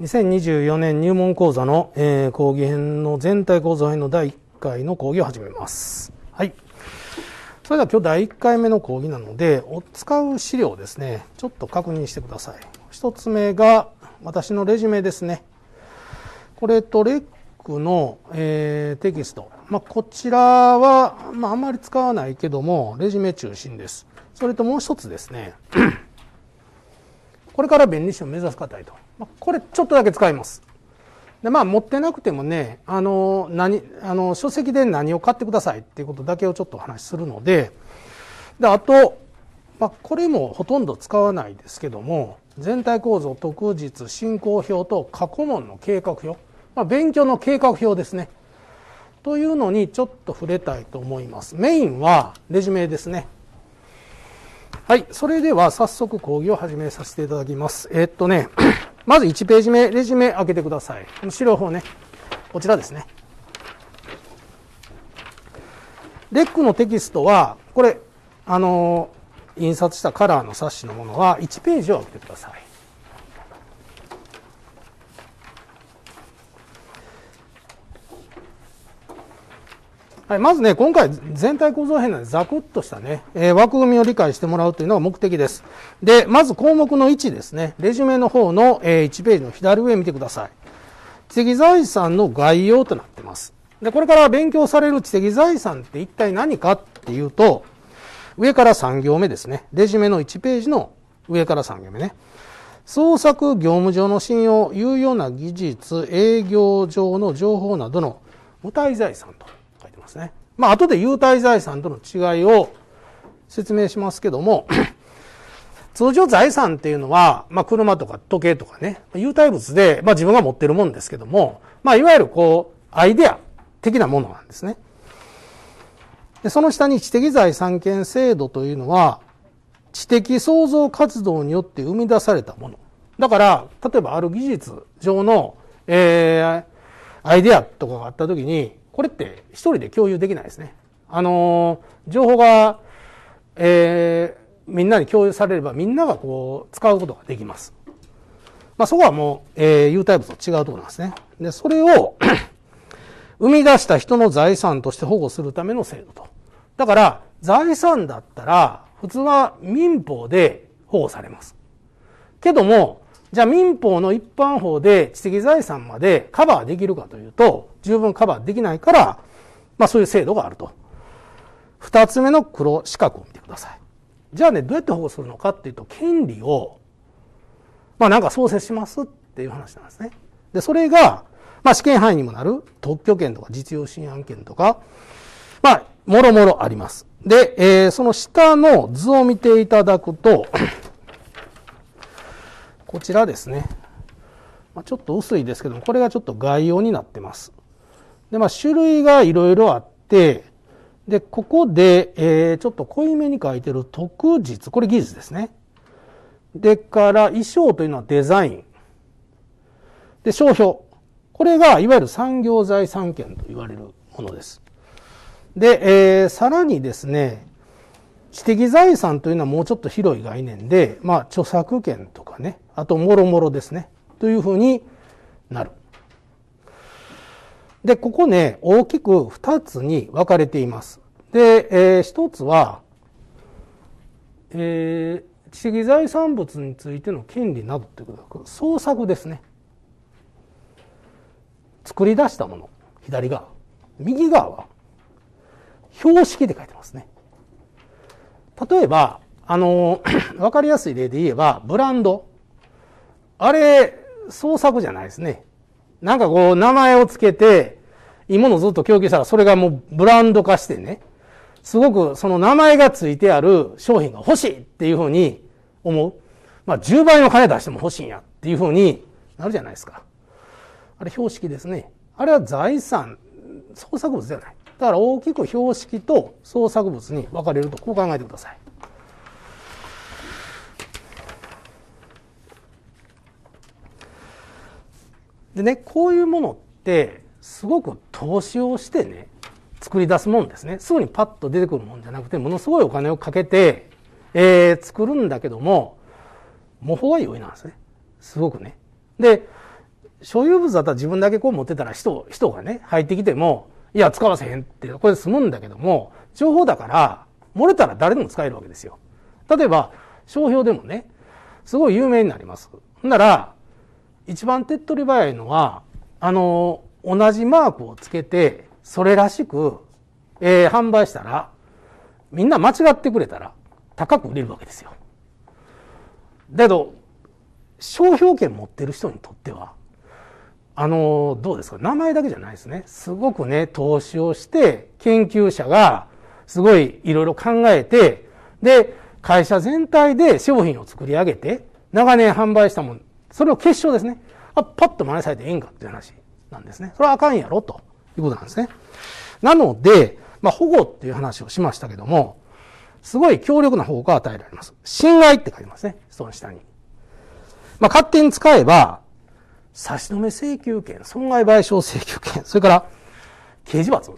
2024年入門講座の、えー、講義編の全体講座編の第1回の講義を始めます。はい。それでは今日第1回目の講義なので、お使う資料ですね、ちょっと確認してください。一つ目が、私のレジュメですね。これとレックの、えー、テキスト。まあ、こちらは、まあ、あんまり使わないけども、レジュメ中心です。それともう一つですね。これから弁理士を目指す方へと。まこれちょっとだけ使います。でまあ、持ってなくてもねあの何あの書籍で何を買ってくださいっていうことだけをちょっとお話しするのでであと、まあ、これもほとんど使わないですけども全体構造特実、進行表と過去問の計画表、まあ、勉強の計画表ですねというのにちょっと触れたいと思いますメインはレジュメですねはい。それでは早速講義を始めさせていただきます。えー、っとね、まず1ページ目、レジュメ開けてください。この白方ね。こちらですね。レックのテキストは、これ、あの印刷したカラーの冊子のものは1ページを開けてください。はい、まずね、今回全体構造編なんで、ざくっとしたね、えー、枠組みを理解してもらうというのが目的です。で、まず項目の1ですね、レジュメの方の、えー、1ページの左上見てください。知的財産の概要となってます。で、これから勉強される知的財産って一体何かっていうと、上から3行目ですね。レジュメの1ページの上から3行目ね。創作業務上の信用、有用な技術、営業上の情報などの無体財産と。ますね。まあ、後で優待財産との違いを説明しますけども、通常財産っていうのは、まあ、車とか時計とかね、優待物で、まあ、自分が持ってるもんですけども、まあ、いわゆるこう、アイデア的なものなんですね。でその下に知的財産権制度というのは、知的創造活動によって生み出されたもの。だから、例えばある技術上の、えー、アイデアとかがあった時に、これって一人で共有できないですね。あのー、情報が、えー、みんなに共有されれば、みんながこう、使うことができます。まあ、そこはもう、えー、有体物と違うところなんですね。で、それを 生み出した人の財産として保護するための制度と。だから、財産だったら、普通は民法で保護されます。けども、じゃあ民法の一般法で知的財産までカバーできるかというと、十分カバーできないから、まあそういう制度があると。二つ目の黒四角を見てください。じゃあね、どうやって保護するのかっていうと、権利を、まあなんか創設しますっていう話なんですね。で、それが、まあ試験範囲にもなる特許権とか実用新案権とか、まあ、もろもろあります。で、えー、その下の図を見ていただくとこちらですね。まあ、ちょっと薄いですけども、これがちょっと概要になってます。で、まあ、種類がいろいろあって、で、ここで、えー、ちょっと濃いめに書いてる特実、これ技術ですね。でから、衣装というのはデザイン。で、商標。これが、いわゆる産業財産権と言われるものです。で、えー、さらにですね、知的財産というのはもうちょっと広い概念で、まあ、著作権とかね、あと、もろもろですね、というふうになる。で、ここね、大きく2つに分かれています。で、えー、1つは、えー、知的財産物についての権利などていうことで、創作ですね。作り出したもの、左側。右側は、標識で書いてますね。例えば、あの、わかりやすい例で言えば、ブランド。あれ、創作じゃないですね。なんかこう、名前をつけて、いいものをずっと供給したら、それがもうブランド化してね、すごくその名前がついてある商品が欲しいっていうふうに思う。まあ、10倍の金出しても欲しいんやっていうふうになるじゃないですか。あれ、標識ですね。あれは財産、創作物じゃない。だから大きく標識と創作物に分かれるとこう考えてください。でねこういうものってすごく投資をしてね作り出すもんですねすぐにパッと出てくるもんじゃなくてものすごいお金をかけて、えー、作るんだけども模倣が良いなんですねすごくね。で所有物だったら自分だけこう持ってたら人人がね入ってきてもいや、使わせへんって、これで済むんだけども、情報だから、漏れたら誰でも使えるわけですよ。例えば、商標でもね、すごい有名になります。なら、一番手っ取り早いのは、あの、同じマークをつけて、それらしく、えー、販売したら、みんな間違ってくれたら、高く売れるわけですよ。だけど、商標権持ってる人にとっては、あの、どうですか名前だけじゃないですね。すごくね、投資をして、研究者が、すごいいろいろ考えて、で、会社全体で商品を作り上げて、長年販売したもん、それを結晶ですね。あ、パッと真似されてええんかっていう話なんですね。それはあかんやろ、ということなんですね。なので、まあ、保護っていう話をしましたけども、すごい強力な保護が与えられます。侵害って書いてますね。その下に。まあ、勝手に使えば、差し止め請求権、損害賠償請求権、それから刑事罰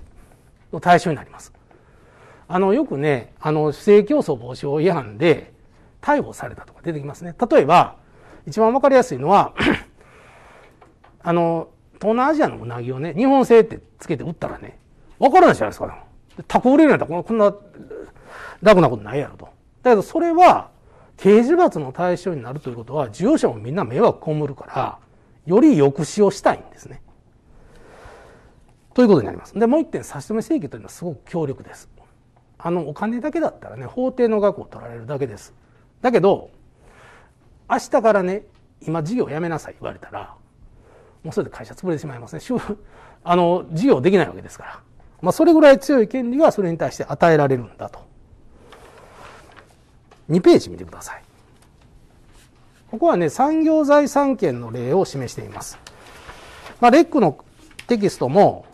の対象になります。あの、よくね、あの、不正競争防止法違反で逮捕されたとか出てきますね。例えば、一番わかりやすいのは あの、東南アジアのうなぎをね、日本製ってつけて売ったらね、わからないじゃないですか、ね。タコ売れるんやったらこんな楽なことないやろと。だけどそれは刑事罰の対象になるということは、事業者もみんな迷惑被るから、より抑止をしたいんですね。ということになります。で、もう一点、差し止め請求というのはすごく強力です。あの、お金だけだったらね、法定の額を取られるだけです。だけど、明日からね、今事業をやめなさい言われたら、もうそれで会社潰れてしまいますね。あの、事業できないわけですから。まあ、それぐらい強い権利がそれに対して与えられるんだと。2ページ見てください。ここはね、産業財産権の例を示しています。まあ、レックのテキストも、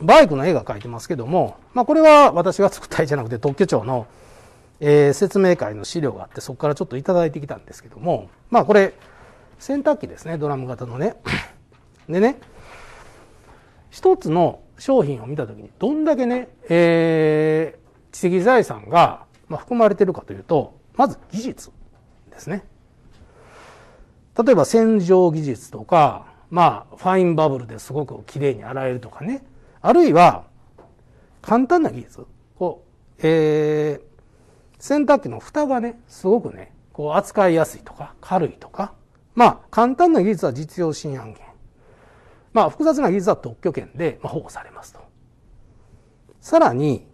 バイクの絵が描いてますけども、まあ、これは私が作った絵じゃなくて特許庁の、えー、説明会の資料があって、そこからちょっといただいてきたんですけども、まあ、これ、洗濯機ですね、ドラム型のね。でね、一つの商品を見たときに、どんだけね、えー、知的財産が含まれてるかというと、まず技術ですね。例えば洗浄技術とか、まあ、ファインバブルですごくきれいに洗えるとかね。あるいは、簡単な技術。こう、えー、洗濯機の蓋がね、すごくね、こう扱いやすいとか、軽いとか。まあ、簡単な技術は実用新案件。まあ、複雑な技術は特許権で保護されますと。さらに、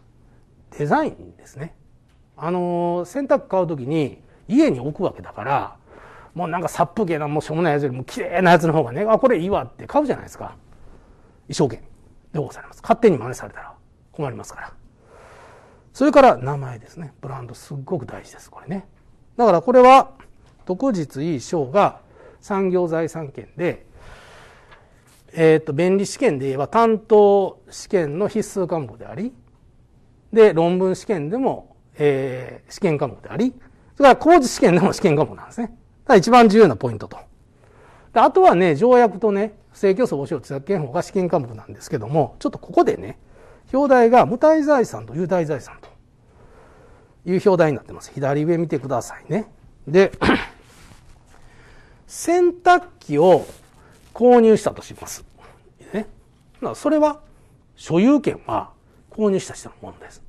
デザインですね。あのー、洗濯買うときに家に置くわけだから、もうなんか殺風景なもうしょうもないやつよりも綺麗なやつの方がねあこれいいわって買うじゃないですか一生懸でございます勝手に真似されたら困りますからそれから名前ですねブランドすっごく大事ですこれねだからこれは特日いい賞が産業財産権でえっ、ー、と便利試験で言えば担当試験の必須科目でありで論文試験でも、えー、試験科目でありそれから工事試験でも試験科目なんですね一番重要なポイントと。であとはね、条約とね、不正競争防止法著作権法が試験科目なんですけども、ちょっとここでね、表題が無体財産と有体財産という表題になってます。左上見てくださいね。で、洗濯機を購入したとします。ね、それは所有権は購入した人のものです。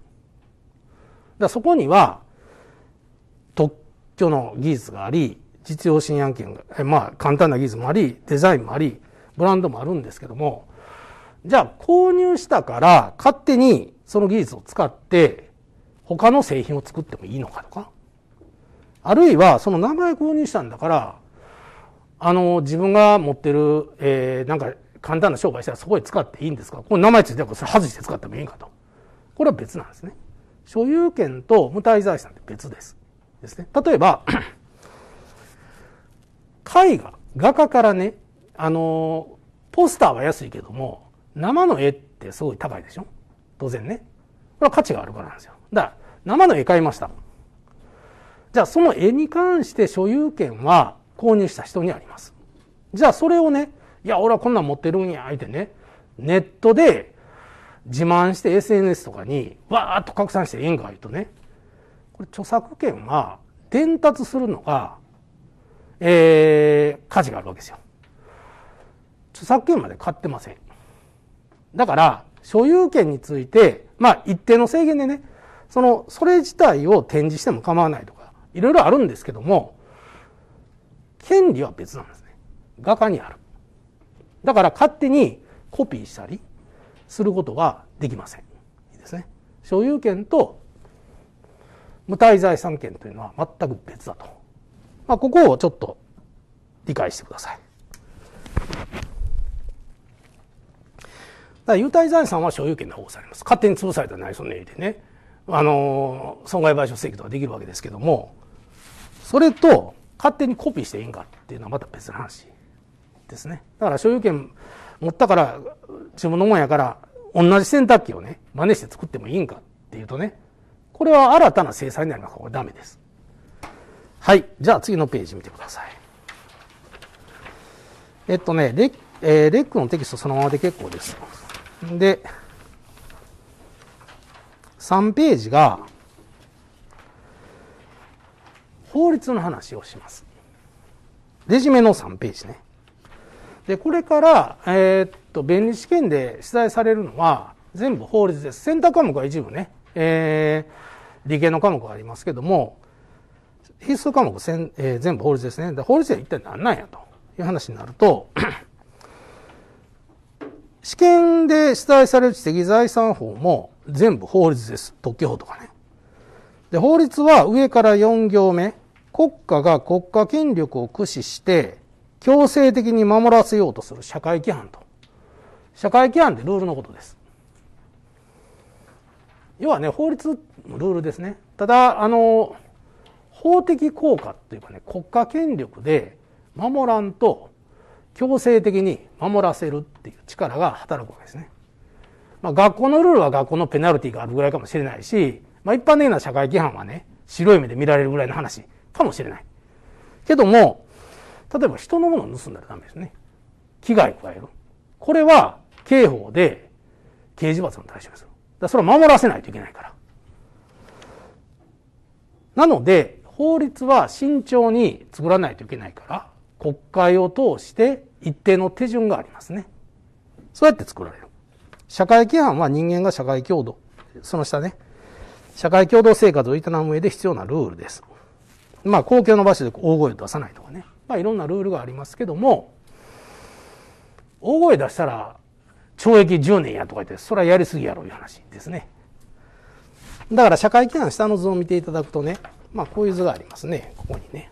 だそこには特許の技術があり実用新案件が、まあ簡単な技術もあり、デザインもあり、ブランドもあるんですけども、じゃあ購入したから勝手にその技術を使って他の製品を作ってもいいのかとか、あるいはその名前購入したんだから、あの、自分が持ってる、えー、なんか簡単な商売したらそこへ使っていいんですかこの名前ついてるからそれ外して使ってもいいかと。これは別なんですね。所有権と無体財産って別です。ですね。例えば絵画、画家からね、あの、ポスターは安いけども、生の絵ってすごい高いでしょ当然ね。これは価値があるからなんですよ。だから、生の絵買いました。じゃあ、その絵に関して所有権は購入した人にあります。じゃあ、それをね、いや、俺はこんなん持ってるんや、相手ね、ネットで自慢して SNS とかに、わーっと拡散してえがんる言うとね、これ著作権は伝達するのがえー、価値があるわけですよ。著作権まで買ってません。だから、所有権について、まあ、一定の制限でね、その、それ自体を展示しても構わないとか、いろいろあるんですけども、権利は別なんですね。画家にある。だから勝手にコピーしたりすることはできません。いいですね。所有権と無体財産権というのは全く別だと。まあ、ここをちょっと理解してください。だ優待財産は所有権で保護されます。勝手に潰された内装の営でね、あの損害賠償請求とかできるわけですけども、それと勝手にコピーしていいんかっていうのはまた別の話ですね。だから所有権持ったから、自分のもんやから、同じ洗濯機をね、真似して作ってもいいんかっていうとね、これは新たな制裁になりますから、これダメです。はいじゃあ次のページ見てくださいえっとねレ,、えー、レックのテキストそのままで結構ですで3ページが法律の話をしますレジュメの3ページねでこれから、えー、っと弁理試験で出題されるのは全部法律です選択科目は一部ね、えー、理系の科目がありますけども必須科目せん、えー、全部法律ですね。法律は一体何なんやという話になると、試験で出題される知的財産法も全部法律です。特許法とかね。で、法律は上から4行目。国家が国家権力を駆使して強制的に守らせようとする社会規範と。社会規範ってルールのことです。要はね、法律のルールですね。ただ、あの、法的効果っていうかね国家権力で守らんと強制的に守らせるっていう力が働くわけですね。まあ、学校のルールは学校のペナルティがあるぐらいかもしれないし、まあ、一般的な社会規範はね白い目で見られるぐらいの話かもしれない。けども例えば人のものを盗んだらダメですね。危害加える。これは刑法で刑事罰の対象です。だそれは守らせないといけないから。なので、法律は慎重に作らないといけないから国会を通して一定の手順がありますねそうやって作られる社会規範は人間が社会共同その下ね社会共同生活を営む上で必要なルールですまあ公共の場所で大声を出さないとかねまあいろんなルールがありますけども大声出したら懲役10年やとか言ってそれはやりすぎやろいう話ですねだから社会規範下の図を見ていただくとねまあ、こういう図がありますね、ここにね。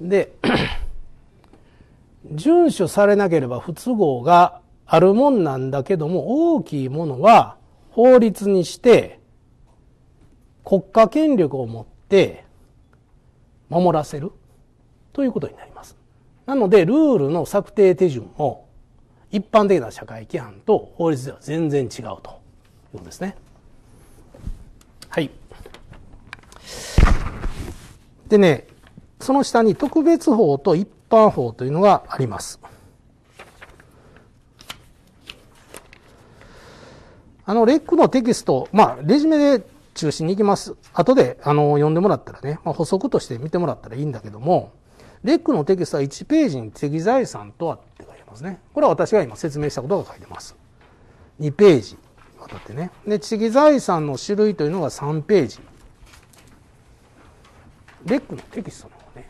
で、遵守されなければ不都合があるもんなんだけども、大きいものは法律にして国家権力を持って守らせるということになります。なので、ルールの策定手順も一般的な社会規範と法律では全然違うということですね。はい。でね、その下に特別法と一般法というのがあります。あの、レックのテキスト、まあ、レジュメで中心に行きます。後で、あの、読んでもらったらね、まあ、補足として見てもらったらいいんだけども、レックのテキストは1ページに適財産とはって書いてますね。これは私が今説明したことが書いてます。2ページわたってね。で、次財産の種類というのが3ページレックのテキストの方ね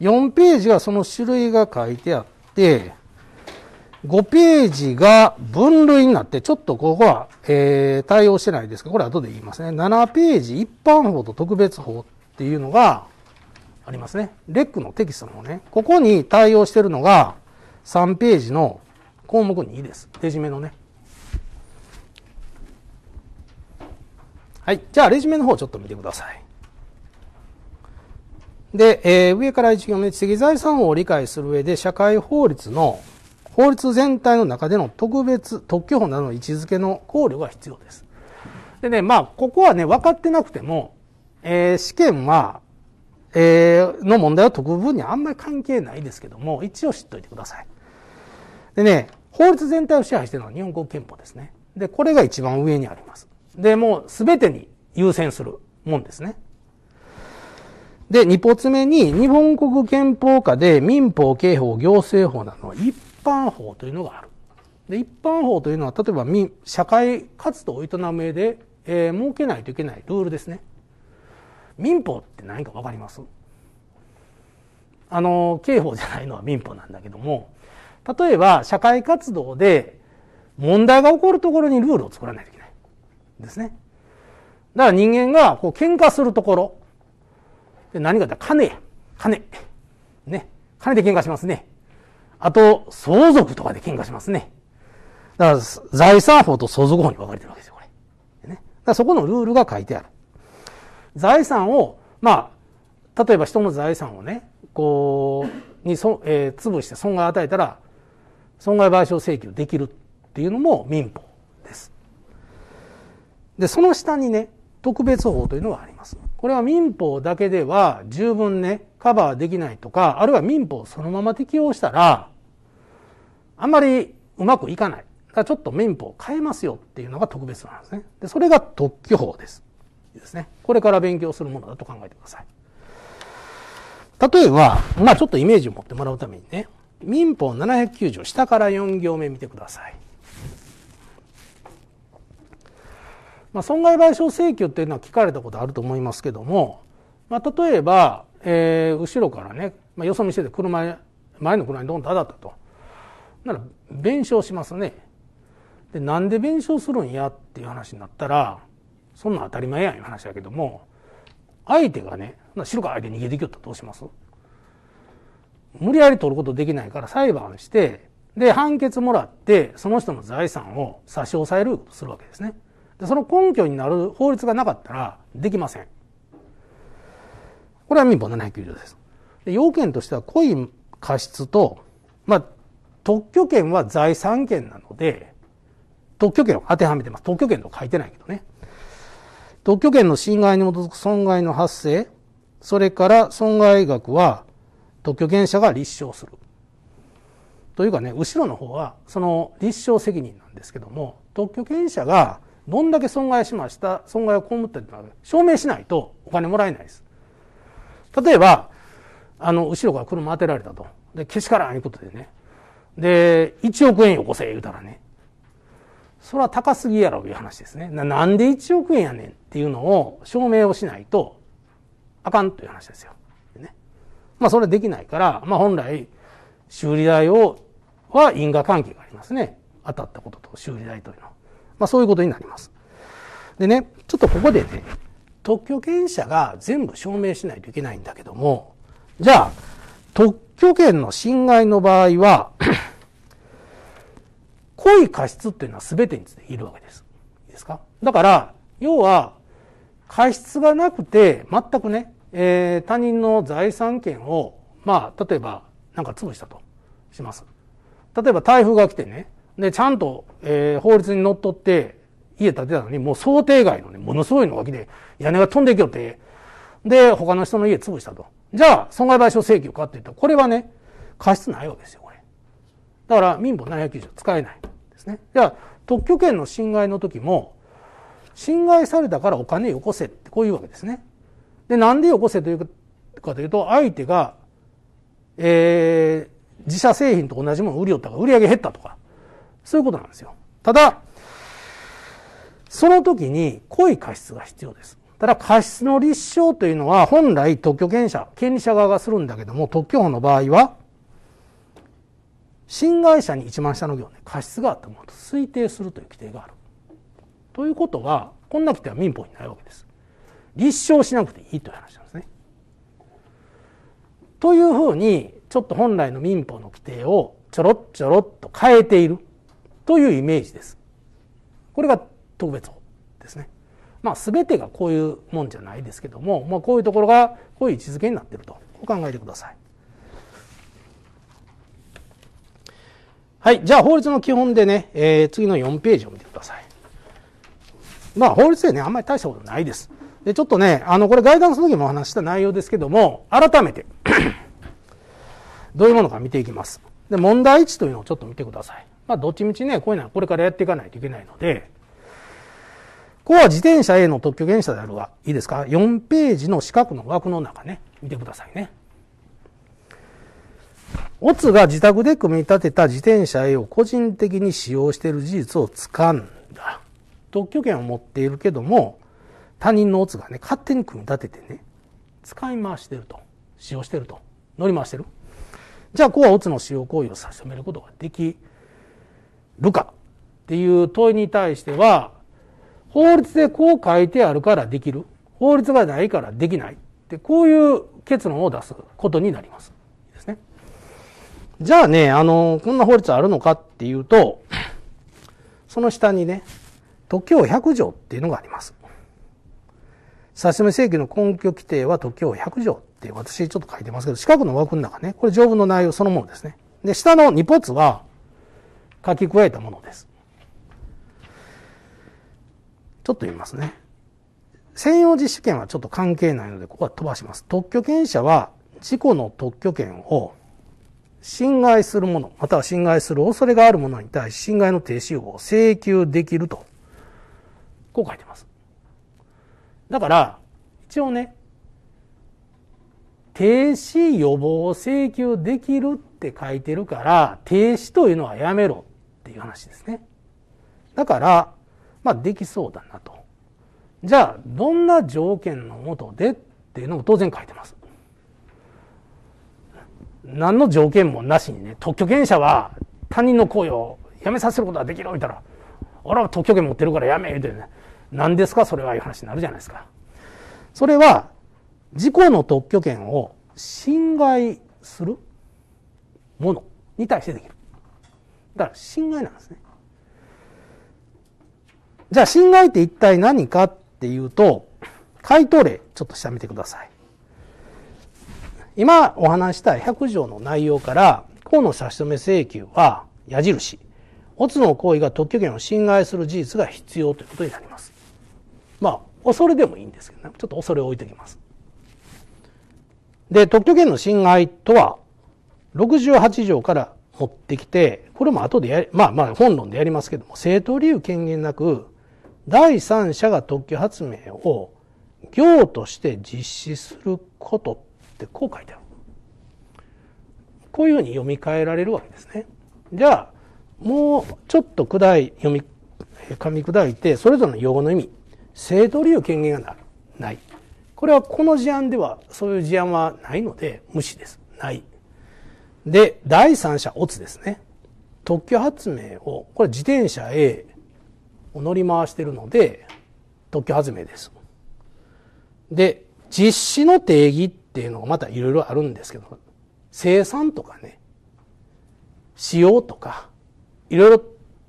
4ページはその種類が書いてあって5ページが分類になって、ちょっとここは、えー、対応してないですが、これ後で言いますね。7ページ一般法と特別法っていうのがありますね。レックのテキストの方ね。ここに対応してるのが3ページの項目2です。手締めのね。はい。じゃあ、レジュメの方ちょっと見てください。で、えー、上から1行目、知的財産を理解する上で、社会法律の、法律全体の中での特別、特許法などの位置づけの考慮が必要です。でね、まあ、ここはね、分かってなくても、えー、試験は、えー、の問題は解く分にあんまり関係ないですけども、一応知っておいてください。でね、法律全体を支配しているのは日本国憲法ですね。で、これが一番上にあります。で、もう全てに優先するもんですね。で、二歩目に、日本国憲法下で民法、刑法、行政法などの一般法というのがある。で、一般法というのは、例えば民、社会活動を営めで、えー、設けないといけないルールですね。民法って何かわかりますあの、刑法じゃないのは民法なんだけども、例えば、社会活動で問題が起こるところにルールを作らないといけない。ですね。だから人間がこう喧嘩するところ。で何かって金。金。ね。金で喧嘩しますね。あと、相続とかで喧嘩しますね。だから財産法と相続法に分かれてるわけですよ、これ。ね、だからそこのルールが書いてある。財産を、まあ、例えば人の財産をね、こう、にそ、えー、潰して損害を与えたら、損害賠償請求できるっていうのも民法。で、その下にね、特別法というのがあります。これは民法だけでは十分ね、カバーできないとか、あるいは民法をそのまま適用したら、あんまりうまくいかない。だからちょっと民法を変えますよっていうのが特別なんですね。で、それが特許法です。いいですね。これから勉強するものだと考えてください。例えば、まあちょっとイメージを持ってもらうためにね、民法709条下から4行目見てください。まあ、損害賠償請求っていうのは聞かれたことあると思いますけども、まあ、例えば、えー、後ろからね、まあ、よそ見して車車前の車にドンと当たったとなら弁償しますねでなんで弁償するんやっていう話になったらそんな当たり前やんいう話やけども相手がね白か相手逃げてきよったらどうします無理やり取ることできないから裁判してで判決もらってその人の財産を差し押さえることするわけですね。でその根拠になる法律がなかったらできませんこれは民法7 9条ですで要件としては故意過失と、まあ、特許権は財産権なので特許権を当てはめてます特許権と書いてないけどね特許権の侵害に基づく損害の発生それから損害額は特許権者が立証するというかね後ろの方はその立証責任なんですけども特許権者がどんだけ損害しました、損害を被ったって証明しないとお金もらえないです。例えば、あの、後ろから車当てられたと。で、けしからんいうことでね。で、1億円よこせ、言うたらね。それは高すぎやろ、いう話ですねな。なんで1億円やねんっていうのを証明をしないと、あかんという話ですよ。ね。まあ、それできないから、まあ、本来、修理代を、は因果関係がありますね。当たったことと修理代というのは。まあ、そういうことになります。でね、ちょっとここでね、特許権者が全部証明しないといけないんだけども、じゃあ、特許権の侵害の場合は、故意過失っていうのは全てについているわけです。いいですかだから、要は、過失がなくて、全くね、えー、他人の財産権を、まあ、例えば、なんか潰したとします。例えば台風が来てね、で、ちゃんと、えー、法律にのっとって、家建てたのに、もう想定外のね、ものすごいのが来て、屋根が飛んでいきよって、で、他の人の家潰したと。じゃあ、損害賠償請求かって言ったら、これはね、過失ないわけですよ、これ。だから、民法790使えないですね。じゃあ、特許権の侵害の時も、侵害されたからお金よこせって、こういうわけですね。で、なんでよこせというかというと、相手が、えー、自社製品と同じものを売りよったから、売り上げ減ったとか、そういうことなんですよ。ただ、その時に濃い過失が必要です。ただ過失の立証というのは本来特許権者、権利者側がするんだけども、特許法の場合は、新会社に一番下の業ね、過失があったものと推定するという規定がある。ということは、こんな規定は民法にないわけです。立証しなくていいという話なんですね。というふうに、ちょっと本来の民法の規定をちょろっちょろっと変えている。というイメージです。これが特別法ですね。まあ、全てがこういうもんじゃないですけども、まあ、こういうところがこういう位置づけになっていると考えてください。はい。じゃあ、法律の基本でね、えー、次の4ページを見てください。まあ、法律でね、あんまり大したことないです。で、ちょっとね、あの、これ、ガイダンスの時もお話した内容ですけども、改めてどういうものか見ていきます。で、問題1というのをちょっと見てください。まあ、どっちみちね、こういうのはこれからやっていかないといけないので、ここは自転車への特許原車であるが、いいですか ?4 ページの四角の枠の中ね、見てくださいね。オツが自宅で組み立てた自転車 A を個人的に使用している事実を掴んだ。特許権を持っているけども、他人のオツがね、勝手に組み立ててね、使い回してると。使用してると。乗り回してる。じゃあ、ここはオツの使用行為を差し止めることができるかっていう問いに対しては、法律でこう書いてあるからできる。法律がないからできない。で、こういう結論を出すことになります。ですね。じゃあね、あの、こんな法律あるのかっていうと、その下にね、特許100条っていうのがあります。差し請求の根拠規定は特許100条って私ちょっと書いてますけど、四角の枠の中ね、これ条文の内容そのものですね。で、下の2ポツは、書き加えたものです。ちょっと言いますね。専用実施権はちょっと関係ないので、ここは飛ばします。特許権者は、事故の特許権を侵害するもの、または侵害する恐れがあるものに対し、侵害の停止を請求できると、こう書いてます。だから、一応ね、停止予防を請求できるって書いてるから、停止というのはやめろっていう話ですね。だから、まあ、できそうだなと。じゃあ、どんな条件のもとでっていうのも当然書いてます。何の条件もなしにね、特許権者は他人の声をやめさせることができるおいたら、俺は特許権持ってるからやめ言うてね、何ですかそれはいう話になるじゃないですか。それは、事故の特許権を侵害するものに対してできる。だから侵害なんですね。じゃあ侵害って一体何かっていうと、回答例ちょっと下見てください。今お話した100条の内容から、河野差し止め請求は矢印、オツの行為が特許権を侵害する事実が必要ということになります。まあ、恐れでもいいんですけどね。ちょっと恐れを置いておきます。で、特許権の侵害とは、68条から持ってきて、これも後でやり、まあまあ本論でやりますけども、正当理由権限なく、第三者が特許発明を業として実施することってこう書いてある。こういうふうに読み替えられるわけですね。じゃあ、もうちょっと砕い、読み、噛み砕いて、それぞれの用語の意味、正当理由権限がない。これはこの事案では、そういう事案はないので、無視です。ない。で、第三者、オツですね。特許発明を、これ自転車へ乗り回してるので、特許発明です。で、実施の定義っていうのがまたいろいろあるんですけど、生産とかね、使用とか、いろいろ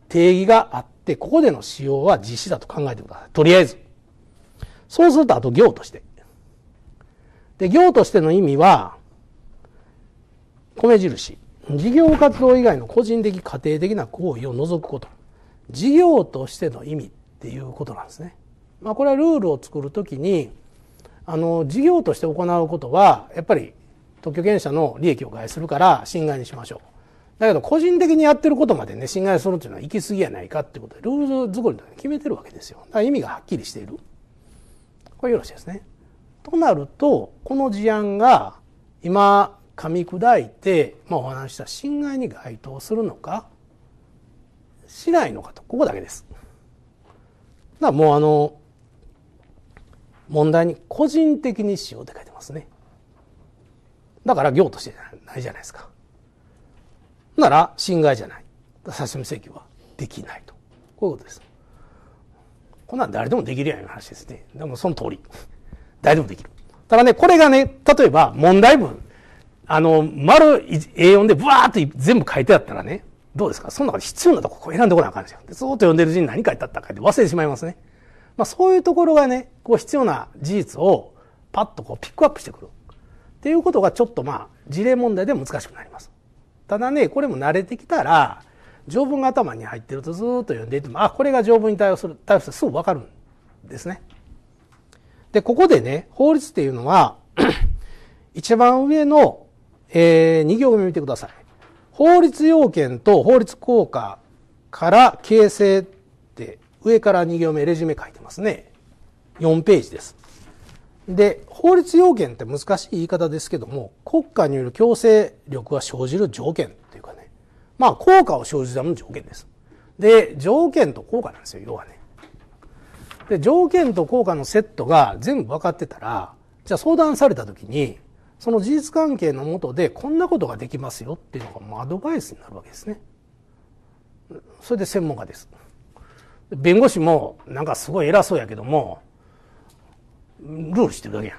定義があって、ここでの使用は実施だと考えてください。とりあえず。そうすると、あと行として。で、行としての意味は、米印事業活動以外の個人的家庭的な行為を除くこと事業としての意味っていうことなんですね、まあ、これはルールを作るときにあの事業として行うことはやっぱり特許権者の利益を害するから侵害にしましょうだけど個人的にやってることまでね侵害するっていうのは行き過ぎやないかってことでルール作りの決めてるわけですよだから意味がはっきりしているこれよろしいですねとなるとこの事案が今噛み砕いて、まあ、お話した侵害に該当するのかしないのかとここだけです。だからもうあの問題に個人的にしようって書いてますね。だから行としてないじゃないですか。なら侵害じゃない。差し請求はできないと。こういうことです。こんなん誰でもできるやうな話ですね。でもその通り。誰でもできる。ただね、これがね、例えば問題文あの、丸 A4 でブワーっと全部書いてあったらね、どうですかそんな必要なとここ選んでこなあかんですよ。ずっと読んでる字に何書いてあったかって忘れてしまいますね。まあそういうところがね、こう必要な事実をパッとこうピックアップしてくる。っていうことがちょっとまあ事例問題で難しくなります。ただね、これも慣れてきたら、条文が頭に入ってるとずっと読んでいても、あ、これが条文に対応する、対応するすぐわかるんですね。で、ここでね、法律っていうのは 一番上のえー、2行目見てください。法律要件と法律効果から形成って上から2行目レジュメ書いてますね。4ページです。で、法律要件って難しい言い方ですけども、国家による強制力が生じる条件っていうかね、まあ効果を生じための条件です。で、条件と効果なんですよ、要はね。で、条件と効果のセットが全部分かってたら、じゃあ相談された時に、その事実関係のもとでこんなことができますよっていうのがもうアドバイスになるわけですね。それで専門家です。弁護士もなんかすごい偉そうやけども、ルールしてるだけやん。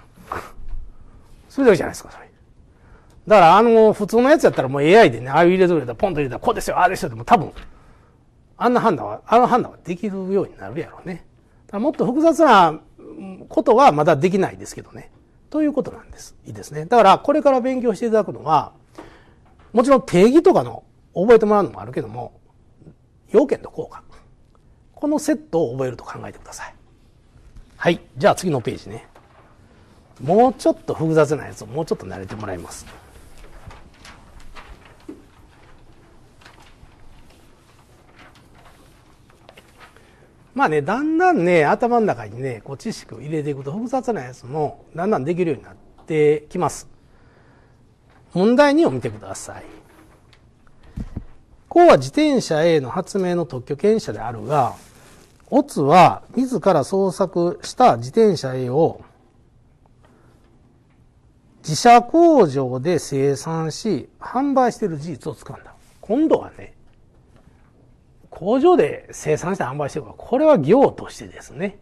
それだけじゃないですか、それ。だからあの普通のやつやったらもう AI でね、ああいう入れとくれたらポンと入れたらこうですよ、ああですよでも多分、あんな判断は、あの判断はできるようになるやろうね。もっと複雑なことはまだできないですけどね。ということなんです。いいですね。だからこれから勉強していただくのは、もちろん定義とかの覚えてもらうのもあるけども、要件と効果。このセットを覚えると考えてください。はい。じゃあ次のページね。もうちょっと複雑なやつをもうちょっと慣れてもらいます。まあね、だんだんね、頭の中にね、こう知識を入れていくと複雑なやつも、だんだんできるようになってきます。問題2を見てください。こうは自転車 A の発明の特許権者であるが、オツは自ら創作した自転車 A を自社工場で生産し、販売している事実をつかんだ。今度はね、工場で生産して販売してるから、これは業としてですね、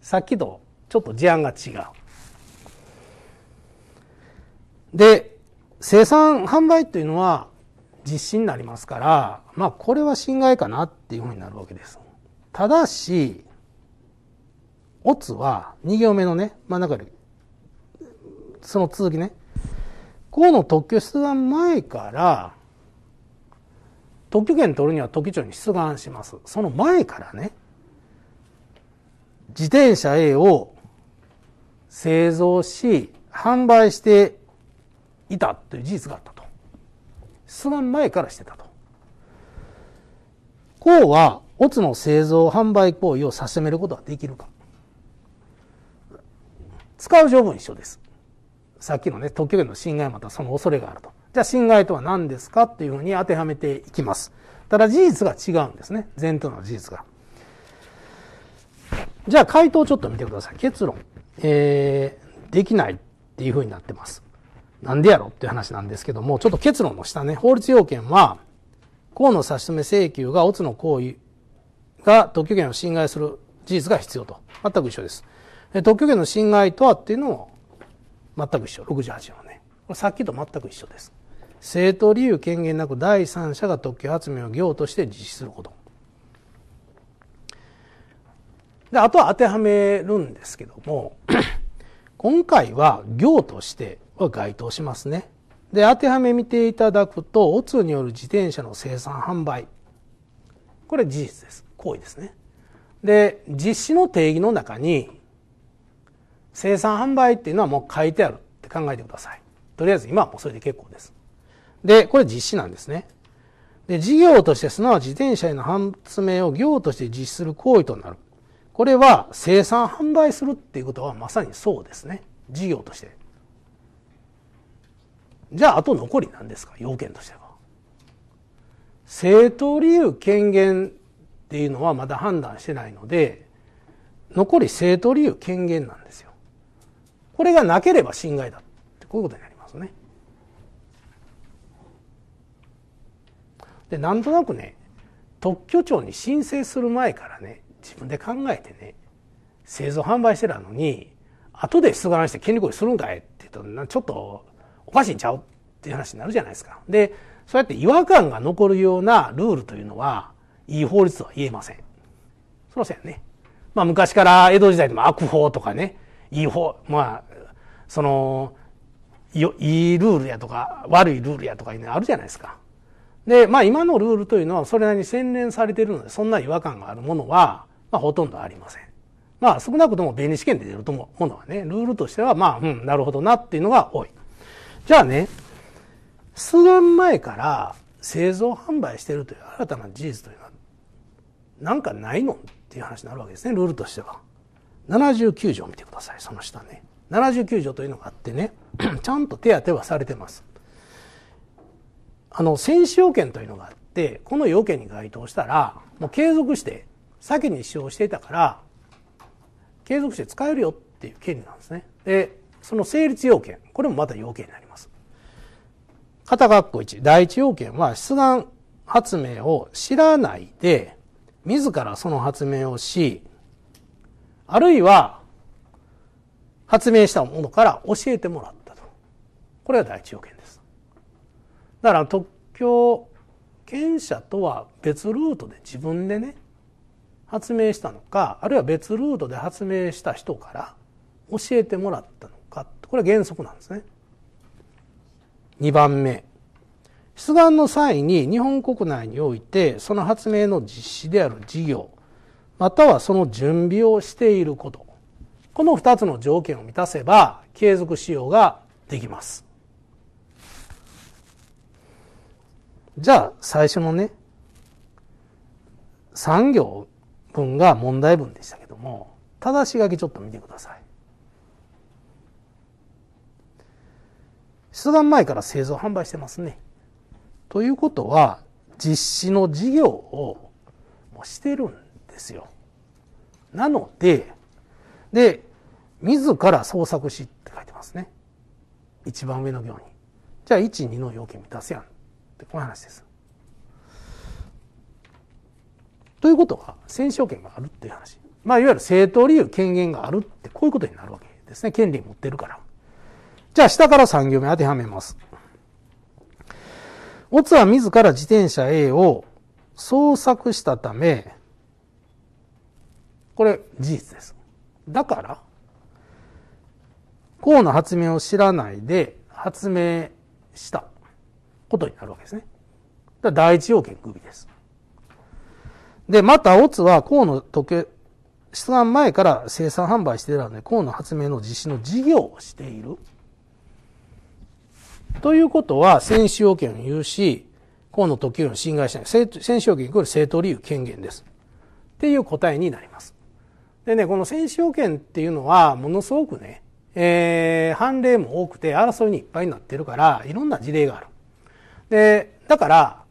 さっきとちょっと事案が違う。で、生産販売というのは実施になりますから、まあこれは侵害かなっていうふうになるわけです。ただし、オツは2行目のね、真ん中より、その続きね、河野特許出願前から、特許権取るには特許庁に出願します。その前からね、自転車 A を製造し、販売していたという事実があったと。出願前からしてたと。こうは、オツの製造販売行為を差し止めることはできるか。使う条文一緒です。さっきのね、特許権の侵害またその恐れがあると。じゃあ侵害とは何ですかっていうふうに当てはめていきます。ただ事実が違うんですね。前頭の事実が。じゃあ回答をちょっと見てください。結論。えー、できないっていうふうになってます。なんでやろっていう話なんですけども、ちょっと結論の下ね、法律要件は、河野差し止め請求がオツの行為が特許権を侵害する事実が必要と。全く一緒です。特許権の侵害とはっていうのも全く一緒。68のね。これさっきと全く一緒です。正当理由権限なく第三者が特許発明を業として実施することであとは当てはめるんですけども 今回は業としては該当しますねで当てはめ見ていただくとオツによる自転車の生産販売これ事実です行為ですねで実施の定義の中に生産販売っていうのはもう書いてあるって考えてくださいとりあえず今はもうそれで結構ですで、これ実施なんですね。で、事業として、すなわち自転車への発明を業として実施する行為となる。これは生産販売するっていうことはまさにそうですね。事業として。じゃあ、あと残り何ですか要件としては。正当理由権限っていうのはまだ判断してないので、残り正当理由権限なんですよ。これがなければ侵害だって、こういうことになります。でなんとなくね特許庁に申請する前からね自分で考えてね製造販売してたのに後で出願して権利行為するんかいって言うとちょっとおかしいんちゃうっていう話になるじゃないですか。でそうやって違和感が残るようなルールというのはいい法律とは言えません。そらそやね。まあ昔から江戸時代でも悪法とかねいい法まあそのいいルールやとか悪いルールやとかいうのあるじゃないですか。で、まあ今のルールというのはそれなりに洗練されているので、そんな違和感があるものは、まあほとんどありません。まあ少なくとも便利試験で出るともものはね、ルールとしてはまあ、うん、なるほどなっていうのが多い。じゃあね、数年前から製造販売しているという新たな事実というのは、なんかないのっていう話になるわけですね、ルールとしては。79条を見てください、その下ね。79条というのがあってね、ちゃんと手当てはされてます。あの、戦死要件というのがあって、この要件に該当したら、もう継続して、先に使用していたから、継続して使えるよっていう権利なんですね。で、その成立要件、これもまた要件になります。片括弧1、第一要件は、出願発明を知らないで、自らその発明をし、あるいは、発明したものから教えてもらったと。これが第一要件。だから特許権者とは別ルートで自分でね発明したのかあるいは別ルートで発明した人から教えてもらったのかこれ原則なんですね。2番目出願の際に日本国内においてその発明の実施である事業またはその準備をしていることこの2つの条件を満たせば継続使用ができます。じゃあ、最初のね、産業分が問題文でしたけども、ただし書きちょっと見てください。出願前から製造販売してますね。ということは、実施の事業をもしてるんですよ。なので、で、自ら創作しって書いてますね。一番上の行に。じゃあ、1、2の要件満たすやん。ってこの話です。ということは戦勝権があるっていう話。まあ、いわゆる正当理由、権限があるってこういうことになるわけですね。権利持ってるから。じゃあ下から3行目当てはめます。オツは自ら自転車 A を捜索したため、これ事実です。だから、こうの発明を知らないで発明した。ことになるわけですね。だ第一要件グビです。で、また、オツは河野時計、出願前から生産販売しているので、河野発明の実施の事業をしている。ということは、選手要件を有し、河野時計を侵害しに、い。選手要件これ正当理由権限です。っていう答えになります。でね、この選手要件っていうのは、ものすごくね、えー、判例も多くて、争いにいっぱいになってるから、いろんな事例がある。で、だから、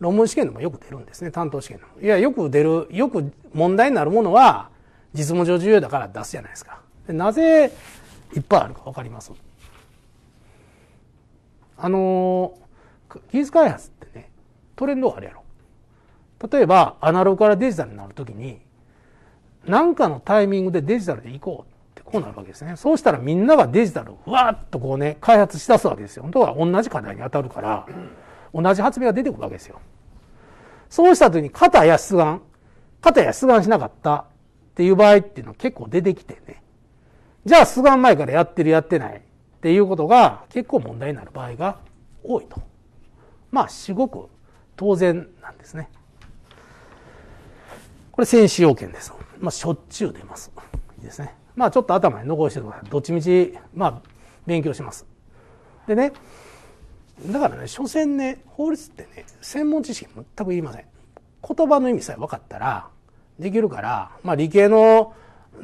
論文試験でもよく出るんですね、担当試験の。いや、よく出る、よく問題になるものは、実務上重要だから出すじゃないですか。でなぜ、いっぱいあるかわかりますあの技術開発ってね、トレンドあるやろ。例えば、アナログからデジタルになるときに、何かのタイミングでデジタルで行こうこうなるわけですね。そうしたらみんながデジタルをわーっとこうね、開発しだすわけですよ。本当は同じ課題に当たるから、同じ発明が出てくるわけですよ。そうした時に肩や出願、肩や出願しなかったっていう場合っていうのは結構出てきてね。じゃあ出願前からやってるやってないっていうことが結構問題になる場合が多いと。まあ、すごく当然なんですね。これ、先使要件です。まあ、しょっちゅう出ます。いいですね。まあちょっと頭に残してください。どっちみち、まあ勉強します。でね、だからね、所詮ね、法律ってね、専門知識全くいりません。言葉の意味さえ分かったら、できるから、まあ理系の、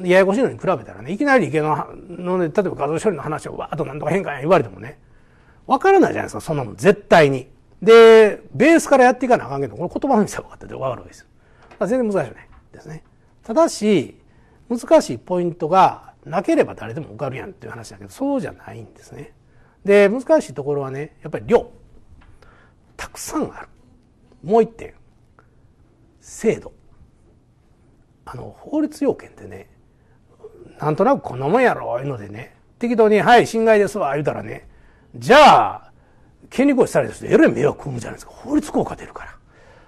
ややこしいのに比べたらね、いきなり理系の、のね、例えば画像処理の話をわーっと何とか変や言われてもね、分からないじゃないですか、そんなもん、絶対に。で、ベースからやっていかなあかんけど、これ言葉の意味さえ分かったで分かるわけですよ。全然難しくないですね。ただし、難しいポイントがなければ誰でも受かるやんっていう話だけどそうじゃないんですね。で難しいところはねやっぱり量たくさんある。もう一点制度あの法律要件ってねなんとなくこんなもんやろいうのでね適当に「はい侵害ですわ」言うたらねじゃあ権利行使された人えらい迷惑を組むじゃないですか法律効果出るから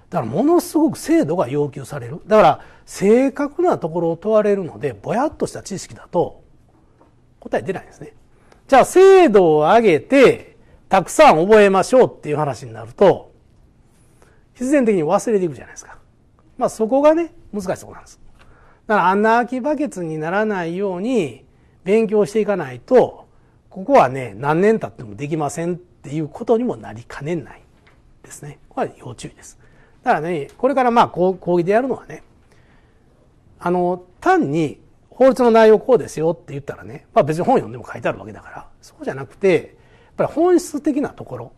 だからものすごく精度が要求されるだから正確なところを問われるのでぼやっとした知識だと答え出ないんですねじゃあ精度を上げてたくさん覚えましょうっていう話になると必然的に忘れていくじゃないですかまあそこがね難しいとこなんですだから穴あきバケツにならないように勉強していかないとここはね何年経ってもできませんっていうことにもなりかねないですねこれは要注意ですだね、これからまあ講義でやるのはね、あの、単に法律の内容こうですよって言ったらね、まあ別に本読んでも書いてあるわけだから、そうじゃなくて、やっぱり本質的なところ、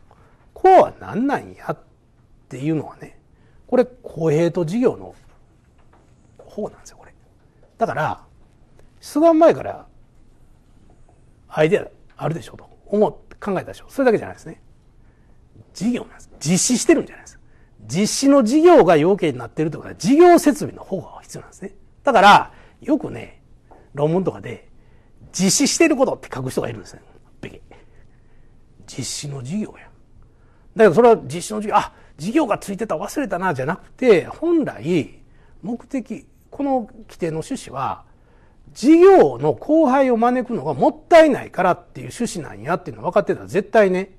こうはなんなんやっていうのはね、これ公平と事業の方なんですよ、これ。だから、出願前からアイデアあるでしょうと思って考えたでしょう。それだけじゃないですね。事業なんです。実施してるんじゃないです。実施の事業が要件になっているとか、事業設備の保護が必要なんですね。だから、よくね、論文とかで、実施してることって書く人がいるんですね。べけ。実施の事業や。だけどそれは実施の事業、あ、事業がついてた忘れたな、じゃなくて、本来、目的、この規定の趣旨は、事業の後輩を招くのがもったいないからっていう趣旨なんやっていうの分かってたら絶対ね、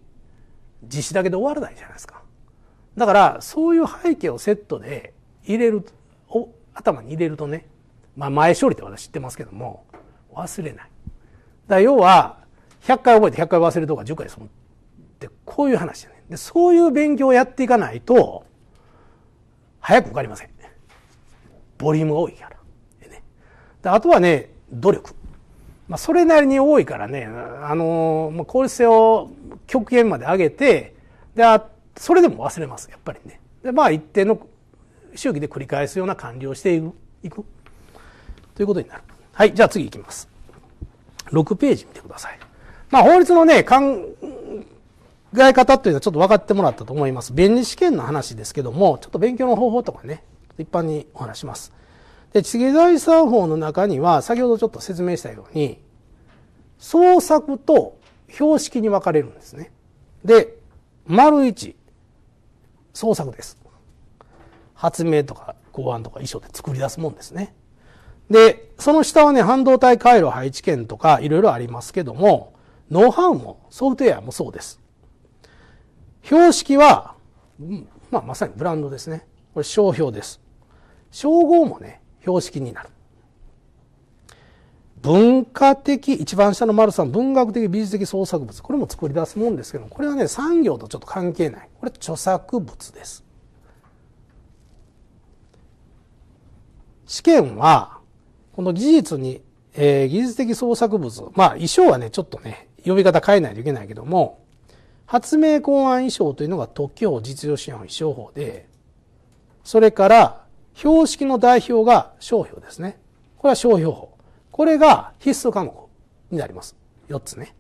実施だけで終わらないじゃないですか。だからそういう背景をセットで入れるを頭に入れるとね、まあ、前処理って私知ってますけども忘れない。だ要は100回覚えて100回忘れるとか10回損ってこういう話なね。でそういう勉強をやっていかないと早く受かりません。ボリュームが多いから。でね、であとはね努力。まあ、それなりに多いからね、あのー、まあ、効率性を極限まで上げて、で、あそれでも忘れますやっぱりねでまあ一定の周期で繰り返すような完了をしていくということになるはいじゃあ次いきます6ページ見てくださいまあ法律のね考え方というのはちょっと分かってもらったと思います弁理試験の話ですけどもちょっと勉強の方法とかね一般にお話しますで次的財産法の中には先ほどちょっと説明したように創作と標識に分かれるんですねで丸1創作です。発明とか考案とか衣装で作り出すもんですね。で、その下はね、半導体回路配置権とかいろいろありますけども、ノウハウもソフトウェアもそうです。標識は、まあ、まさにブランドですね。これ商標です。称号もね、標識になる。文化的、一番下の丸さん、文学的、美術的創作物。これも作り出すもんですけども、これはね、産業とちょっと関係ない。これ著作物です。試験は、この技術に、えー、技術的創作物。まあ、衣装はね、ちょっとね、呼び方変えないといけないけども、発明考案衣装というのが特許法実用支援衣装法で、それから、標識の代表が商標ですね。これは商標法。これが必須科目になります。4つね。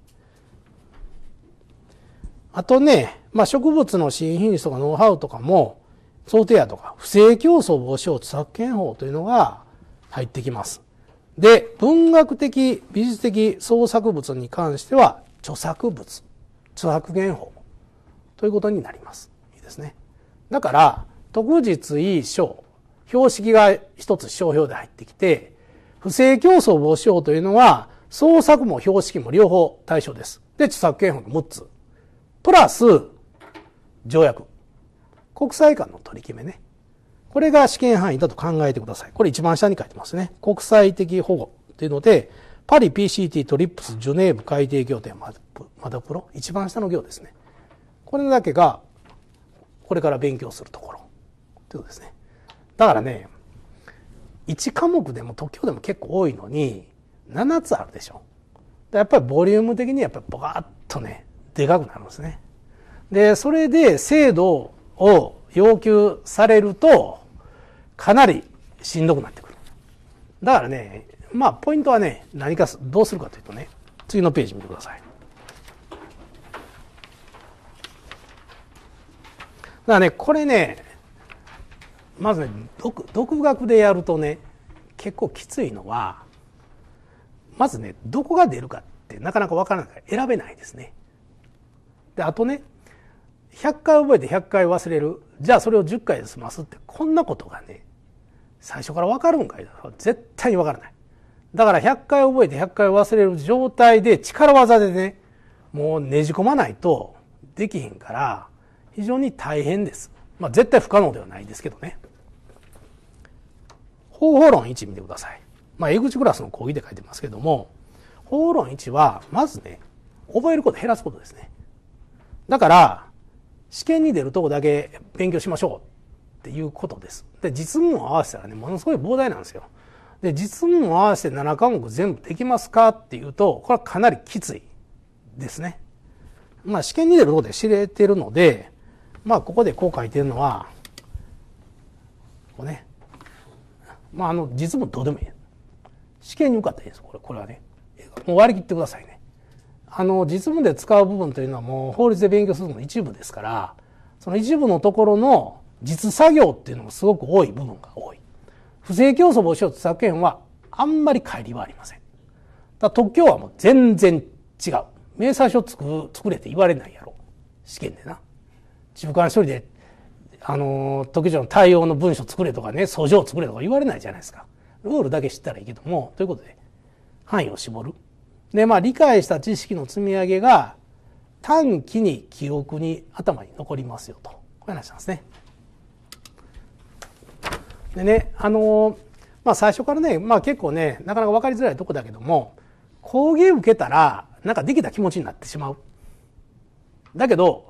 あとね、まあ、植物の新品種とかノウハウとかも、想定やとか、不正競争防止法、著作権法というのが入ってきます。で、文学的、美術的創作物に関しては、著作物、著作権法ということになります。いいですね。だから、特日、意、章、標識が一つ商標で入ってきて、不正競争防止法というのは、創作も標識も両方対象です。で、著作権法の6つ。プラス、条約。国際間の取り決めね。これが試験範囲だと考えてください。これ一番下に書いてますね。国際的保護というので、パリ PCT トリップスジュネーブ改定協定マダプロ一番下の行ですね。これだけがこれから勉強するところということですね。だからね、1科目でも特許でも結構多いのに7つあるでしょやっぱりボリューム的にやっぱりボカッとねでかくなるんですねでそれで精度を要求されるとかなりしんどくなってくるだからねまあポイントはね何かどうするかというとね次のページ見てくださいだからねこれねまずね独学でやるとね結構きついのはまずねどこが出るかってなかなか分からないから選べないですね。であとね100回覚えて100回忘れるじゃあそれを10回で済ますってこんなことがね最初から分かるんかい絶対に分からない。だから100回覚えて100回忘れる状態で力技でねもうねじ込まないとできへんから非常に大変です。まあ絶対不可能ではないですけどね。方法論1見てください。まあ、江口クラスの講義で書いてますけども、方法論1は、まずね、覚えること減らすことですね。だから、試験に出るとこだけ勉強しましょうっていうことです。で、実務を合わせたらね、ものすごい膨大なんですよ。で、実務を合わせて7科目全部できますかっていうと、これはかなりきついですね。まあ、試験に出るとこで知れてるので、まあ、ここでこう書いてるのは、こうね、まあ、あの実務どうでもいい試験に受かったらいいですこれこれはねもう割り切ってくださいねあの実務で使う部分というのはもう法律で勉強するの一部ですからその一部のところの実作業っていうのもすごく多い部分が多い不正競争防止法著作権はあんまり乖離はありませんだ特許はもう全然違う明細書作作れて言われないやろ試験でな中間処理であの、特徴の対応の文書作れとかね、訴状作れとか言われないじゃないですか。ルールだけ知ったらいいけども、ということで、範囲を絞る。で、まあ、理解した知識の積み上げが、短期に記憶に頭に残りますよと。こういう話なんですね。でね、あの、まあ、最初からね、まあ、結構ね、なかなか分かりづらいとこだけども、講義受けたら、なんかできた気持ちになってしまう。だけど、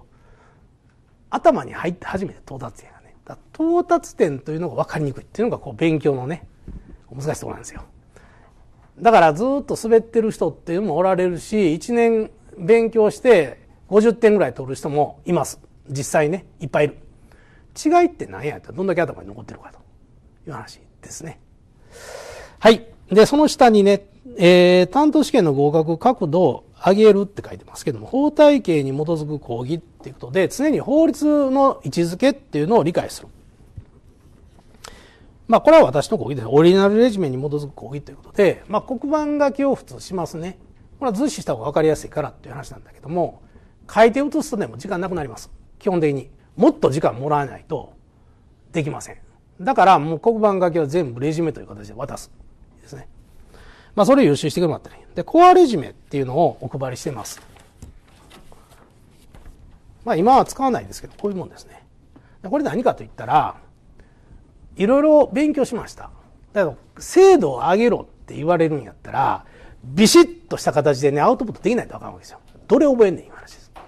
頭に入って初めて到達点がね。だ到達点というのが分かりにくいっていうのがこう勉強のね、難しいところなんですよ。だからずっと滑ってる人っていうのもおられるし、1年勉強して50点ぐらい取る人もいます。実際ね、いっぱいいる。違いって何やったらどんだけ頭に残ってるかという話ですね。はい。で、その下にね、えー、担当試験の合格角度を上げるって書いてますけども、法体系に基づく講義っていうことで、常に法律の位置づけっていうのを理解する。まあ、これは私の講義です。オリジナルレジュメに基づく講義ということで、まあ、黒板書きを普通しますね。これは図示した方が分かりやすいからっていう話なんだけども、書いて写すとでも時間なくなります。基本的に。もっと時間もらわないとできません。だからもう黒板書きは全部レジュメという形で渡す。ですね。まあ、それを優秀してくれもらったらいい。で、コアレジメっていうのをお配りしてます。まあ今は使わないですけど、こういうもんですね。これ何かと言ったら、いろいろ勉強しました。だけど、精度を上げろって言われるんやったら、ビシッとした形でね、アウトプットできないとあかんわけですよ。どれ覚えんねん、いう話です。だ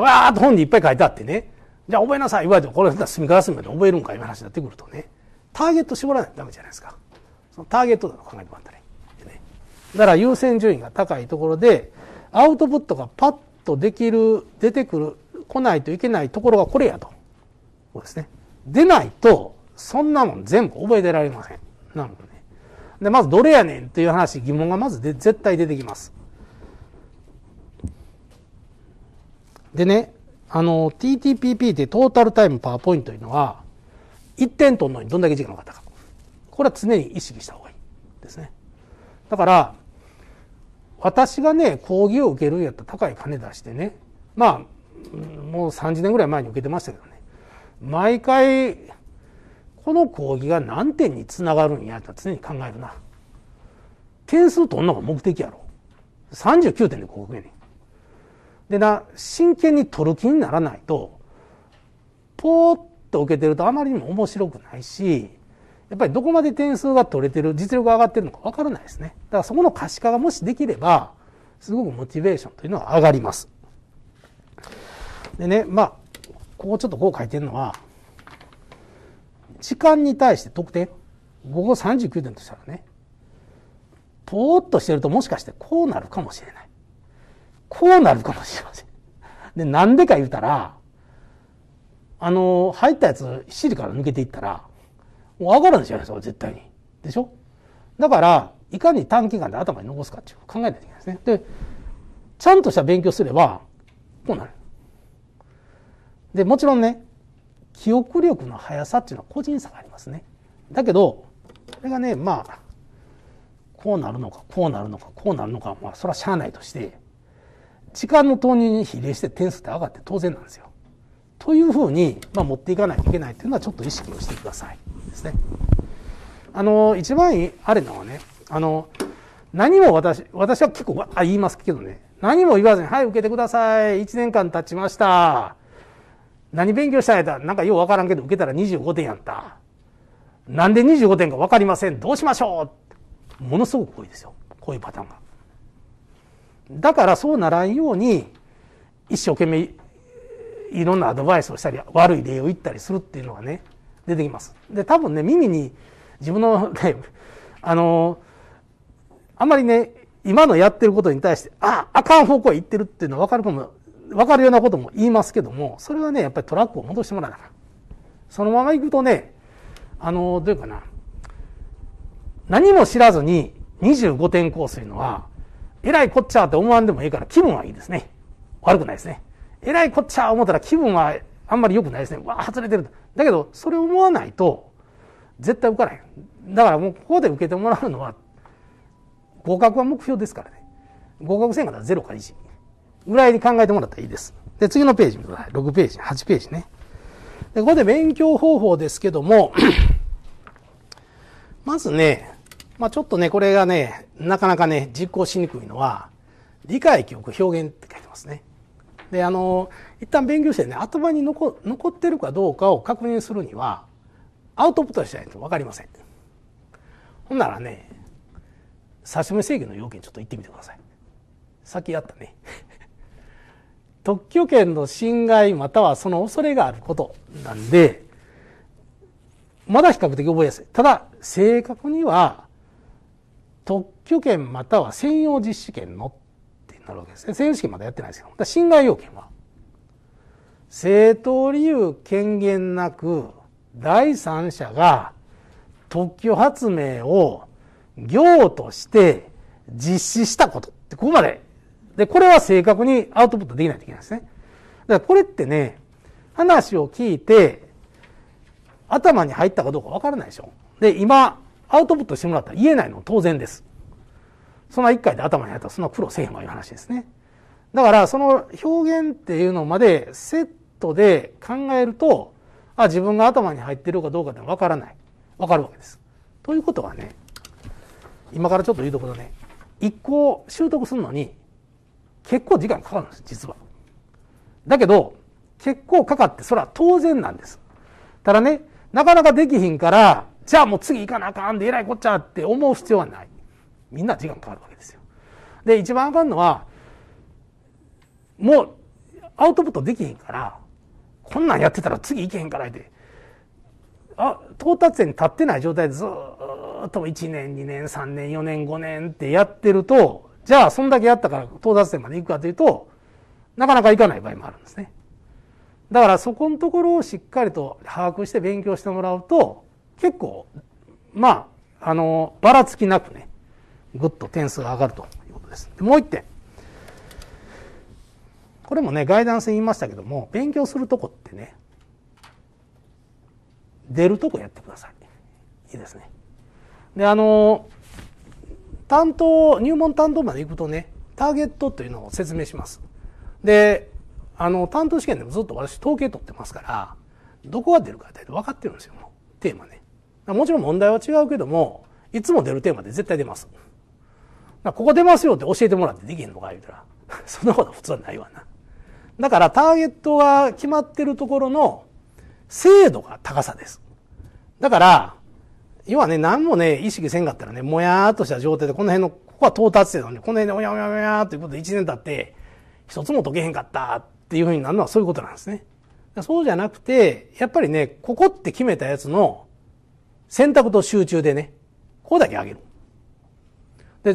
から、わーっと本にいっぱい書いてあってね、じゃあ覚えなさい、言われても、これだったら隅から隅まで覚えるんか、いう話になってくるとね、ターゲット絞らないとダメじゃないですか。そのターゲットだと考えてもらったらいい。ね。だから優先順位が高いところで、アウトプットがパッとできる、出てくる、来ないといけないところはこれやと。そうですね。出ないと、そんなもん全部覚えてられません。なるほどね。で、まずどれやねんっていう話、疑問がまずで絶対出てきます。でね、あの、TTPP ってトータルタイムパワーポイントというのは、1点取るのにどんだけ時間がかかったか。これは常に意識した方がいいですね。だから、私がね、講義を受けるんやったら高い金出してね。まあ、もう30年ぐらい前に受けてましたけどね。毎回、この講義が何点につながるんやったら常に考えるな。点数取んのが目的やろ。39点で合格やねん。でな、真剣に取る気にならないと、ポーッと受けてるとあまりにも面白くないし、やっぱりどこまで点数が取れてる、実力が上がってるのかわからないですね。だからそこの可視化がもしできれば、すごくモチベーションというのは上がります。でね、まあ、ここちょっとこう書いてるのは、時間に対して得点、午後39点としたらね、ぼーっとしてるともしかしてこうなるかもしれない。こうなるかもしれません。で、なんでか言うたら、あの、入ったやつ、7時から抜けていったら、もう上がるんでしょ絶対にでしょだからいかに短期間で頭に残すかっていう考えないといけないですねでちゃんとした勉強すればこうなるでもちろんね記憶力の速さっていうのは個人差がありますねだけどこれがねまあこうなるのかこうなるのかこうなるのかまあそれはしゃあないとして時間の投入に比例して点数って上がって当然なんですよというふうに、まあ、持っていかないといけないというのはちょっと意識をしてくださいですね。あの、一番いい、あれなのはね、あの、何も私、私は結構あ言いますけどね、何も言わずに、はい、受けてください。1年間経ちました。何勉強したら、やったなんかようわからんけど、受けたら25点やった。なんで25点かわかりません。どうしましょうものすごく多いですよ。こういうパターンが。だからそうならんように、一生懸命いろんなアドバイスをしたり悪い例を言ったりするっていうのはね出てきますで多分ね耳に自分のねあのあまりね今のやってることに対してああかん方向へ行ってるっていうのは分かるかも分かるようなことも言いますけどもそれはねやっぱりトラックを戻してもらうからそのまま行くとねあのどういうかな何も知らずに25点コースというのはえらいこっちゃって思わんでもいいから気分はいいですね悪くないですねえらいこっちゃ思ったら気分はあんまり良くないですね。わあ、外れてる。だけど、それ思わないと、絶対受からへん。だからもう、ここで受けてもらうのは、合格は目標ですからね。合格せんかったら0か1。ぐらいに考えてもらったらいいです。で、次のページ見てください。6ページ、8ページね。で、ここで勉強方法ですけども、まずね、まあちょっとね、これがね、なかなかね、実行しにくいのは、理解、記憶、表現って書いてますね。であの一旦勉強してね頭に残残ってるかどうかを確認するにはアウトプットしないと分かりませんほんならね差し制御の要件ちょっと言ってみてくださいさっきやったね 特許権の侵害またはその恐れがあることなんでまだ比較的覚えやすいただ正確には特許権または専用実施権のなるわけです。ね。治資まだやってないですけど、侵害要件は、正当理由権限なく、第三者が特許発明を業として実施したことってここまで。で、これは正確にアウトプットできないといけないですね。だからこれってね、話を聞いて、頭に入ったかどうかわからないでしょ。で、今、アウトプットしてもらったら言えないの当然です。そんな一回で頭に入ったらそんな苦労せえへんわいう話ですね。だからその表現っていうのまでセットで考えると、あ、自分が頭に入ってるかどうかってわからない。わかるわけです。ということはね、今からちょっと言うところね、一個習得するのに結構時間かかるんです、実は。だけど、結構かかって、それは当然なんです。ただね、なかなかできひんから、じゃあもう次行かなあかんで偉いこっちゃって思う必要はない。みんな時間かかるわけですよ。で、一番あかんのは、もう、アウトプットできへんから、こんなんやってたら次いけへんからって、あ、到達点に立ってない状態でずっと1年、2年、3年、4年、5年ってやってると、じゃあ、そんだけやったから到達点まで行くかというと、なかなか行かない場合もあるんですね。だからそこのところをしっかりと把握して勉強してもらうと、結構、まあ、あの、ばらつきなくね、ぐっと点数が上がるということです。でもう1点。これもね、ガイダンスに言いましたけども、勉強するとこってね、出るとこやってください。いいですね。で、あの、担当、入門担当まで行くとね、ターゲットというのを説明します。で、あの、担当試験でもずっと私統計取ってますから、どこが出るか大体分かってるんですよ、テーマね。もちろん問題は違うけども、いつも出るテーマで絶対出ます。ここ出ますよって教えてもらってできへんのか言うたら、そんなことは普通はないわな。だからターゲットが決まってるところの精度が高さです。だから、要はね、何もね、意識せんかったらね、もやーっとした状態で、この辺の、ここは到達点なのに、この辺でおやおやおやーということで1年経って、一つも解けへんかったっていうふうになるのはそういうことなんですね。そうじゃなくて、やっぱりね、ここって決めたやつの選択と集中でね、ここだけ上げる。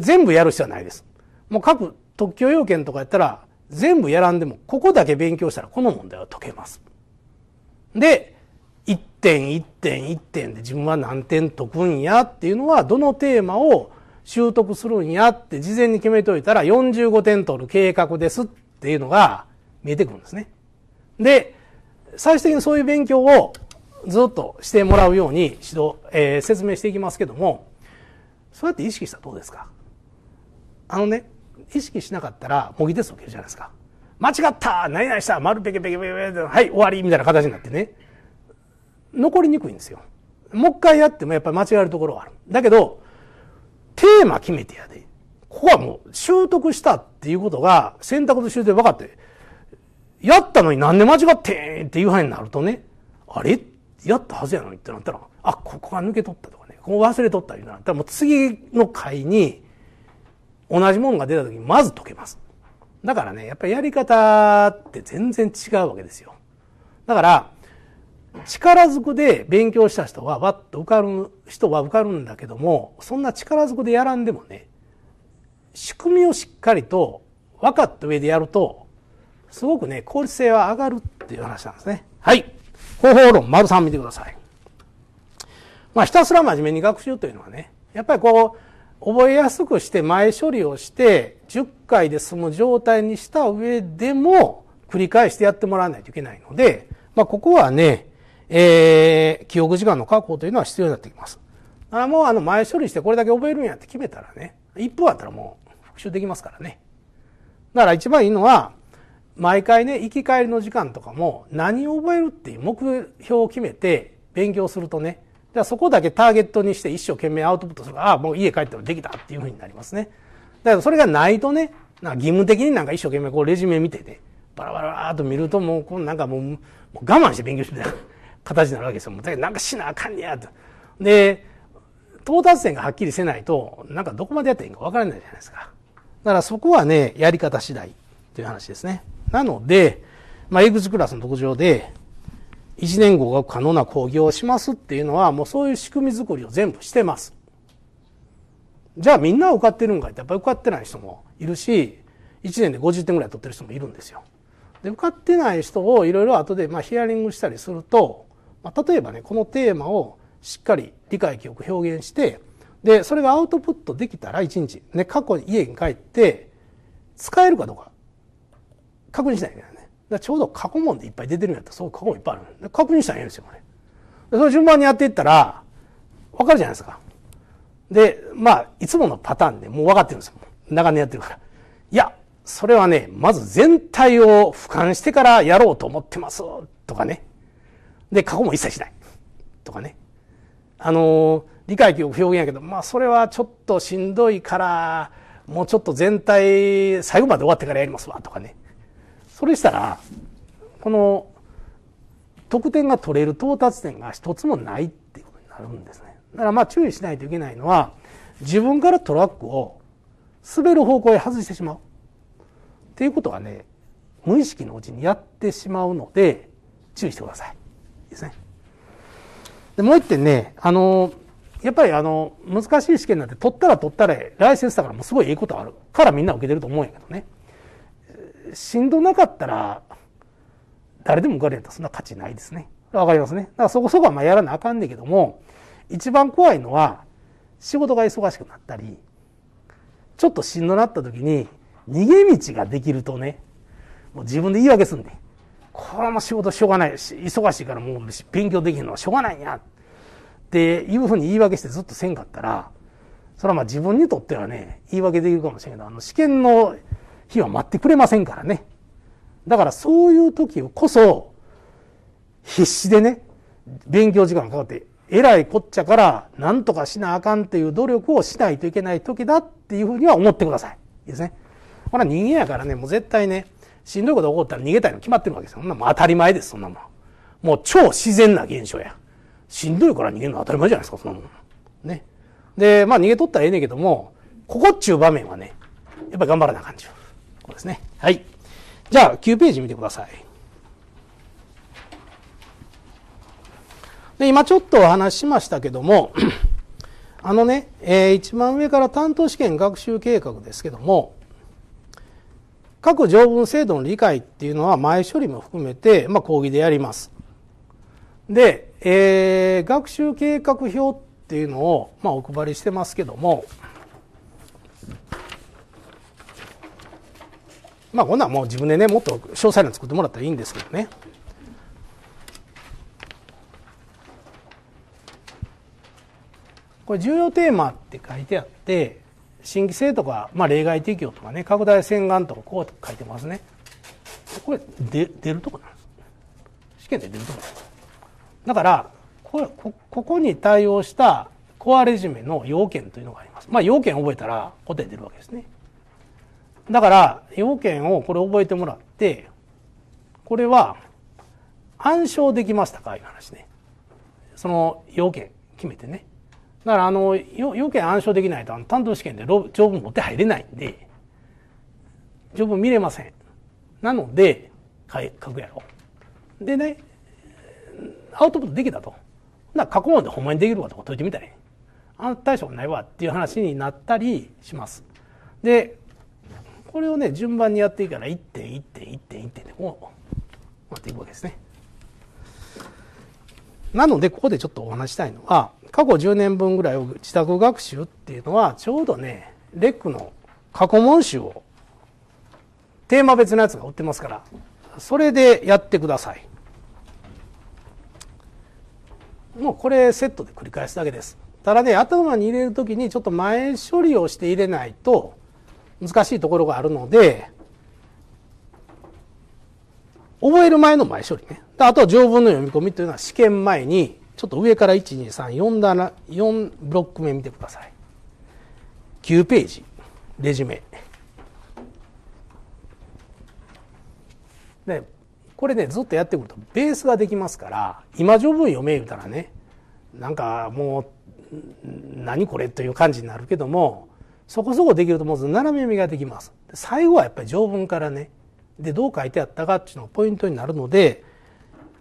で、全部やる必要はないです。もう各特許要件とかやったら、全部やらんでも、ここだけ勉強したらこの問題は解けます。で、1点1点1点で自分は何点解くんやっていうのは、どのテーマを習得するんやって事前に決めておいたら45点取る計画ですっていうのが見えてくるんですね。で、最終的にそういう勉強をずっとしてもらうように指導、えー、説明していきますけども、そうやって意識したらどうですかあのね意識しなかったら模擬テスト受けるじゃないですか間違った何々した丸ペケペケペケペケはい終わりみたいな形になってね残りにくいんですよもう一回やってもやっぱり間違えるところはあるだけどテーマ決めてやでここはもう習得したっていうことが選択と習得で分かってやったのになんで間違ってんっていう範囲になるとねあれやったはずやのにってなったらあここが抜け取ったとかねここ忘れとったりなったらもう次の回に同じもんが出た時にまず解けます。だからね、やっぱりやり方って全然違うわけですよ。だから、力ずくで勉強した人はわっと受かる人は受かるんだけども、そんな力ずくでやらんでもね、仕組みをしっかりと分かった上でやると、すごくね、効率性は上がるっていう話なんですね。はい。方法論、丸3見てください。まあ、ひたすら真面目に学習というのはね、やっぱりこう、覚えやすくして前処理をして10回で済む状態にした上でも繰り返してやってもらわないといけないので、まあ、ここはね、えー、記憶時間の確保というのは必要になってきます。だからもうあの前処理してこれだけ覚えるんやって決めたらね、1分あったらもう復習できますからね。だから一番いいのは、毎回ね、行き帰りの時間とかも何を覚えるっていう目標を決めて勉強するとね、ではそこだけターゲットにして一生懸命アウトプットするああもう家帰ったらできたっていうふうになりますねだけどそれがないとねな義務的になんか一生懸命こうレジュメ見ててバラバラバラと見るともうこなんかもうもう我慢して勉強してた形になるわけですよもうなんかしなあかんねやとで到達点がはっきりせないとなんかどこまでやっていいか分からないじゃないですかだからそこはねやり方次第という話ですねなので、まあ、エグズクラスの特徴で1年後が可能な講義をしますっていうのは、もうそういう仕組み作りを全部してます。じゃあみんな受かってるんかってやっぱり受かってない人もいるし、1年で50点ぐらい取ってる人もいるんですよ。で、受かってない人をいろいろ後でまあヒアリングしたりすると、まあ、例えばね、このテーマをしっかり理解、記憶、表現して、で、それがアウトプットできたら1日、ね、過去に家に帰って、使えるかどうか、確認しないといけない。だちょうど過去問でいっぱい出てるんやったらそう過去問いっぱいある確認したらええんですよこでその順番にやっていったら分かるじゃないですかでまあいつものパターンでもう分かってるんですよ長年やってるからいやそれはねまず全体を俯瞰してからやろうと思ってますとかねで過去問一切しないとかねあの理解記憶表現やけどまあそれはちょっとしんどいからもうちょっと全体最後まで終わってからやりますわとかねそれしたらこの得点が取れる到達点が一つもないっていうことになるんですねだからまあ注意しないといけないのは自分からトラックを滑る方向へ外してしまうっていうことはね無意識のうちにやってしまうので注意してくださいですねでもう一点ねあのやっぱりあの難しい試験なんて取ったら取ったらライセンスだからもうすごいいいことあるからみんな受けてると思うんやけどねしんどなかったら、誰でも受かるんやったらそんな価値ないですね。わかりますね。だからそこそこはまあやらなあかんねんけども、一番怖いのは、仕事が忙しくなったり、ちょっとしんどなった時に、逃げ道ができるとね、もう自分で言い訳すんで、これも仕事しょうがないし、忙しいからもう勉強できるのはしょうがないや、っていうふうに言い訳してずっとせんかったら、それはまあ自分にとってはね、言い訳できるかもしれんけど、あの試験の日は待ってくれませんからね。だからそういう時こそ、必死でね、勉強時間かかって、えらいこっちゃから何とかしなあかんっていう努力をしないといけない時だっていうふうには思ってください。いいですね。ほれ人間やからね、もう絶対ね、しんどいこと起こったら逃げたいの決まってるわけですよ。そんなもん当たり前です、そんなもん。もう超自然な現象や。しんどいから逃げるのは当たり前じゃないですか、そんなもん。ね。で、まあ逃げとったらええねんけども、ここっちゅう場面はね、やっぱり頑張らなあかんゅう。こですね。はい。じゃあ、9ページ見てください。で、今ちょっとお話ししましたけども、あのね、えー、一番上から担当試験学習計画ですけども、各条文制度の理解っていうのは前処理も含めて、まあ、講義でやります。で、えー、学習計画表っていうのを、まあ、お配りしてますけども、まあこんなんもう自分でねもっと詳細な作ってもらったらいいんですけどね。これ重要テーマって書いてあって新規性とか、まあ、例外適用とかね拡大洗顔とかこう書いてますねこれで出るとこなんです試験で出るとこなんですだからここここに対応したコアレジュメの要件というのがありますまあ要件覚えたら答え出るわけですねだから、要件をこれ覚えてもらって、これは、暗唱できましたかいう話ね。その要件決めてね。だからあの、要件暗唱できないと、担当試験で条文持って入れないんで、条文見れません。なので、書くやろ。でね、アウトプットできたと。な過去問でほんまにできるかとか解いてみたい。あの対象ないわっていう話になったりします。で、これをね順番にやっていいから1点1点1点1点でこう待っていくわけですね。なのでここでちょっとお話したいのは過去10年分ぐらいを自宅学習っていうのはちょうどねレックの過去問集をテーマ別のやつが売ってますからそれでやってください。もうこれセットで繰り返すだけです。ただね頭に入れるときにちょっと前処理をして入れないと難しいところがあるので、覚える前の前処理ね。あとは条文の読み込みというのは試験前に、ちょっと上から1、2、3、4段、4ブロック目見てください。9ページ、レジュメ。で、これね、ずっとやってくるとベースができますから、今条文読め言うたらね、なんかもう、何これという感じになるけども、そこそこできると思うんです斜め読みができます最後はやっぱり条文からねでどう書いてあったかっていうのがポイントになるので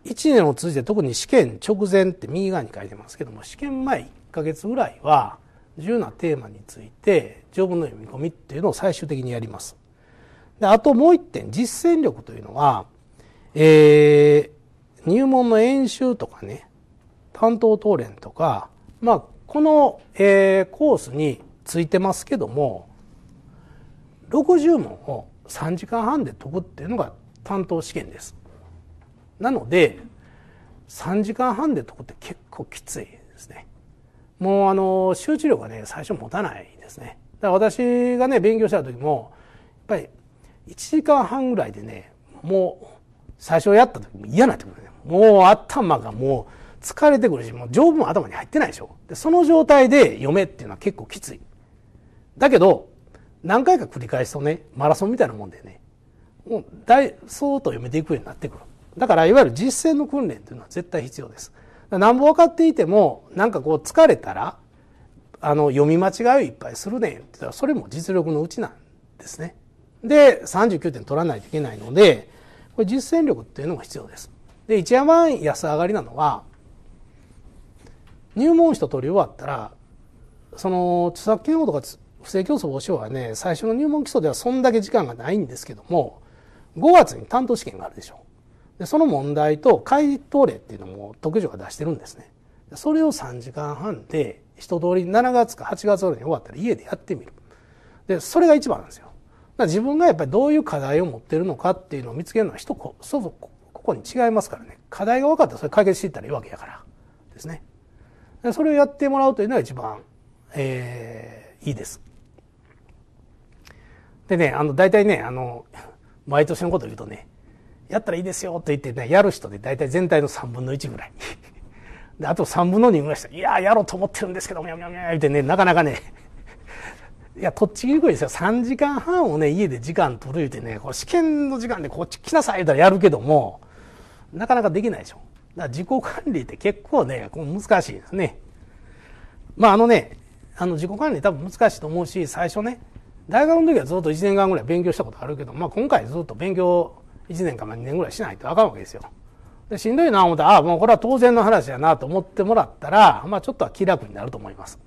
1年を通じて特に試験直前って右側に書いてますけども試験前1か月ぐらいは重要なテーマについて条文の読み込みっていうのを最終的にやります。であともう一点実践力というのは、えー、入門の演習とかね担当当連とか、まあ、この、えー、コースについてますけども60問を3時間半で解くっていうのが担当試験です。なので3時間半で解くって結構きついですね。もうあの集中力がね最初持たないですね。だから私がね勉強してた時もやっぱり1時間半ぐらいでねもう最初やった時も嫌なってとるね。もう頭がもう疲れてくるしもう条文頭に入ってないでしょ。でその状態で読めっていうのは結構きつい。だけど何回か繰り返すとねマラソンみたいなもんでねもう大そうと読めていくようになってくるだからいわゆる実践の訓練というのは絶対必要ですなんぼ分かっていてもなんかこう疲れたらあの読み間違いをいっぱいするねんって言ったらそれも実力のうちなんですねで39点取らないといけないのでこれ実践力っていうのも必要ですで一山安上がりなのは入門した取り終わったらその著作権法とか不正競争防止法はね、最初の入門基礎ではそんだけ時間がないんですけども、5月に担当試験があるでしょ。で、その問題と回答例っていうのも特許が出してるんですね。それを3時間半で、一通り7月か8月頃に終わったら家でやってみる。で、それが一番なんですよ。自分がやっぱりどういう課題を持ってるのかっていうのを見つけるのは人こ、そここに違いますからね。課題が分かったらそれ解決していったらいいわけやから。ですね。それをやってもらうというのが一番、えー、いいです。でね、あの、大体ね、あの、毎年のこと言うとね、やったらいいですよと言ってね、やる人で大体全体の3分の1ぐらい。で、あと3分の2ぐらいしたいや、やろうと思ってるんですけど、みゃみゃみゃ、言ってね、なかなかね、いや、とっちりくいですよ。3時間半をね、家で時間取る言うてね、これ試験の時間でこっち来なさい言うたらやるけども、なかなかできないでしょ。だから自己管理って結構ね、こう難しいですね。まああのね、あの自己管理多分難しいと思うし、最初ね、大学の時はずっと1年間ぐらい勉強したことあるけど、まあ、今回ずっと勉強1年か2年ぐらいしないとあかんわけですよ。でしんどいな思ったらああもうこれは当然の話やなと思ってもらったら、まあ、ちょっとは気楽になると思います。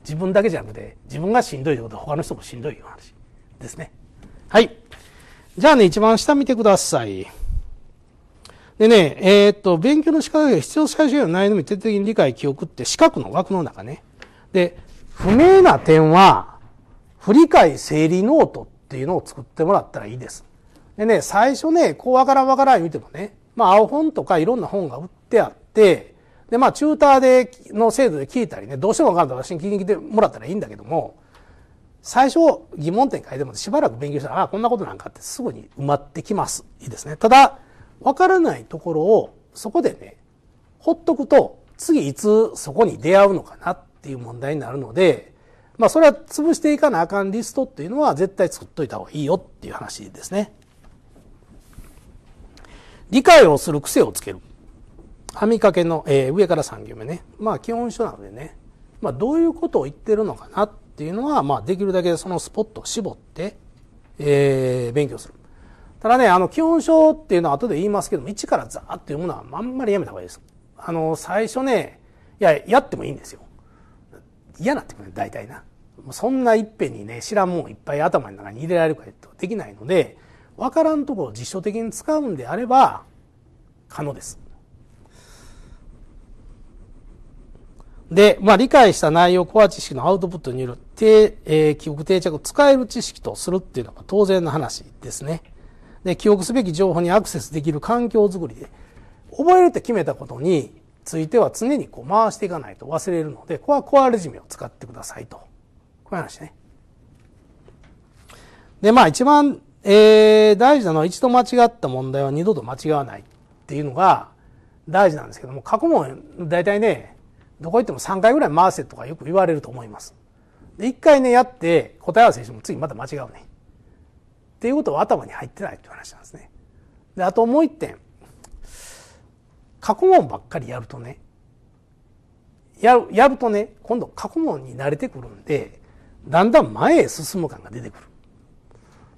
自分だけじゃなくて自分がしんどいってことは他の人もしんどいよ話ですね。はい。じゃあね、一番下見てください。でね、えー、っと、勉強の仕方が必要最小いのに、み、徹底的に理解、記憶って四角の枠の中ね。で、不明な点は、振り返整理ノートっていうのを作ってもらったらいいです。でね、最初ね、こうわからんわからん言うてもね、まあ、青本とかいろんな本が売ってあって、で、まあ、チューターで、の制度で聞いたりね、どうしてもわからんと私に聞きに来てもらったらいいんだけども、最初疑問点書いてもしばらく勉強したら、ああ、こんなことなんかってすぐに埋まってきます。いいですね。ただ、わからないところをそこでね、ほっとくと、次いつそこに出会うのかなっていう問題になるので、まあ、それは潰していかなあかんリストっていうのは絶対作っといた方がいいよっていう話ですね。理解をする癖をつける。はみかけの、えー、上から3行目ね。まあ、基本書なのでね。まあ、どういうことを言ってるのかなっていうのは、まあ、できるだけそのスポットを絞って、えー、勉強する。ただね、あの、基本書っていうのは後で言いますけども、一からザーって読むのはあんまりやめた方がいいです。あの、最初ね、いや、やってもいいんですよ。嫌なってくるね、大体な。そんないっぺんにね知らんもんいっぱい頭の中に入れられるかとできないので分からんところを実証的に使うんであれば可能です。で、まあ、理解した内容、コア知識のアウトプットによるえー、記憶定着を使える知識とするっていうのが当然の話ですね。で、記憶すべき情報にアクセスできる環境づくりで、覚えるって決めたことについては常にこう回していかないと忘れるので、ここはコアレジュメを使ってくださいと。こういう話ね。で、まあ一番、えー、大事なのは一度間違った問題は二度と間違わないっていうのが大事なんですけども、過去問大体ね、どこ行っても3回ぐらい回せとかよく言われると思います。で、1回ね、やって答え合わせしても次また間違うね。っていうことは頭に入ってないっていう話なんですね。で、あともう一点。過去問ばっかりやるとね、やる、やるとね、今度過去問に慣れてくるんで、だんだん前へ進む感が出てくる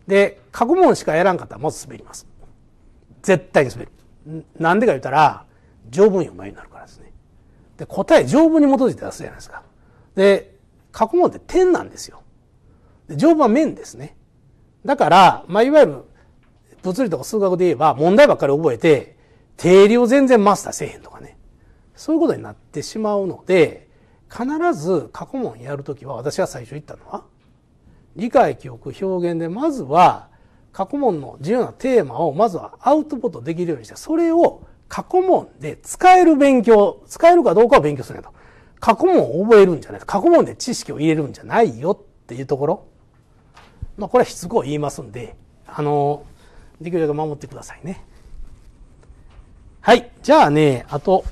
で過去問しかやらんかったらまず滑ります絶対に滑るなんでか言ったら条文読まになるからですねで答え条文に基づいて出すじゃないですかで過去問って点なんですよで条文は面ですねだから、まあ、いわゆる物理とか数学で言えば問題ばっかり覚えて定理を全然マスターせえへんとかねそういうことになってしまうので必ず過去問やるときは私が最初言ったのは理解記憶表現でまずは過去問の自由なテーマをまずはアウトプットできるようにしてそれを過去問で使える勉強使えるかどうかを勉強するんやと過去問を覚えるんじゃない過去問で知識を入れるんじゃないよっていうところまあこれはしつこい言いますんであのできるだけ守ってくださいねはいじゃあねあと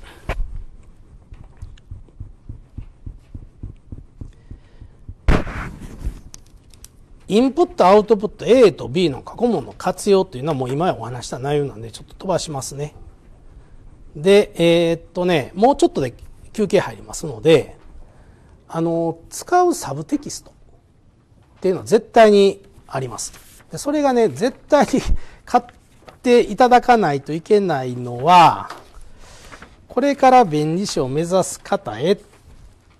インプットアウトプット A と B の過去問の活用というのはもう今やお話した内容なんでちょっと飛ばしますね。で、えー、っとね、もうちょっとで休憩入りますので、あの、使うサブテキストっていうのは絶対にあります。でそれがね、絶対に買っていただかないといけないのは、これから弁理士を目指す方へっ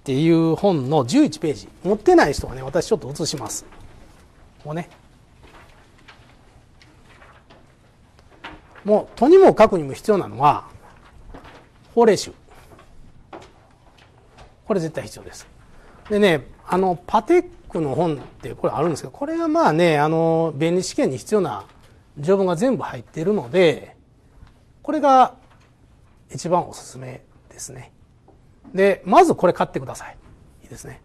ていう本の11ページ。持ってない人はね、私ちょっと写します。もうねもうとにもかくにも必要なのは法令集これ絶対必要ですでねあのパテックの本ってこれあるんですけどこれがまあねあの便利試験に必要な条文が全部入っているのでこれが一番おすすめですねでまずこれ買ってくださいいいですね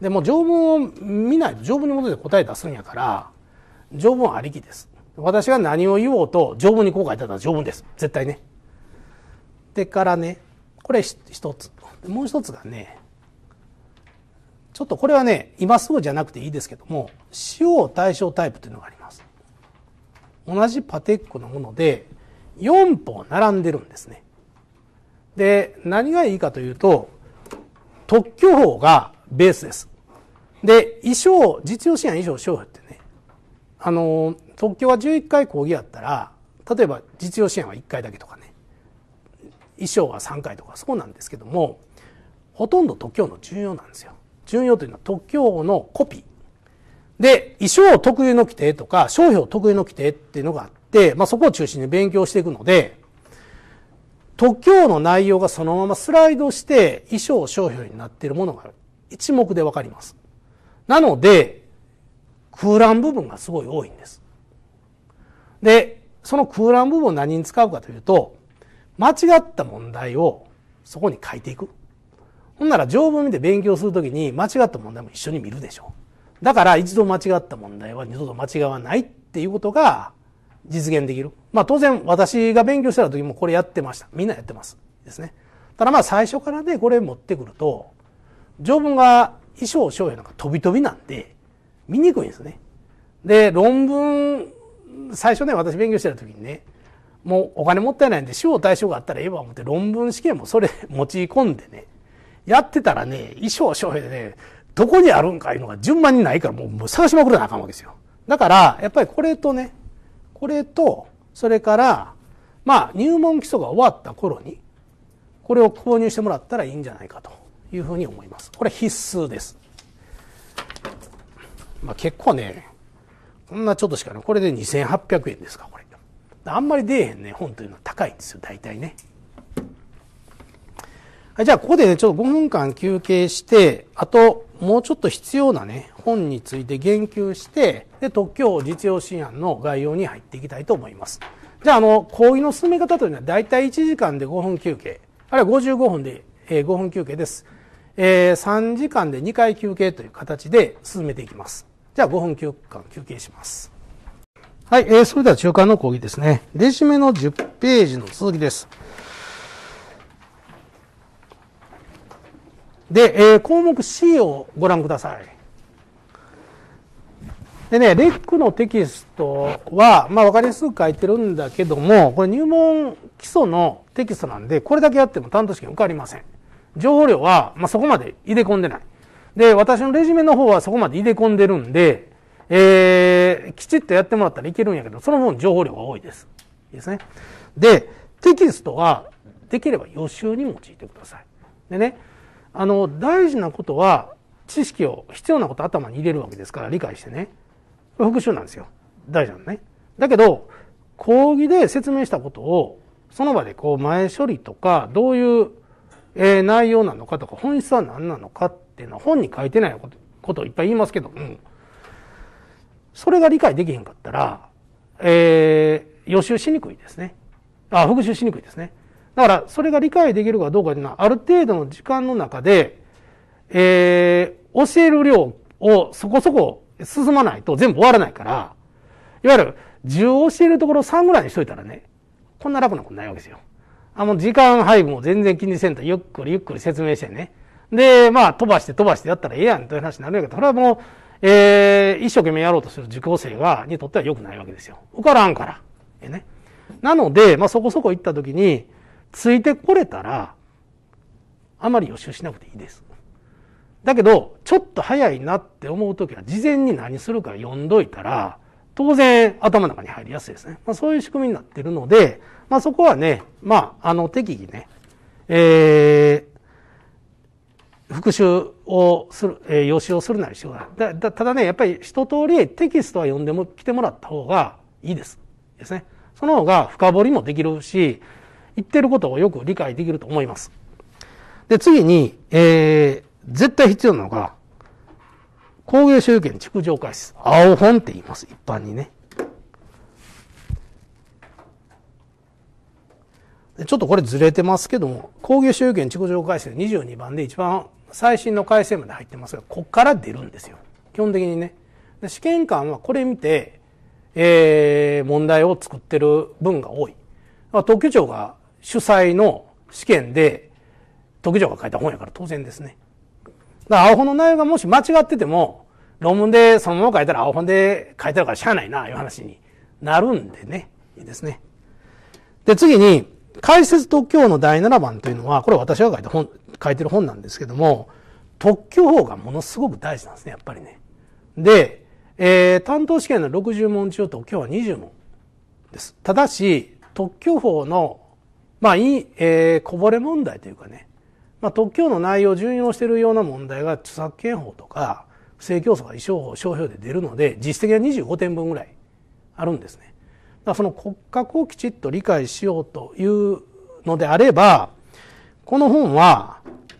でも条文を見ないと条文に基づいて答え出すんやから条文ありきです私が何を言おうと条文にこう書いてたら条文です絶対ねでからねこれ一つもう一つがねちょっとこれはね今すぐじゃなくていいですけども使用対象タイプというのがあります同じパテックのもので4歩並んでるんですねで何がいいかというと特許法がベースですで、衣装、実用支援衣装商標ってね、あの、特許は11回講義やったら、例えば実用支援は1回だけとかね、衣装は3回とかそうなんですけども、ほとんど特許の重要なんですよ。重要というのは特許のコピー。で、衣装特有の規定とか、商標特有の規定っていうのがあって、まあ、そこを中心に勉強していくので、特許の内容がそのままスライドして衣装商標になっているものが一目でわかります。なので、空欄部分がすごい多いんです。で、その空欄部分を何に使うかというと、間違った問題をそこに書いていく。ほんなら条文見て勉強するときに間違った問題も一緒に見るでしょう。だから一度間違った問題は二度と間違わないっていうことが実現できる。まあ当然私が勉強したた時もこれやってました。みんなやってます。ですね。ただまあ最初からね、これ持ってくると、条文が衣装、商品なんか飛び飛びなんで、見にくいんですね。で、論文、最初ね、私勉強してた時にね、もうお金もったいないんで、賞対象があったらええわ思って論文試験もそれ持ち込んでね、やってたらね、衣装、商品でね、どこにあるんかいうのが順番にないからもうもう探しまくらなあかんわけですよ。だから、やっぱりこれとね、これと、それから、まあ入門基礎が終わった頃に、これを購入してもらったらいいんじゃないかと。いうふうに思います。これ必須です。まあ、結構ね、こんなちょっとしかい。これで2800円ですか、これ。あんまり出えへんね、本というのは高いんですよ、大体ね。はい、じゃあ、ここでね、ちょっと5分間休憩して、あと、もうちょっと必要なね、本について言及して、で、特許実用新案の概要に入っていきたいと思います。じゃあ、あの、講義の進め方というのは、大体1時間で5分休憩、あるいは55分で、えー、5分休憩です。えー、3時間で2回休憩という形で進めていきます。じゃあ5分休間休憩します。はい、えー、それでは中間の講義ですね。レジュメの10ページの続きです。で、えー、項目 C をご覧ください。でね、レックのテキストは、まあ、わかりやすく書いてるんだけども、これ入門基礎のテキストなんで、これだけやっても担当試験受かりません。情報量は、まあ、そこまで入れ込んでない。で、私のレジュメの方はそこまで入れ込んでるんで、えー、きちっとやってもらったらいけるんやけど、その分情報量が多いです。いいですね。で、テキストは、できれば予習に用いてください。でね、あの、大事なことは、知識を、必要なこと頭に入れるわけですから、理解してね。これ復習なんですよ。大事なのね。だけど、講義で説明したことを、その場でこう前処理とか、どういうえー、内容なのかとか、本質は何なのかっていうのは本に書いてないことことをいっぱい言いますけども、それが理解できへんかったら、えー、予習しにくいですね。あ、復習しにくいですね。だから、それが理解できるかどうかというのは、ある程度の時間の中で、えー、教える量をそこそこ進まないと全部終わらないから、いわゆる、10教えるところ3ぐらいにしといたらね、こんな楽なことないわけですよ。あの、時間配分も全然気にせんと、ゆっくりゆっくり説明してね。で、まあ、飛ばして飛ばしてやったらええやんという話になるんだけど、それはもう、えー、一生懸命やろうとする受講生が、にとっては良くないわけですよ。受からんから。えね。なので、まあ、そこそこ行った時に、ついてこれたら、あまり予習しなくていいです。だけど、ちょっと早いなって思う時は、事前に何するか読んどいたら、当然頭の中に入りやすいですね。まあ、そういう仕組みになってるので、まあ、そこはね、まあ、あの、適宜ね、えー、復習をする、えー、予習をするなりしよう。だだただね、やっぱり一通りテキストは読んでも来てもらった方がいいです。ですね。その方が深掘りもできるし、言ってることをよく理解できると思います。で、次に、えー、絶対必要なのが、工芸所有権築城開室。青本って言います。一般にね。ちょっとこれずれてますけども、工業所有権地区上改正22番で一番最新の改正まで入ってますが、ここから出るんですよ。基本的にね。で試験官はこれ見て、えー、問題を作ってる分が多い。特許庁が主催の試験で、特許庁が書いた本やから当然ですね。だから、青本の内容がもし間違ってても、論文でそのまま書いたら青本で書いてあるからしゃあないな、いう話になるんでね。いいですね。で、次に、解説特許法の第7番というのは、これ私が書いた本、書いてる本なんですけども、特許法がものすごく大事なんですね、やっぱりね。で、えー、担当試験の60問中特許法は20問です。ただし、特許法の、まあ、いい、えー、こぼれ問題というかね、まあ、特許の内容を順用しているような問題が著作権法とか、不正競争が異装法、商標で出るので、実績は25点分ぐらいあるんですね。まあ、その骨格をきちっと理解しようというのであれば、この本は、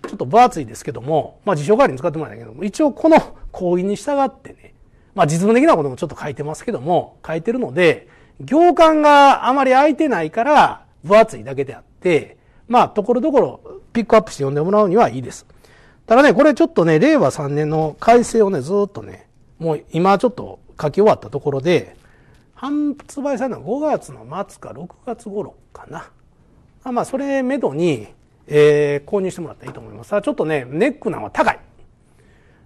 ちょっと分厚いですけども、まあ辞書代わりに使ってもらえないけども、一応この行為に従ってね、まあ実務的なこともちょっと書いてますけども、書いてるので、行間があまり空いてないから分厚いだけであって、まあところどころピックアップして読んでもらうにはいいです。ただね、これちょっとね、令和3年の改正をね、ずっとね、もう今ちょっと書き終わったところで、発売されたのは5月の末か6月頃かな。あまあ、それめどに、えー、購入してもらったらいいと思います。ただちょっとね、ネックなンは高い。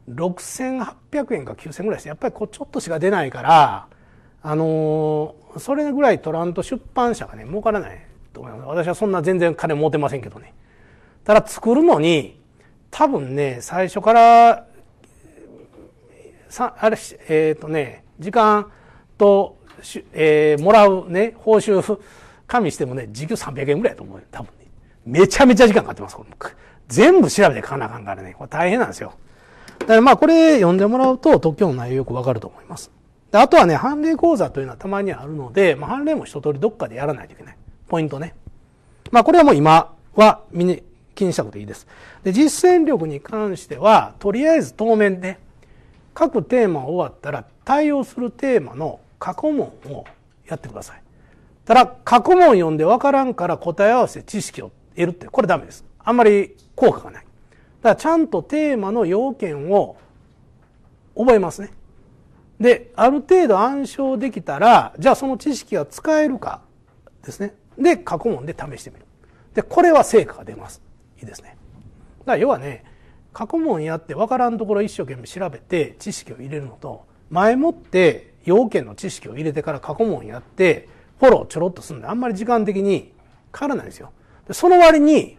6800円か9000円ぐらいして、やっぱりこうちょっとしか出ないから、あのー、それぐらい取らんと出版社がね、儲からないと思います。私はそんな全然金持てませんけどね。ただ作るのに、多分ね、最初から、さ、あれ、えっ、ー、とね、時間とえー、もらうね、報酬、加味してもね、時給300円ぐらいと思うよ、多分ね。めちゃめちゃ時間かかってます、これ。全部調べて書かなあかんからね、これ大変なんですよ。だからまあこれ読んでもらうと特許の内容よくわかると思います。であとはね、判例講座というのはたまにあるので、まあ、判例も一通りどっかでやらないといけない。ポイントね。まあこれはもう今はみに気にしたこといいです。で、実践力に関しては、とりあえず当面ね、各テーマ終わったら対応するテーマの過去問をやってください。ただ、過去問読んで分からんから答え合わせ知識を得るって、これダメです。あんまり効果がない。だからちゃんとテーマの要件を覚えますね。で、ある程度暗唱できたら、じゃあその知識が使えるかですね。で、過去問で試してみる。で、これは成果が出ます。いいですね。だから要はね、過去問やって分からんところ一生懸命調べて知識を入れるのと、前もって要件の知識を入れてから過去問やってフォローちょろっとするんであんまり時間的に変わらないんですよ。でその割に、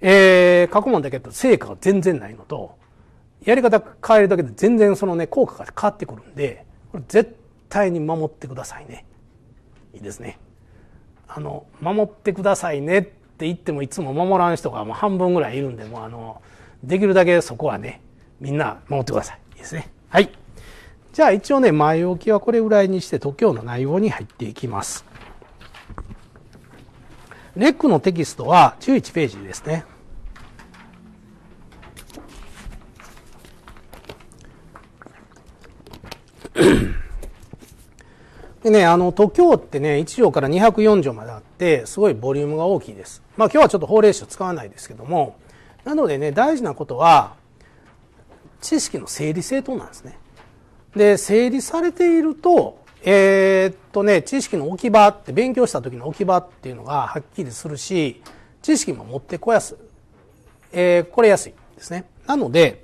えー、過去問だけだと成果が全然ないのとやり方変えるだけで全然そのね効果が変わってくるんでこれ絶対に守ってくださいね。いいですね。あの守ってくださいねって言ってもいつも守らん人がもう半分ぐらいいるんでもうあのできるだけそこはねみんな守ってください。いいですね。はい。じゃあ一応ね、前置きはこれぐらいにして、徒教の内容に入っていきます。レックのテキストは11ページですね。でね、あの、徒教ってね、1条から204条まであって、すごいボリュームが大きいです。まあ今日はちょっと法令書使わないですけども、なのでね、大事なことは、知識の整理整頓なんですね。で整理されているとえー、っとね知識の置き場って勉強した時の置き場っていうのがはっきりするし知識も持ってこやす、えー、これやすいですねなので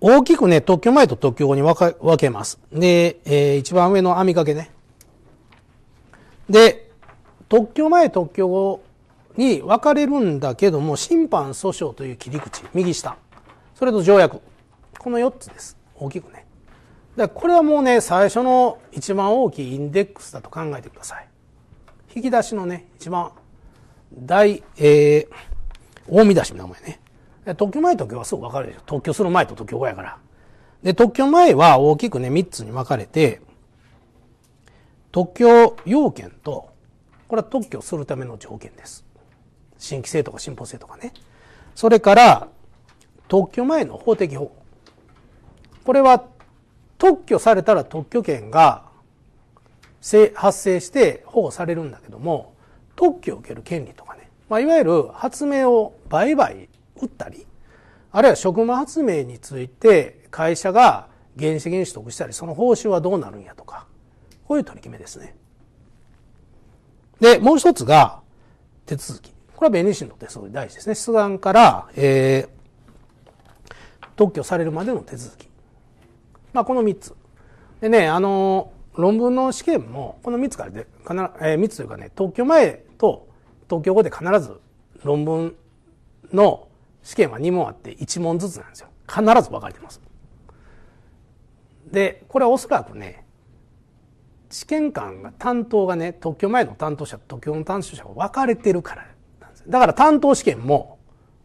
大きくね特許前と特許後に分けますで、えー、一番上の網掛けねで特許前特許後に分かれるんだけども審判訴訟という切り口右下それと条約この4つです大きくねだこれはもうね最初の一番大きいインデックスだと考えてください引き出しのね一番大えー、大見出しの名前ね特許前特許はすぐ分かるでしょ特許する前と特許後やからで特許前は大きくね3つに分かれて特許要件とこれは特許するための条件です新規性とか進歩性とかねそれから特許前の法的保護これは特許されたら特許権が発生して保護されるんだけども特許を受ける権利とかね、まあ、いわゆる発明を売買売ったりあるいは職務発明について会社が原資原取得したりその報酬はどうなるんやとかこういう取り決めですね。でもう一つが手続きこれは弁理士にとってすごい大事ですね出願から、えー、特許されるまでの手続きまあ、この3つ。でね、あの論文の試験も、この3つからで、必ず、えー、3つというかね、東京前と東京後で必ず論文の試験は2問あって1問ずつなんですよ。必ず分かれてます。で、これはおそらくね、試験官が担当がね、特許前の担当者と特許の担当者が分かれてるからなんです。だから担当試験も、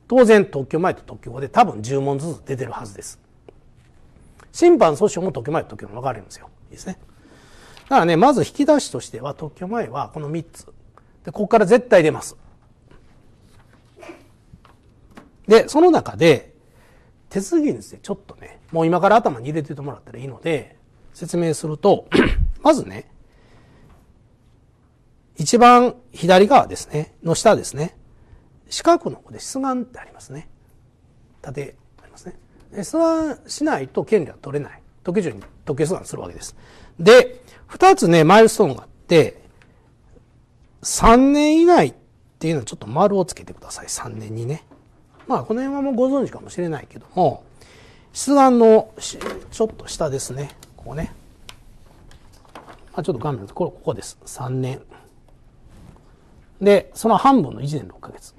当然特許前と特許後で多分10問ずつ出てるはずです。審判訴訟も特許前と特許の分かれるんですよ。いいですね。だからね、まず引き出しとしては特許前はこの3つ。で、ここから絶対出ます。で、その中で、手続きにですね、ちょっとね、もう今から頭に入れててもらったらいいので、説明すると、まずね、一番左側ですね、の下ですね、四角の方で出願ってありますね。縦ありますね。出願しないと権利は取れない。特許庁に特許出願するわけです。で、二つね、マイルストーンがあって、3年以内っていうのはちょっと丸をつけてください。3年にね。まあ、この辺はもうご存知かもしれないけども、出願のちょっと下ですね。ここね。まあ、ちょっと画面のところ、ここです。3年。で、その半分の1年6ヶ月。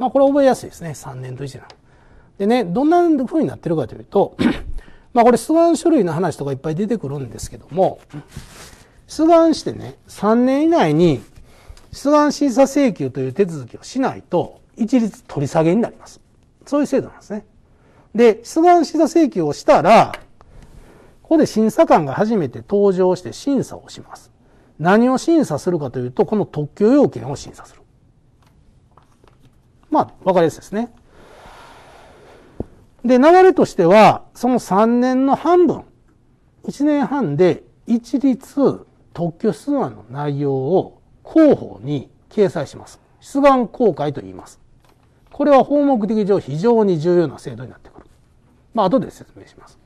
まあこれ覚えやすいですね。3年と1年。でね、どんな風になってるかというと、まあこれ出願書類の話とかいっぱい出てくるんですけども、出願してね、3年以内に出願審査請求という手続きをしないと、一律取り下げになります。そういう制度なんですね。で、出願審査請求をしたら、ここで審査官が初めて登場して審査をします。何を審査するかというと、この特許要件を審査する。まあ、わかりやすいですね。で、流れとしては、その3年の半分、1年半で一律特許出願の内容を広報に掲載します。出願公開と言います。これは法目的上非常に重要な制度になってくる。まあ、後で説明します。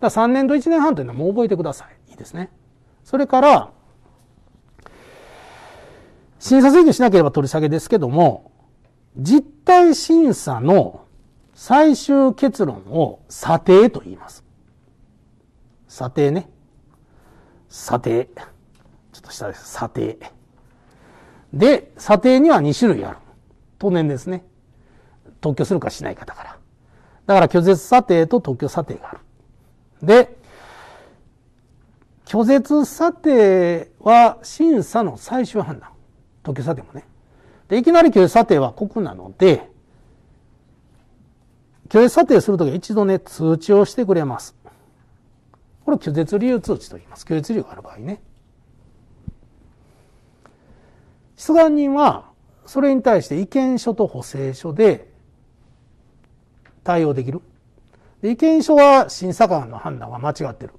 だ3年と1年半というのはもう覚えてください。いいですね。それから、審査請求しなければ取り下げですけども、実態審査の最終結論を査定と言います。査定ね。査定。ちょっと下です。査定。で、査定には2種類ある。当年ですね。特許するかしないかだから。だから拒絶査定と特許査定がある。で、拒絶査定は審査の最終判断。特許査定もね。で、いきなり虚栄査定は国なので、拒絶査定するときは一度ね、通知をしてくれます。これ拒絶理由通知と言います。拒絶理由がある場合ね。出願人は、それに対して意見書と補正書で対応できる。で意見書は審査官の判断は間違ってる。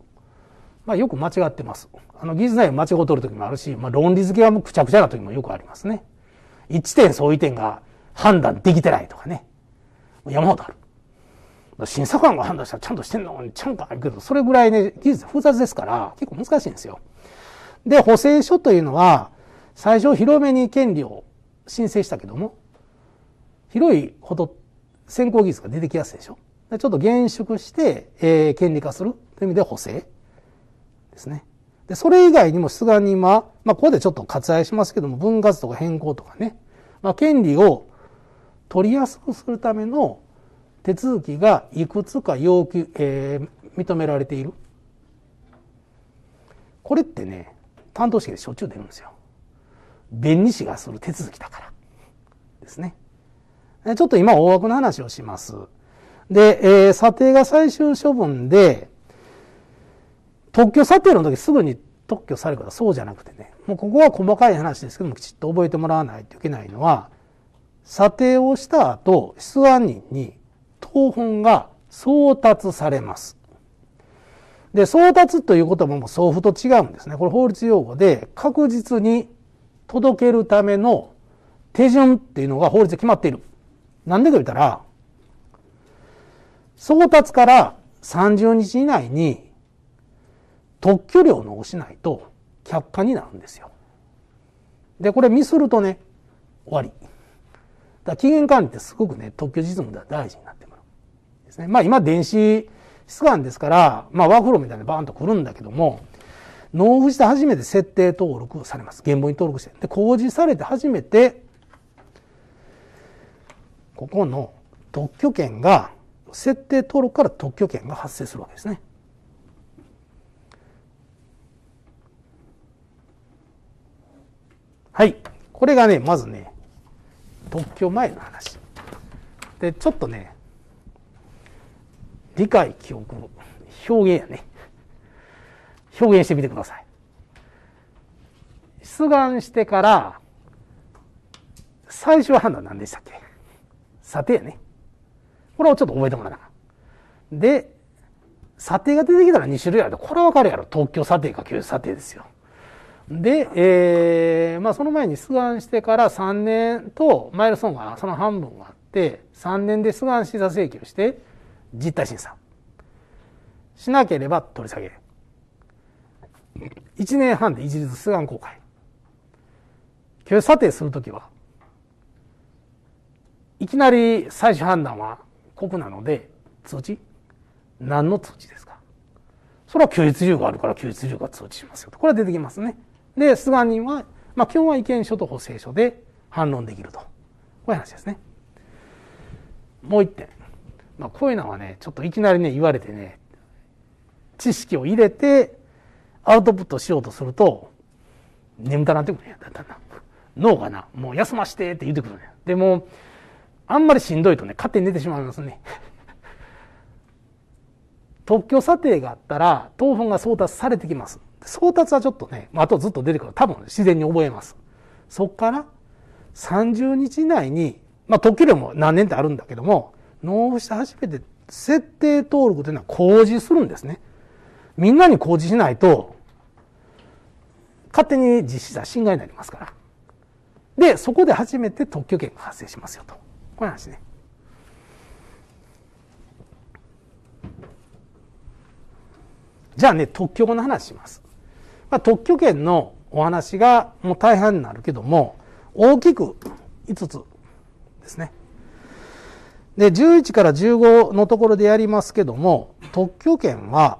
まあよく間違ってます。あの、技術内容間違うとるときもあるし、まあ論理付けがくちゃくちゃなときもよくありますね。一点相違点が判断できてないとかね。山ほどある。審査官が判断したらちゃんとしてんのちゃんとあるけど、それぐらいね、技術複雑ですから、結構難しいんですよ。で、補正書というのは、最初広めに権利を申請したけども、広いほど先行技術が出てきやすいでしょ。ちょっと厳粛して、えー、権利化するという意味で補正ですね。で、それ以外にも出願人は、まあ、ここでちょっと割愛しますけども、分割とか変更とかね、まあ、権利を取りやすくするための手続きがいくつか要求、えー、認められている。これってね、担当式でしょっちゅう出るんですよ。弁理士がする手続きだから。ですね。ちょっと今大枠の話をします。で、えー、査定が最終処分で、特許査定の時すぐに特許されるからそうじゃなくてね、もうここは細かい話ですけども、きちっと覚えてもらわないといけないのは、査定をした後、出願人に当本が送達されます。で、送達という言葉も送付と違うんですね。これ法律用語で確実に届けるための手順っていうのが法律で決まっている。なんでか言ったら、送達から30日以内に特許料を残しないと却下になるんですよ。で、これミスるとね、終わり。だ期限管理ってすごくね、特許実務では大事になってくる。ですね。まあ今電子出願ですから、まあワーフローみたいにバーンと来るんだけども、納付して初めて設定登録されます。原本に登録して。で、公示されて初めて、ここの特許権が、設定登録から特許権が発生するわけですね。はい。これがね、まずね、特許前の話。で、ちょっとね、理解、記憶、表現やね。表現してみてください。出願してから、最終判断何でしたっけ査定やね。これをちょっと覚えてもらわな。で、査定が出てきたら2種類ある。これはわかるやろ。特許査定か旧査定ですよ。で、えーまあ、その前に出願してから3年とマイルソンがその半分があって3年で出願審査請求して実態審査しなければ取り下げ1年半で一律出願公開許査定するときはいきなり最終判断は国なので通知何の通知ですかそれは休日需由があるから休日需要が通知しますよこれは出てきますね。で菅人は、まあ、基本は意見書と補正書で反論できるとこういう話ですね。もう一点、まあ、こういうのはねちょっといきなりね言われてね知識を入れてアウトプットしようとすると眠たなってくるねだんだん脳がなもう休ましてって言ってくるねでもあんまりしんどいとね勝手に寝てしまいますね特許査定があったら当分が送達されてきます送達はちょっとね、あとずっと出てくる多分自然に覚えます。そっから30日以内に、まあ、特許料も何年ってあるんだけども、納付して初めて設定登録というのは公示するんですね。みんなに公示しないと、勝手に実施者侵害になりますから。で、そこで初めて特許権が発生しますよと。こういう話ね。じゃあね、特許の話します。まあ、特許権のお話がもう大半になるけども、大きく5つですね。で、11から15のところでやりますけども、特許権は、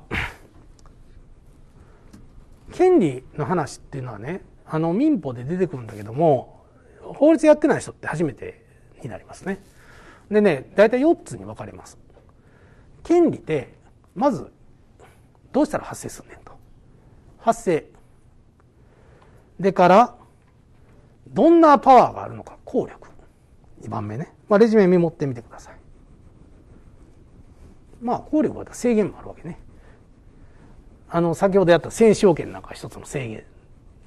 権利の話っていうのはね、あの民法で出てくるんだけども、法律やってない人って初めてになりますね。でね、大体4つに分かれます。権利って、まず、どうしたら発生すんねん。発生でからどんなパワーがあるのか効力2番目ね、まあ、レジュメメモってみてくださいまあ効力は制限もあるわけねあの先ほどやった戦勝権なんか一つの制限で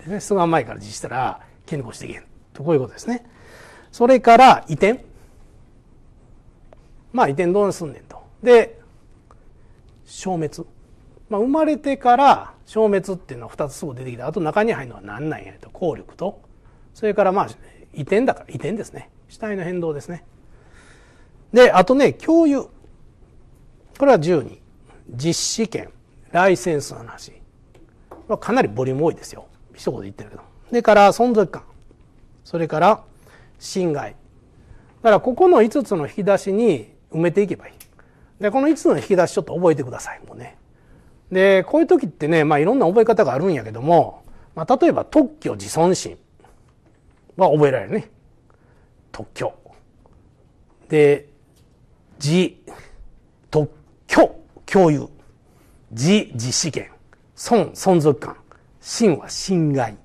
ね、ね菅前から実したら権利行使できんとこういうことですねそれから移転まあ移転どうすんねんとで消滅、まあ、生まれてから消滅っていうのは2つすぐ出てきてあと中に入るのは何なんやと効力とそれからまあ移転だから移転ですね死体の変動ですねであとね共有これは12実施権ライセンスの話かなりボリューム多いですよ一言で言ってるけどでから存続感それから侵害だからここの5つの引き出しに埋めていけばいいでこの5つの引き出しちょっと覚えてくださいもうねでこういう時ってね、まあ、いろんな覚え方があるんやけども、まあ、例えば特許自尊心は覚えられるね特許で自特許共有自自資源損存続感真は侵害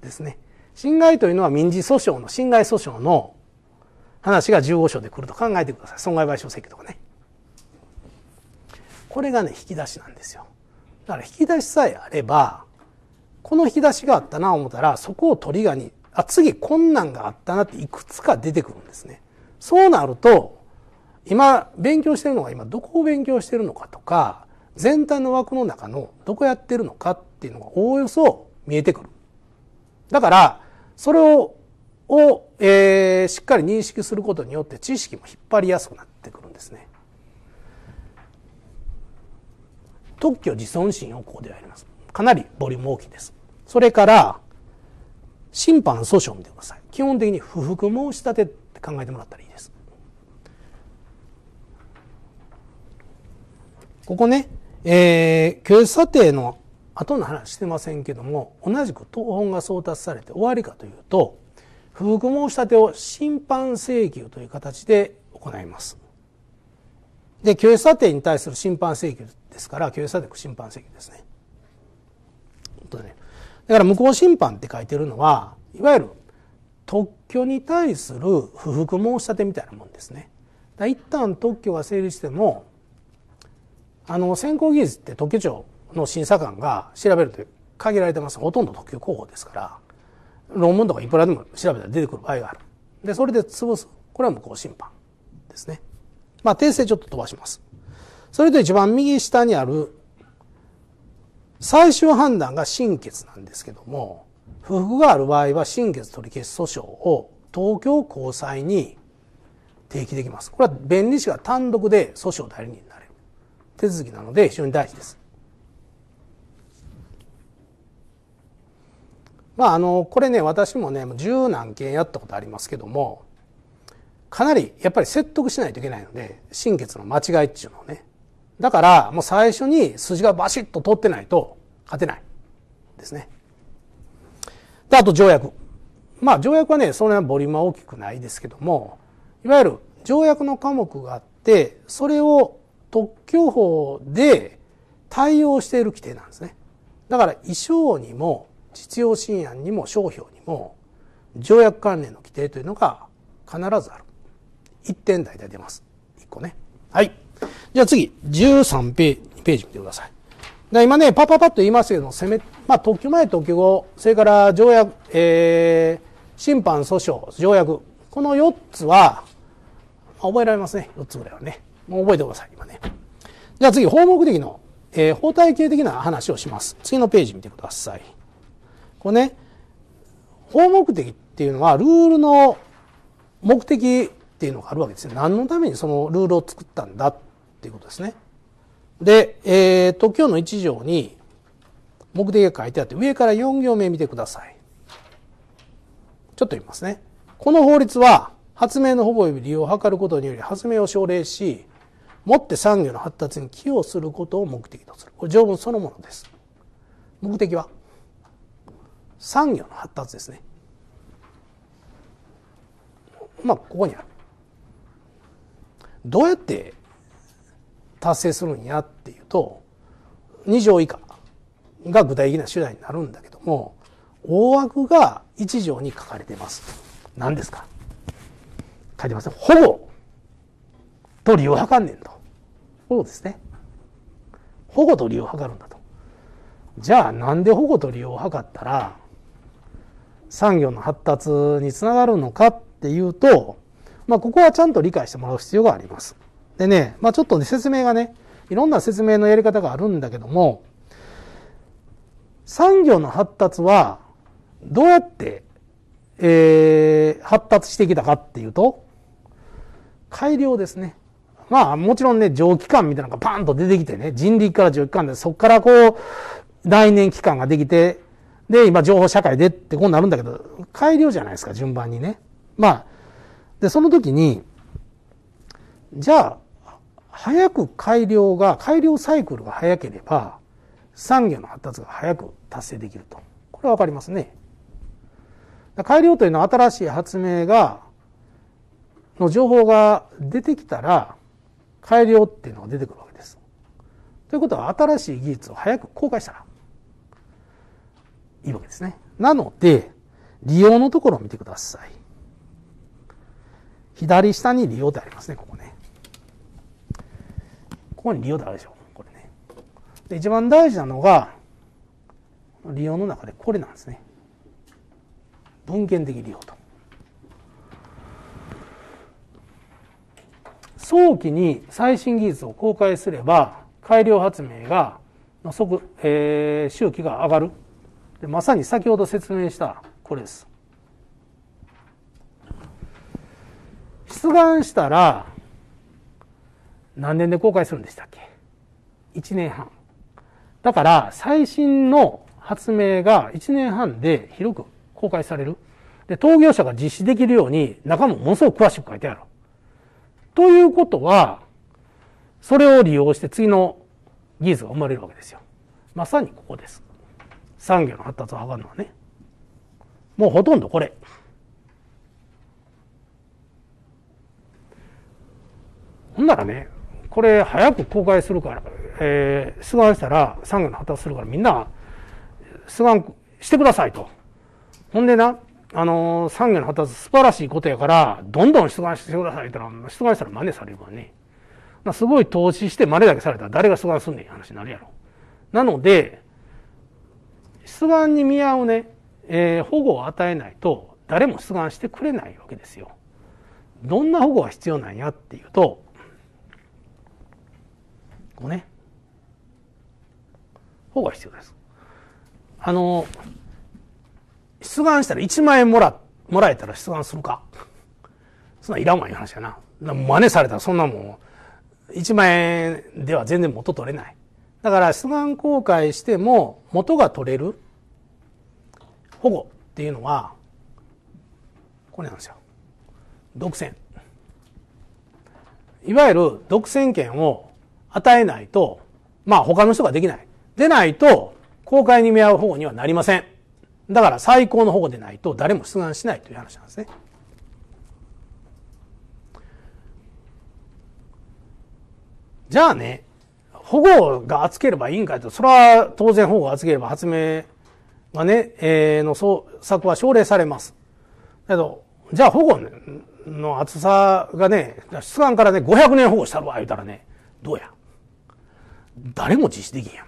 ですね侵害というのは民事訴訟の侵害訴訟の話が15章で来ると考えてください損害賠償請求とかねこれがね引き出しなんですよだから引き出しさえあればこの引き出しがあったな思ったらそこをトリガーにあ次困難があったなっていくつか出てくるんですね。そうなると今勉強してるのが今どこを勉強してるのかとか全体の枠の中のどこやってるのかっていうのがおおよそ見えてくる。だからそれをを、えー、しっかり認識することによって知識も引っ張りやすくなってくるんですね。特許自尊心をここでやります。かなりボリューム大きいです。それから、審判訴訟を見てください。基本的に不服申し立てって考えてもらったらいいです。ここね、えー、許査定の後の話してませんけども、同じく当本が送達されて終わりかというと、不服申し立てを審判請求という形で行います。で、教容査定に対する審判請求ですから、教容査定審判請求ですね。だから無効審判って書いてるのは、いわゆる特許に対する不服申し立てみたいなもんですね。だ一旦特許が成立しても、あの、先行技術って特許庁の審査官が調べると限られてます。ほとんど特許候補ですから、論文とかいくらでも調べたら出てくる場合がある。で、それで潰す。これは無効審判ですね。まあ、訂正ちょっと飛ばします。それと一番右下にある、最終判断が新血なんですけども、不服がある場合は新血取り消し訴訟を東京高裁に提起できます。これは弁理士が単独で訴訟代理人になれる手続きなので非常に大事です。まあ、あの、これね、私もね、十何件やったことありますけども、かなりやっぱり説得しないといけないので心血の間違いっていうのをねだからもう最初に筋がバシッと取ってないと勝てないですねであと条約まあ条約はねそんなボリュームは大きくないですけどもいわゆる条約の科目があってそれを特許法で対応している規定なんですねだから衣装にも実用新案にも商標にも条約関連の規定というのが必ずある1点大体出ます。1個ね。はい。じゃあ次、13ページ見てください。今ね、パパパッと言いますけども、せめ、まあ、特許前、特許後、それから条約、えー、審判、訴訟、条約。この4つは、まあ、覚えられますね。4つぐらいはね。もう覚えてください、今ね。じゃあ次、法目的の、えー、法体系的な話をします。次のページ見てください。これね、法目的っていうのは、ルールの目的っていうのがあるわけですね。何のためにそのルールを作ったんだっていうことですね。で、えー、と、今日の1条に目的が書いてあって、上から4行目見てください。ちょっと読いますね。この法律は、発明の保護及び利用を図ることにより発明を奨励し、もって産業の発達に寄与することを目的とする。これ条文そのものです。目的は産業の発達ですね。まあ、ここにある。どうやって達成するんやっていうと2条以下が具体的な手段になるんだけども大枠が1条に書かれてます。何ですか書いてますね。保護と理由を図んねんと。そうですね。保護と理由を図るんだと。じゃあなんで保護と利用を図ったら産業の発達につながるのかっていうとまあ、ここはちゃんと理解してもらう必要があります。でね、まあ、ちょっとね、説明がね、いろんな説明のやり方があるんだけども、産業の発達は、どうやって、えー、発達してきたかっていうと、改良ですね。まあ、もちろんね、蒸気管みたいなのがパンと出てきてね、人力から蒸気管で、そこからこう、来年期間ができて、で、今、情報社会でってこうなるんだけど、改良じゃないですか、順番にね。まあ、で、その時に、じゃあ、早く改良が、改良サイクルが早ければ、産業の発達が早く達成できると。これはわかりますね。改良というのは新しい発明が、の情報が出てきたら、改良っていうのが出てくるわけです。ということは、新しい技術を早く公開したら、いいわけですね。なので、利用のところを見てください。左下に利用でありますね、ここね。ここに利用であるでしょ、これね。で、一番大事なのが、利用の中でこれなんですね。文献的利用と。早期に最新技術を公開すれば、改良発明が、の即、えー、周期が上がる。でまさに先ほど説明したこれです。出願したら何年で公開するんでしたっけ ?1 年半。だから最新の発明が1年半で広く公開される。で、投業者が実施できるように中もものすごく詳しく書いてある。ということは、それを利用して次の技術が生まれるわけですよ。まさにここです。産業の発達を図るのはね。もうほとんどこれ。ほんならね、これ早く公開するから、えー、出願したら産業の発達するからみんな出願してくださいと。ほんでな、あのー、産業の発達素晴らしいことやから、どんどん出願してくださいってら、出願したら真似されるわね。すごい投資して真似だけされたら誰が出願すんねん話になるやろ。なので、出願に見合うね、えー、保護を与えないと誰も出願してくれないわけですよ。どんな保護が必要なんやっていうと、こうね、方が必要です。あの、出願したら1万円もら、もらえたら出願するか。そんないらんわいう話やな。真似されたらそんなもん、1万円では全然元取れない。だから出願公開しても元が取れる保護っていうのは、これなんですよ。独占。いわゆる独占権を与えないと、まあ他の人ができない。でないと、公開に見合う保護にはなりません。だから最高の保護でないと誰も出願しないという話なんですね。じゃあね、保護が厚ければいいんかと、それは当然保護が厚ければ発明がね、えー、の創作は奨励されます。だけど、じゃあ保護の厚さがね、出願からね、500年保護したるわ、言うたらね、どうや。誰も実施できんやん。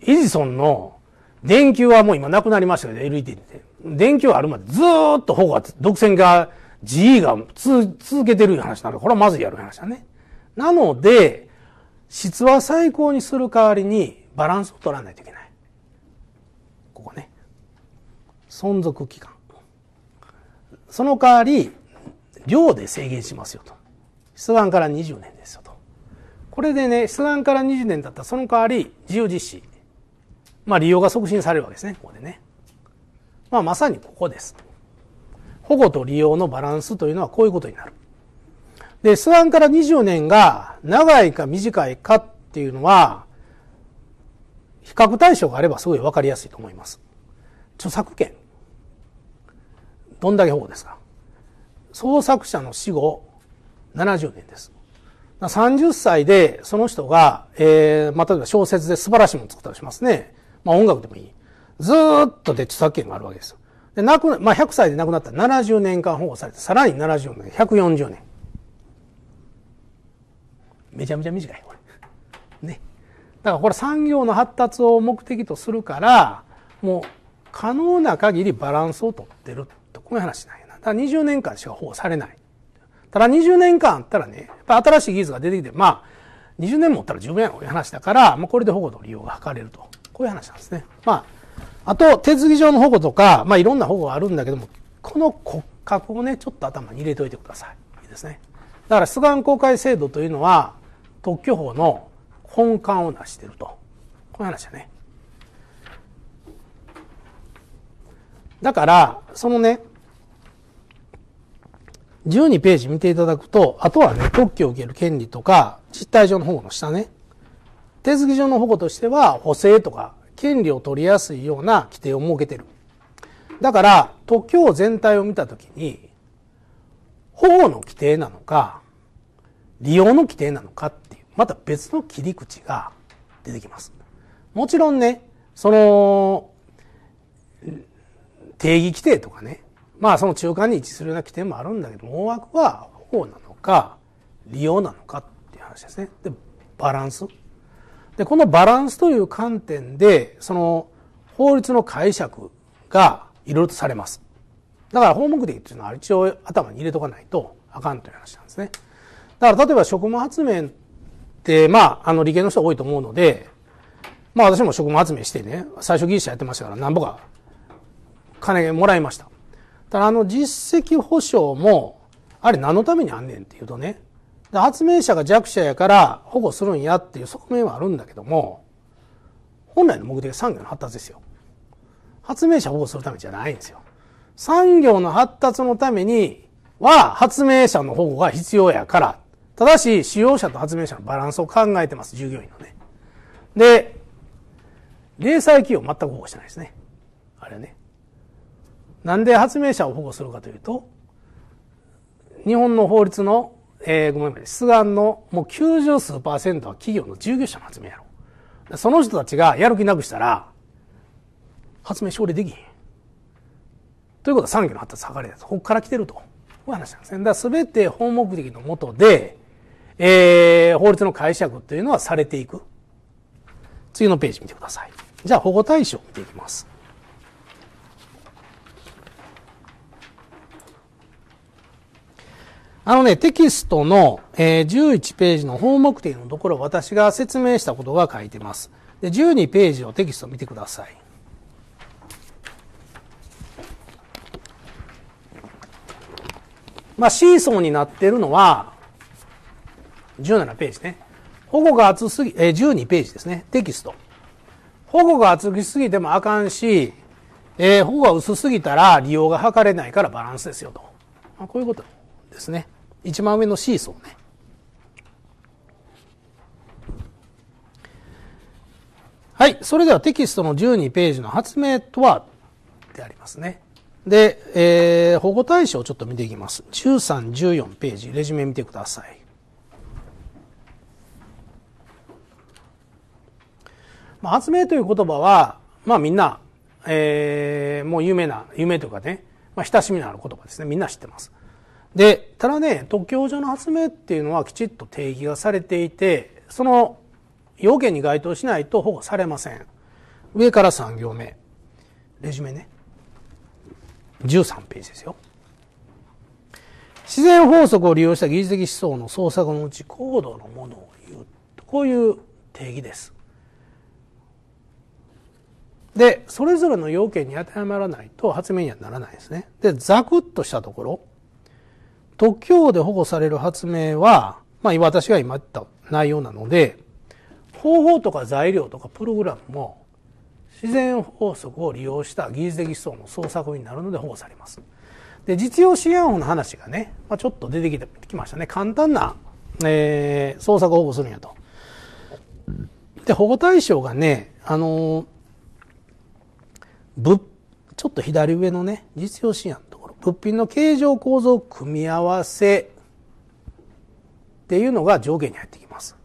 エジソンの電球はもう今なくなりましたけど、LED って。電球あるまでずーっと保護が、独占が、GE が続けてる話なので、これはまずやる話だね。なので、質は最高にする代わりにバランスを取らないといけない。ここね。存続期間。その代わり、量で制限しますよと。出願から20年ですよと。これでね、出願から20年経ったその代わり、自由実施。まあ、利用が促進されるわけですね、ここでね。まあ、まさにここです。保護と利用のバランスというのはこういうことになる。で、出願から20年が長いか短いかっていうのは、比較対象があればすごいわかりやすいと思います。著作権。どんだけ保護ですか創作者の死後70年です。30歳でその人が、えー、まあ、例えば小説で素晴らしいもの作ったりしますね。まあ、音楽でもいい。ずっとで著作権があるわけですよ。で、亡くな、まあ、100歳で亡くなったら70年間保護されて、さらに70年、140年。めちゃめちゃ短い、これ。ね。だからこれ産業の発達を目的とするから、もう可能な限りバランスをとってると。こういう話なんやな。だから20年間しか保護されない。ただ20年間あったらね、やっぱ新しい技術が出てきて、まあ、20年もったら十分やろという話だから、まあ、これで保護の利用が図れると。こういう話なんですね。まあ、あと、手続き上の保護とか、まあ、いろんな保護があるんだけども、この骨格をね、ちょっと頭に入れておいてください。いいですね。だから、出願公開制度というのは、特許法の根幹を成していると。こういう話だね。だから、そのね、12ページ見ていただくと、あとはね、特許を受ける権利とか、実態上の保護の下ね。手続き上の保護としては、補正とか、権利を取りやすいような規定を設けてる。だから、特許全体を見たときに、保護の規定なのか、利用の規定なのかっていう、また別の切り口が出てきます。もちろんね、その、定義規定とかね、まあその中間に位置するような起点もあるんだけど大枠は保護なのか利用なのかっていう話ですね。でバランス。でこのバランスという観点でその法律の解釈がいろいろとされます。だから法目的っていうのは一応頭に入れとかないとあかんという話なんですね。だから例えば職務発明って、まあ、あの理系の人多いと思うので、まあ私も職務発明してね、最初技術者やってましたから、なんぼか金もらいました。だあの実績保証も、あれ何のためにあんねんっていうとね、発明者が弱者やから保護するんやっていう側面はあるんだけども、本来の目的は産業の発達ですよ。発明者保護するためじゃないんですよ。産業の発達のためには発明者の保護が必要やから、ただし使用者と発明者のバランスを考えてます、従業員のね。で、零細企業全く保護してないですね。あれね。なんで発明者を保護するかというと、日本の法律の、えー、ごめんなさい、出願のもう90数パーセントは企業の従業者の発明やろ。その人たちがやる気なくしたら、発明奨励できへん。ということは産業の発達下がれです。ここから来てると。こういう話なんですね。だから全て法目的のもとで、えー、法律の解釈というのはされていく。次のページ見てください。じゃあ保護対象を見ていきます。あのね、テキストの、えー、11ページの項目的のところ私が説明したことが書いてます。で、12ページをテキスト見てください。まあ、シーソーになってるのは、17ページね。保護が厚すぎ、えー、12ページですね。テキスト。保護が厚すぎてもあかんし、えー、保護が薄すぎたら利用が図れないからバランスですよと。まあ、こういうことですね。一番上のシーソーね。はい。それではテキストの12ページの発明とはでありますね。で、えー、保護対象をちょっと見ていきます。13、14ページ、レジュメ見てください。まあ、発明という言葉は、まあみんな、えー、もう有名な、有名というかね、まあ親しみのある言葉ですね。みんな知ってます。でただね特許上の発明っていうのはきちっと定義がされていてその要件に該当しないと保護されません上から3行目レジュメね13ページですよ自然法則を利用した技術的思想の創作のうち高度のものを言うこういう定義ですでそれぞれの要件に当てはまらないと発明にはならないですねでザクッとしたところ特許で保護される発明は、まあ、私が今言った内容なので、方法とか材料とかプログラムも自然法則を利用した技術的思想の創作になるので保護されます。で、実用支援法の話がね、まあ、ちょっと出てきてきましたね。簡単な、えー、創作を保護するんやと。で、保護対象がね、あのー、ちょっと左上のね、実用支援物品の形状構造組み合わせっていうのが上下に入ってきます。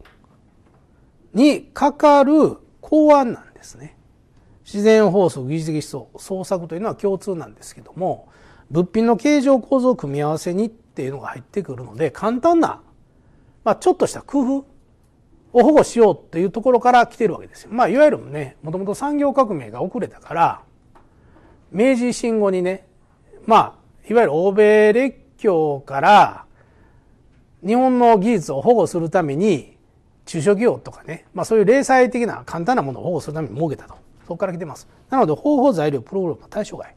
にかかる考案なんですね。自然法則、技術的思想、創作というのは共通なんですけども、物品の形状構造組み合わせにっていうのが入ってくるので、簡単な、まあちょっとした工夫を保護しようっていうところから来てるわけですよ。まあいわゆるね、もともと産業革命が遅れたから、明治維新後にね、まあいわゆる欧米列強から日本の技術を保護するために中小企業とかね、まあそういう零細的な簡単なものを保護するために設けたと。そこから来てます。なので、方法、材料、プログラムの対象外。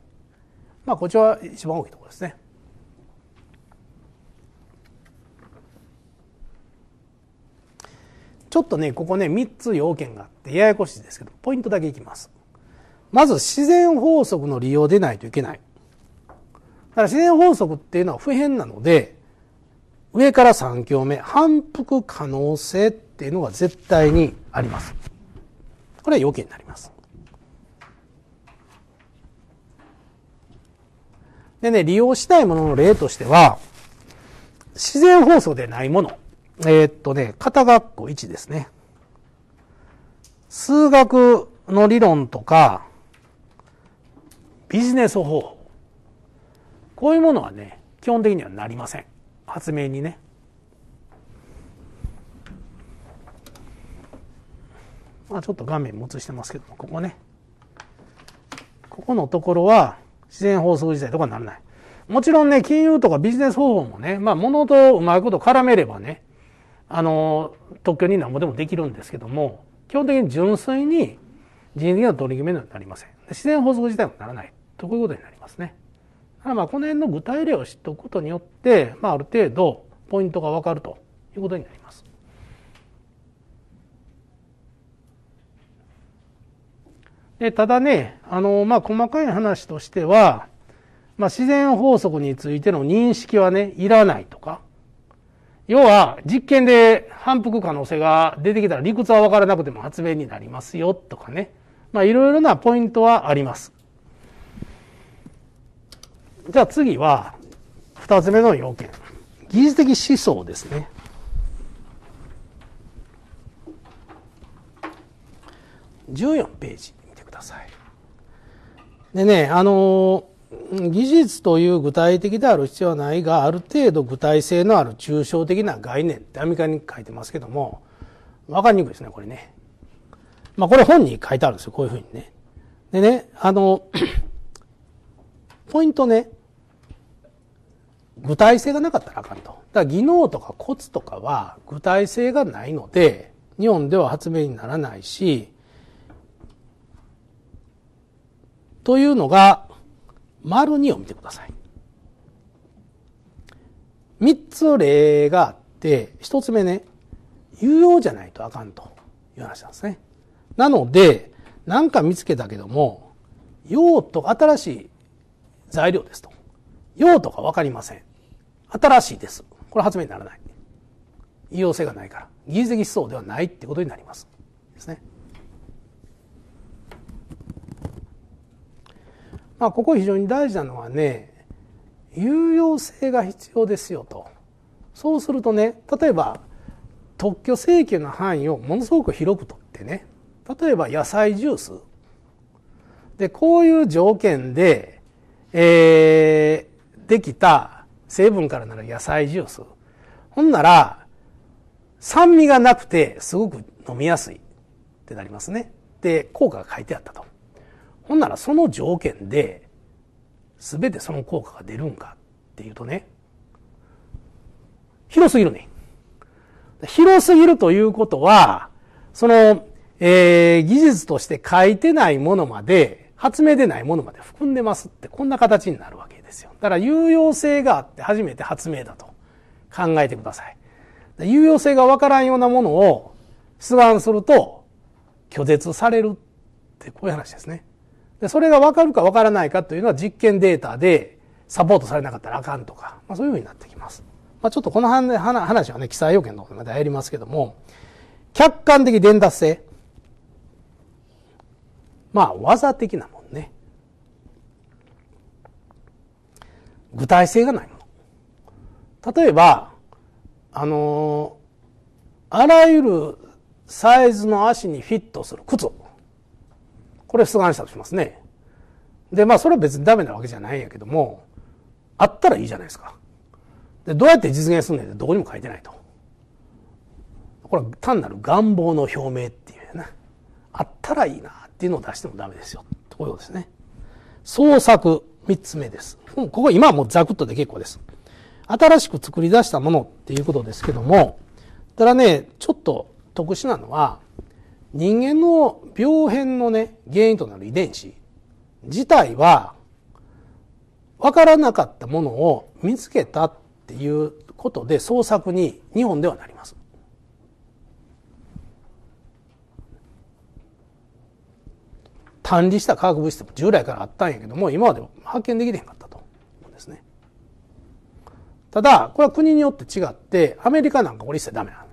まあこちらは一番大きいところですね。ちょっとね、ここね、3つ要件があってややこしいですけど、ポイントだけいきます。まず、自然法則の利用でないといけない。だから自然法則っていうのは不変なので、上から3行目、反復可能性っていうのが絶対にあります。これは要件になります。でね、利用したいものの例としては、自然法則でないもの。えー、っとね、型学校1ですね。数学の理論とか、ビジネス方法。こういうものはね、基本的にはなりません。発明にね。まあ、ちょっと画面も映してますけども、ここね。ここのところは自然法則自体とかならない。もちろんね、金融とかビジネス方法もね、まあ、物とうまいこと絡めればね、あの、特許になんぼでもできるんですけども、基本的に純粋に人的な取り決めにはなりません。自然法則自体もならない。ということになりますね。からまあこの辺の具体例を知っておくことによって、まあ、ある程度ポイントが分かるということになります。でただねあの、まあ、細かい話としては、まあ、自然法則についての認識はねいらないとか要は実験で反復可能性が出てきたら理屈は分からなくても発明になりますよとかね、まあ、いろいろなポイントはあります。じゃあ次は、二つ目の要件。技術的思想ですね。14ページ見てください。でね、あの技術という具体的である必要はないが、ある程度具体性のある抽象的な概念ってアメリカに書いてますけども、わかりにくいですね、これね。まあこれ本に書いてあるんですよ、こういうふうにね。でね、あの、ポイントね、具体性がなかったらあかんと。だから技能とかコツとかは具体性がないので、日本では発明にならないし、というのが、丸2を見てください。3つ例があって、1つ目ね、有用じゃないとあかんという話なんですね。なので、何か見つけたけども、用途、新しい材料ですと。用途がわかりません。新しいです。これ発明にならない。異様性がないから。技術的思想ではないってことになります。ですね。まあ、ここ非常に大事なのはね、有用性が必要ですよと。そうするとね、例えば、特許請求の範囲をものすごく広くとってね、例えば野菜ジュース。で、こういう条件で、えー、できた成分からなる野菜ジュース。ほんなら、酸味がなくてすごく飲みやすいってなりますね。で、効果が書いてあったと。ほんならその条件で、全てその効果が出るんかっていうとね、広すぎるね。広すぎるということは、その、えー、技術として書いてないものまで、発明でないものまで含んでますって、こんな形になるわけ。ですよ。だから有用性があって初めて発明だと考えてください。有用性がわからんようなものを出願すると拒絶されるってこういう話ですね。でそれがわかるかわからないかというのは実験データでサポートされなかったらあかんとか、まあ、そういうふうになってきます。まあ、ちょっとこの話はね、記載要件の方とまでやりますけども、客観的伝達性。まあ、技的なもの。具体性がないもの。例えば、あのあらゆるサイズの足にフィットする靴。これ出願したとしますね。で、まあそれは別にダメなわけじゃないんやけども、あったらいいじゃないですか。で、どうやって実現するのってどこにも書いてないと。これは単なる願望の表明っていうね。あったらいいなっていうのを出してもダメですよ。こういうことですね。創作。3つ目です。ここ今はもうザクッとで結構です。新しく作り出したものっていうことですけども、ただね、ちょっと特殊なのは、人間の病変のね、原因となる遺伝子自体は、分からなかったものを見つけたっていうことで創作に日本ではなります。単理した化学物質も従来からあったんやけども今まで発見できてへんかったと思うんですねただこれは国によって違ってアメリカなんかこれ一切ダメなん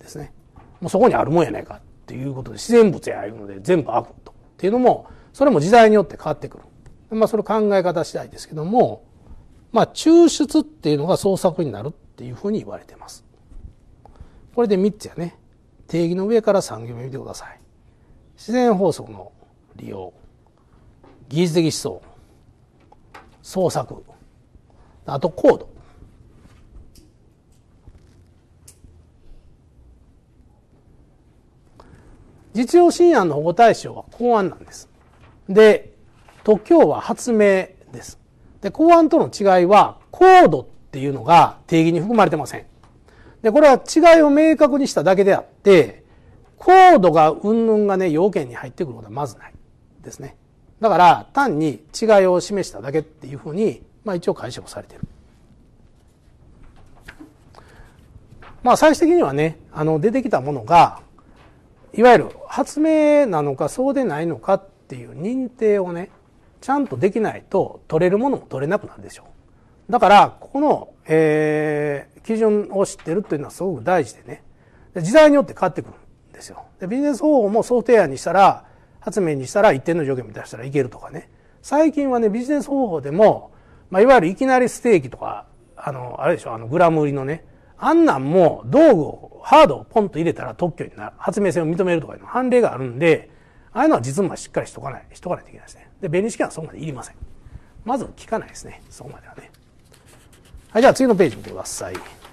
ですねもうそこにあるもんやないかっていうことで自然物やいうので全部悪とっていうのもそれも時代によって変わってくるまあそれ考え方次第ですけどもまあ抽出っていうのが創作になるっていうふうに言われてますこれで3つやね定義の上から3行目見てください自然法則の利用技術的思想創作あと高度実用新案の保護対象は公安なんですで特許は発明ですで公安との違いはードっていうのが定義に含まれてませんでこれは違いを明確にしただけであってードが云々がね要件に入ってくることはまずないですね。だから単に違いを示しただけっていうふうに、まあ、一応解釈されている。まあ、最終的にはねあの出てきたものがいわゆる発明なのかそうでないのかっていう認定をねちゃんとできないと取れるものも取れなくなるでしょう。だからここの、えー、基準を知ってるっていうのはすごく大事でね時代によって変わってくるんですよ。でビジネス方法も想定案にしたら発明にしたら一定の条件満たしたらいけるとかね。最近はね、ビジネス方法でも、まあ、いわゆるいきなりステーキとか、あの、あれでしょ、あの、グラム売りのね、あんなんも道具を、ハードをポンと入れたら特許になる、発明性を認めるとかいう判例があるんで、ああいうのは実務はしっかりしとかない、しとかないといけないですね。で、便利試験はそこまでいりません。まず聞かないですね。そこまではね。はい、じゃあ次のページ見てください。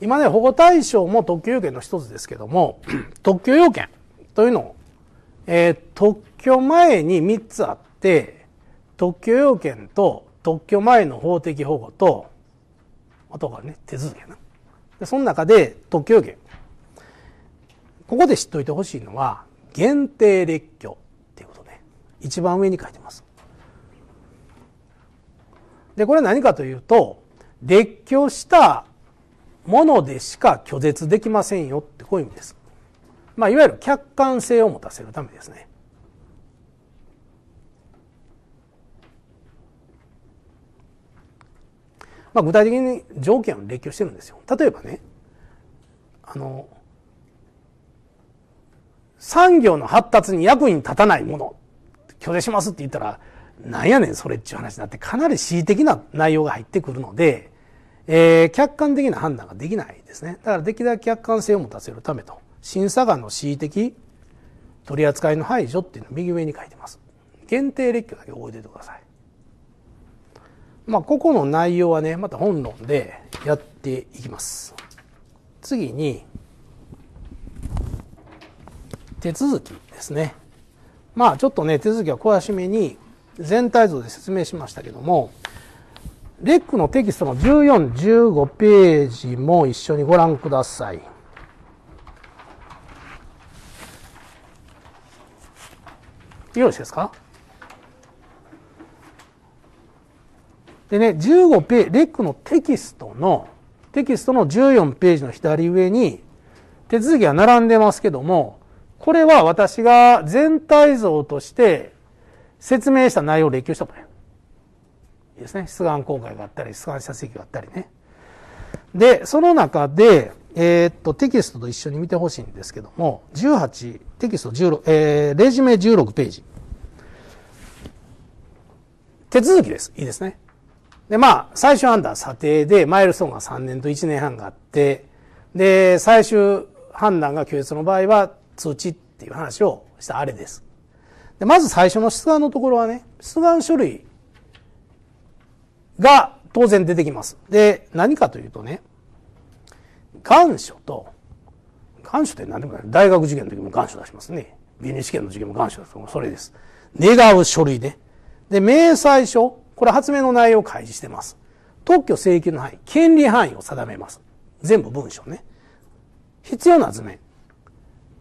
今ね、保護対象も特許要件の一つですけども、特許要件というのを、えー、特許前に3つあって、特許要件と特許前の法的保護と、あとはね、手続きな。で、その中で特許要件。ここで知っておいてほしいのは、限定列挙っていうことね。一番上に書いてます。で、これは何かというと、列挙したものでしか拒絶できませんよってこういう意味です。まあ、いわゆる客観性を持たせるためですね。まあ、具体的に条件を列挙してるんですよ。例えばね、あの、産業の発達に役に立たないもの、拒絶しますって言ったら、なんやねんそれっていう話になってかなり恣意的な内容が入ってくるので、えー、客観的な判断ができないですね。だからできるだけ客観性を持たせるためと、審査官の恣意的取り扱いの排除っていうのを右上に書いてます。限定列挙だけ覚えておいてください。まあ、ここの内容はね、また本論でやっていきます。次に、手続きですね。まあ、ちょっとね、手続きは詳しめに全体像で説明しましたけども、レックのテキストの14、15ページも一緒にご覧ください。よろしいですかでね、15ページ、レックのテキストの、テキストの14ページの左上に、手続きが並んでますけども、これは私が全体像として説明した内容を列挙したものですね。出願公開があったり、出願者席があったりね。で、その中で、えー、っと、テキストと一緒に見てほしいんですけども、18、テキスト16、えー、レジュメ16ページ。手続きです。いいですね。で、まあ、最終判断査定で、マイルストーンが3年と1年半があって、で、最終判断が拒絶の場合は通知っていう話をしたあれです。で、まず最初の出願のところはね、出願書類が当然出てきます。で、何かというとね、願書と、願書って何でもない。大学受験の時も願書出しますね。ビニ試験の時も願書出す。それです。願う書類ね。で、明細書。これ発明の内容を開示してます。特許請求の範囲、権利範囲を定めます。全部文書ね。必要な図面。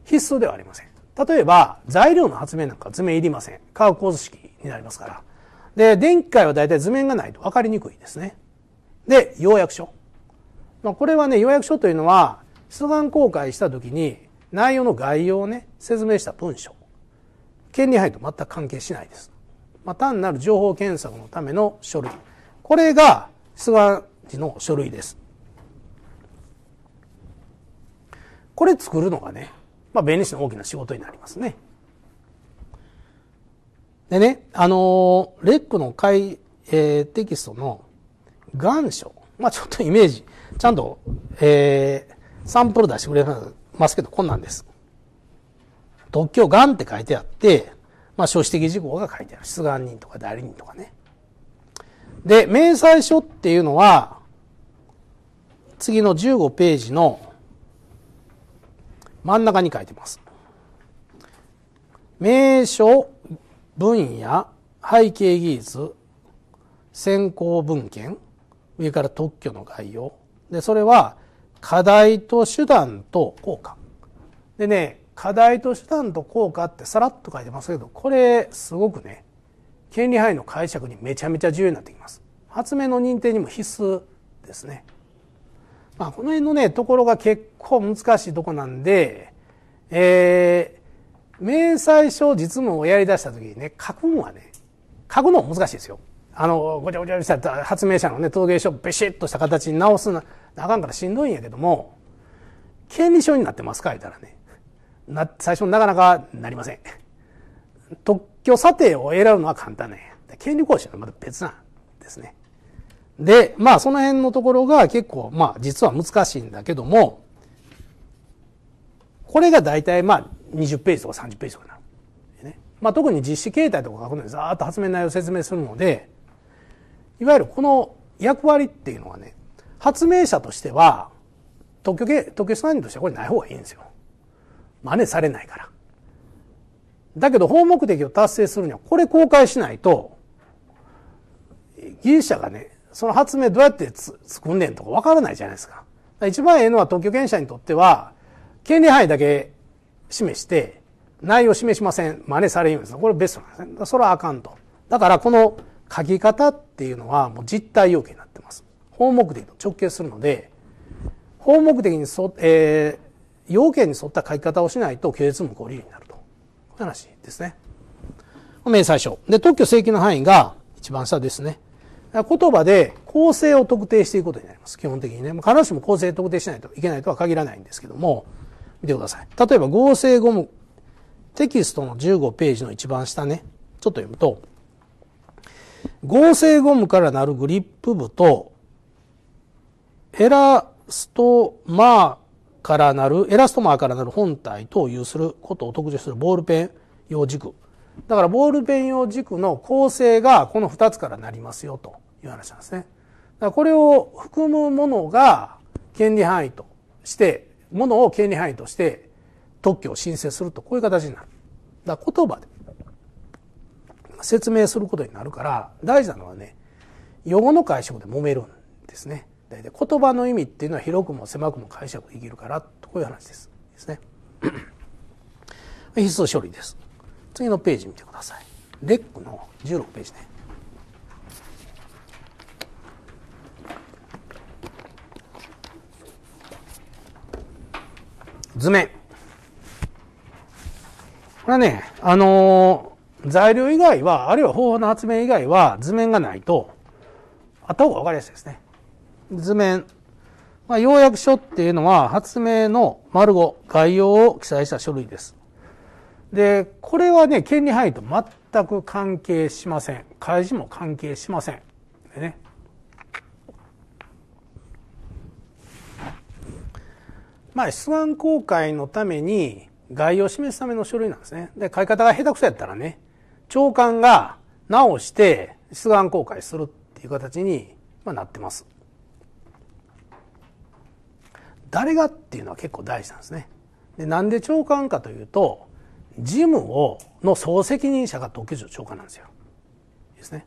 必須ではありません。例えば、材料の発明なんか図面いりません。化学公式になりますから。で、電気界は大体図面がないと分かりにくいですね。で、要約書。まあ、これはね、要約書というのは、出願公開した時に内容の概要をね、説明した文書。権利範囲と全く関係しないです。まあ、単なる情報検索のための書類。これが出願時の書類です。これ作るのがね、まあ、弁理士の大きな仕事になりますね。でね、あのー、レックの回、えー、テキストの願書。まあちょっとイメージ、ちゃんと、えー、サンプル出してくれますけど、こんなんです。特許願って書いてあって、まあ、書士的事項が書いてある。出願人とか代理人とかね。で、明細書っていうのは、次の15ページの真ん中に書いてます。名称、分野背景技術先行文献上から特許の概要でそれは課題と手段と効果でね課題と手段と効果ってさらっと書いてますけどこれすごくね権利範囲の解釈にめちゃめちゃ重要になってきます発明の認定にも必須ですねまあこの辺のねところが結構難しいとこなんでえ明細書実務をやり出した時にね、書くのはね、書くのは難しいですよ。あの、ごちゃごちゃした発明者のね、陶芸書をべしっとした形に直すな、あかんからしんどいんやけども、権利書になってますか言ったらね、な、最初なかなかなりません。特許査定を選ぶのは簡単ね。権利行使はまた別なんですね。で、まあその辺のところが結構、まあ実は難しいんだけども、これが大体まあ20ページとか30ページとかになる、ねまあ、特に実施形態とか書くのにざーっと発明内容を説明するのでいわゆるこの役割っていうのはね発明者としては特許権、特許出人としてはこれない方がいいんですよ。真似されないから。だけど法目的を達成するにはこれ公開しないと技術者がねその発明どうやって作んねんとかわからないじゃないですか。一番ええのは特許権者にとっては権利範囲だけ示して、内容を示しません。真似されるんです。これベストなんですね。それはあかんと。だからこの書き方っていうのはもう実体要件になってます。法目的と直結するので、法目的に沿えー、要件に沿った書き方をしないと、拒絶無効理由になると。話ですね。明細書。で、特許請求の範囲が一番下ですね。言葉で構成を特定していくことになります。基本的にね。必ずしも構成特定しないといけないとは限らないんですけども、見てください。例えば合成ゴム、テキストの15ページの一番下ね、ちょっと読むと、合成ゴムからなるグリップ部と、エラストマーからなる、エラストマーからなる本体と有することを特徴するボールペン用軸。だからボールペン用軸の構成がこの2つからなりますよという話なんですね。だからこれを含むものが権利範囲としてものを権利範囲として特許を申請するとこういう形になる。だから言葉で説明することになるから大事なのはね用語の解釈で揉めるんですね。大体言葉の意味っていうのは広くも狭くも解釈できるからとこういう話です。ですね。必須処理です。次のページ見てください。レックの16ページね。図面。これはね、あのー、材料以外は、あるいは方法の発明以外は図面がないと、あった方が分かりやすいですね。図面。まあ、要約書っていうのは、発明の丸5、概要を記載した書類です。で、これはね、権利範囲と全く関係しません。開示も関係しません。でね。まあ、出願公開のために概要を示すための書類なんですね。で、買い方が下手くそやったらね、長官が直して出願公開するっていう形に、まあ、なってます。誰がっていうのは結構大事なんですね。で、なんで長官かというと、事務を、の総責任者が特許庁長官なんですよ。ですね。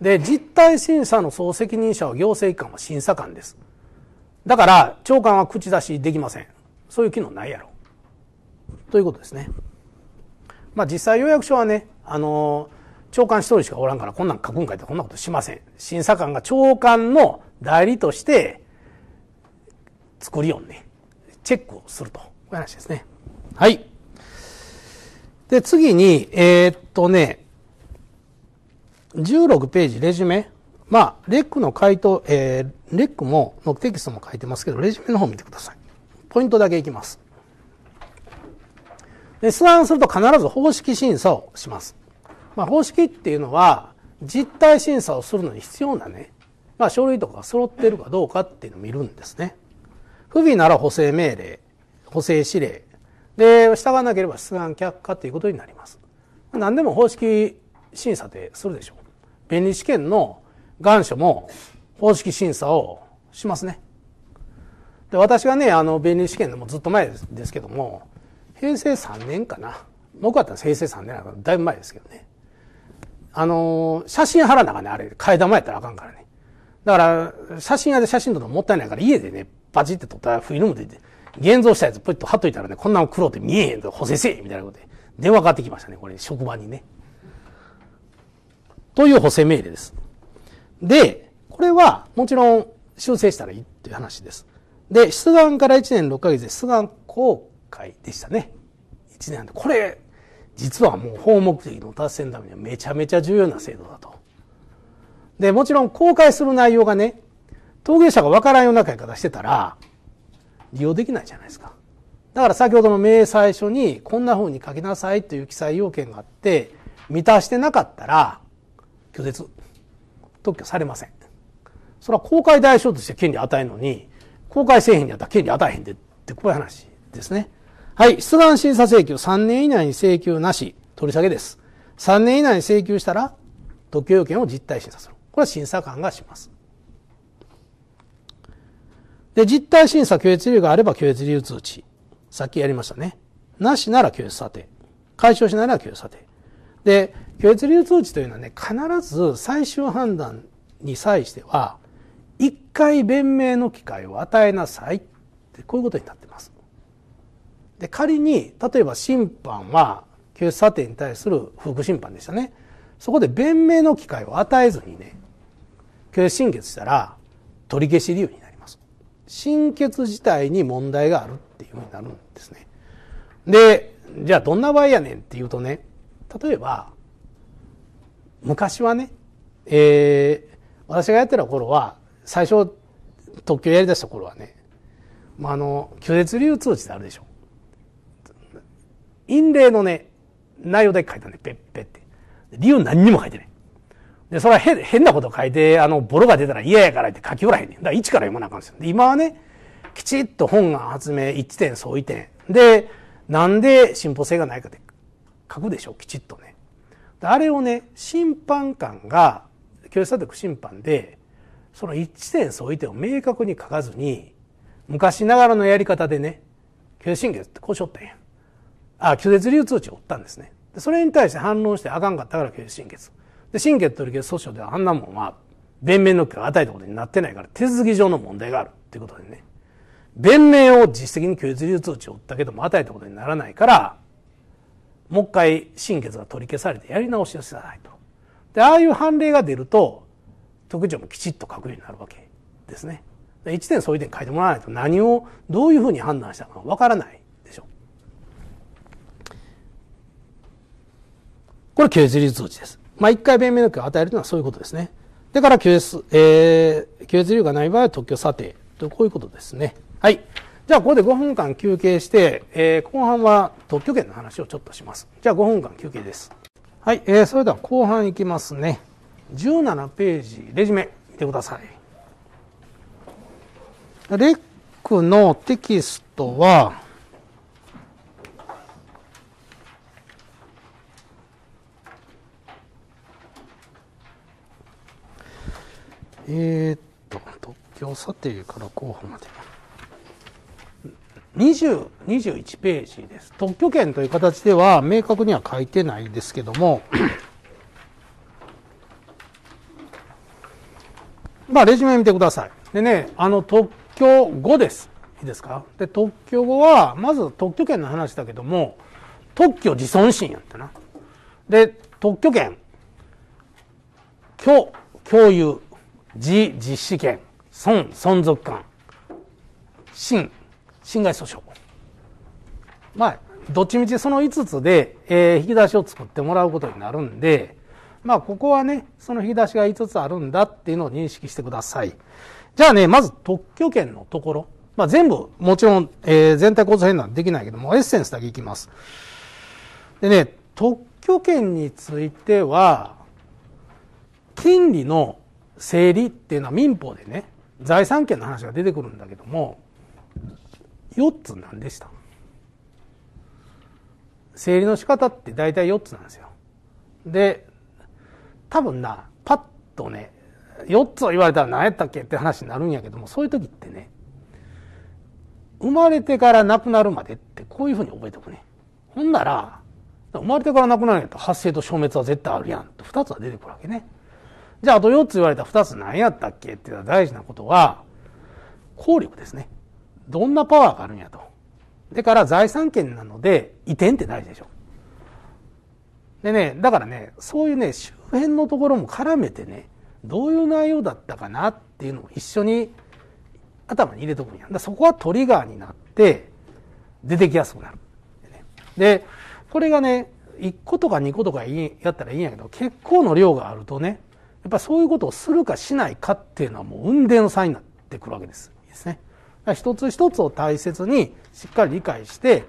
で、実態審査の総責任者は行政機関は審査官です。だから長官は口出しできませんそういう機能ないやろということですねまあ実際要約書はねあの長官一人しかおらんからこんなん書くんかいってこんなことしません審査官が長官の代理として作りよんねチェックをするという話ですねはいで次にえー、っとね16ページレジュメまあ、レックの回答、えー、レックも、のテキストも書いてますけど、レジュメの方見てください。ポイントだけいきます。で、出願すると必ず方式審査をします。まあ、方式っていうのは、実態審査をするのに必要なね、まあ、書類とかが揃ってるかどうかっていうのを見るんですね。不備なら補正命令、補正指令。で、従わなければ出願却下ということになります。何でも方式審査でするでしょう。便利試験の願書も方式審査をしますね。で、私がね、あの、弁理試験でもずっと前ですけども、平成3年かな。僕だったら平成3年だからだいぶ前ですけどね。あの、写真貼らなかね、あれ、替え玉やったらあかんからね。だから、写真屋で写真撮るのもったいないから、家でね、バチって撮ったらフィルムで、現像したやつポイッと貼っといたらね、こんなの黒って見えへんと、補正せえみたいなことで、電話かかってきましたね、これ、職場にね。という補正命令です。で、これはもちろん修正したらいいという話です。で、出願から1年6ヶ月で出願公開でしたね。1年で。これ、実はもう法目的の達成のためにはめちゃめちゃ重要な制度だと。で、もちろん公開する内容がね、陶芸者がわからんような書き方してたら、利用できないじゃないですか。だから先ほどの明細書にこんな風に書きなさいという記載要件があって、満たしてなかったら、拒絶特許されません。それは公開代償として権利与えるのに、公開せえへんやったら権利与えへんで、ってこういう話ですね。はい、出願審査請求3年以内に請求なし、取り下げです。3年以内に請求したら、特許要件を実態審査する。これは審査官がします。で、実態審査拒絶理由があれば拒絶理由通知。さっきやりましたね。なしなら拒絶査定。解消しないなら拒絶査定。で、血流通知というのはね必ず最終判断に際しては一回弁明の機会を与えなさいってこういうことになってます。で仮に例えば審判は察査定に対する副審判でしたねそこで弁明の機会を与えずにね経審決したら取り消し理由になります審決自体に問題があるっていうふうになるんですねでじゃあどんな場合やねんっていうとね例えば昔はね、えー、私がやってた頃は、最初、特許やりだした頃はね、まあ、あの、拒絶流通知ってあるでしょ。陰霊のね、内容だけ書いたね、ペッペッって。理由何にも書いてない。で、それは変変なこと書いて、あの、ボロが出たら嫌やからって書きおらへんねん。だから一から読まなあかんですよ。で、今はね、きちっと本が発明、一点、相違点。で、なんで進歩性がないかって書くでしょ、きちっとね。あれをね審判官が教室査審判でその一致点相違点を明確に書かずに昔ながらのやり方でね教絶審決ってこうしよったんやあ拒絶流通知を打ったんですねそれに対して反論してあかんかったから拒絶審決で審決取り消す訴訟ではあんなもんは弁明の許可を与えたことになってないから手続き上の問題があるていうことでね弁明を実質的に拒絶流通知を打ったけども与えたことにならないからもう一回心血が取り消されてやり直しをしないと。でああいう判例が出ると特徴もきちっと書くようになるわけですね。1点そういう点書いてもらわないと何をどういうふうに判断したかわからないでしょうこれ休日通知です。まあ、1回弁明の許可を与えるというのはそういうことですね。だから休日、えー、休理由がない場合は特許査定とこういうことですね。はい。じゃあここで5分間休憩して、えー、後半は特許権の話をちょっとします。じゃあ5分間休憩です。はい、えー、それでは後半いきますね。17ページ、レジュメ見てください。レックのテキストは、えー、っと、特許査定から候補まで。20、21ページです。特許権という形では明確には書いてないですけども、まあ、レジュメ見てください。でね、あの特許後です。いいですかで、特許後は、まず特許権の話だけども、特許自尊心やったな。で、特許権、許、共有、自、実施権、損、存続感、心、侵害訴訟まあどっちみちその5つで、えー、引き出しを作ってもらうことになるんでまあここはねその引き出しが5つあるんだっていうのを認識してくださいじゃあねまず特許権のところ、まあ、全部もちろん、えー、全体構造変なんできないけどもエッセンスだけいきますでね特許権については金利の整理っていうのは民法でね財産権の話が出てくるんだけども4つんでした生理の仕方って大体4つなんですよ。で、多分な、パッとね、4つを言われたら何やったっけって話になるんやけども、そういう時ってね、生まれてから亡くなるまでってこういうふうに覚えておくね。ほんなら、生まれてから亡くなるんやったら発生と消滅は絶対あるやんと2つは出てくるわけね。じゃああと4つ言われたら2つ何やったっけっていうのは大事なことは、効力ですね。どんなパワーがあるんやと。だから財産権なので移転って大事でしょ。でね、だからね、そういうね、周辺のところも絡めてね、どういう内容だったかなっていうのを一緒に頭に入れとくんや。だそこはトリガーになって出てきやすくなる。で、これがね、1個とか2個とかやったらいいんやけど、結構の量があるとね、やっぱそういうことをするかしないかっていうのはもう運転の差になってくるわけです。ですね。一つ一つを大切にしっかり理解して、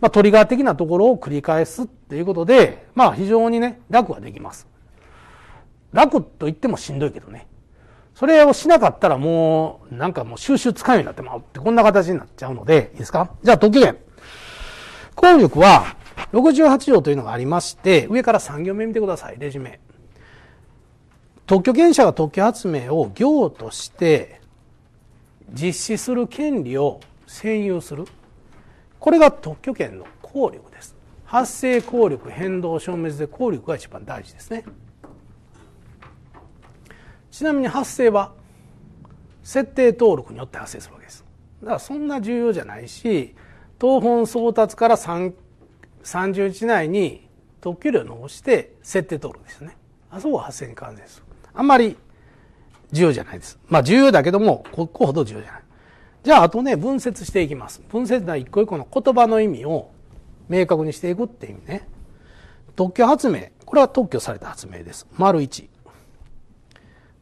まあ、トリガー的なところを繰り返すっていうことで、まあ、非常にね、楽はできます。楽と言ってもしんどいけどね。それをしなかったらもう、なんかもう収集つかようになってまうって、こんな形になっちゃうので、いいですかじゃあ、特権。効力は、68条というのがありまして、上から3行目見てください、レジュメ。特許権者が特許発明を業として実施する権利を占有するこれが特許権の効力です発生効力変動消滅で効力が一番大事ですねちなみに発生は設定登録によって発生するわけですだからそんな重要じゃないし東本送達から30日内に特許料を残して設定登録ですねあそこが発生に関連するあまり重要じゃないです。まあ重要だけども、ここほど重要じゃない。じゃあ、あとね、分節していきます。分節は一個一個の言葉の意味を明確にしていくっていう意味ね。特許発明。これは特許された発明です。丸1。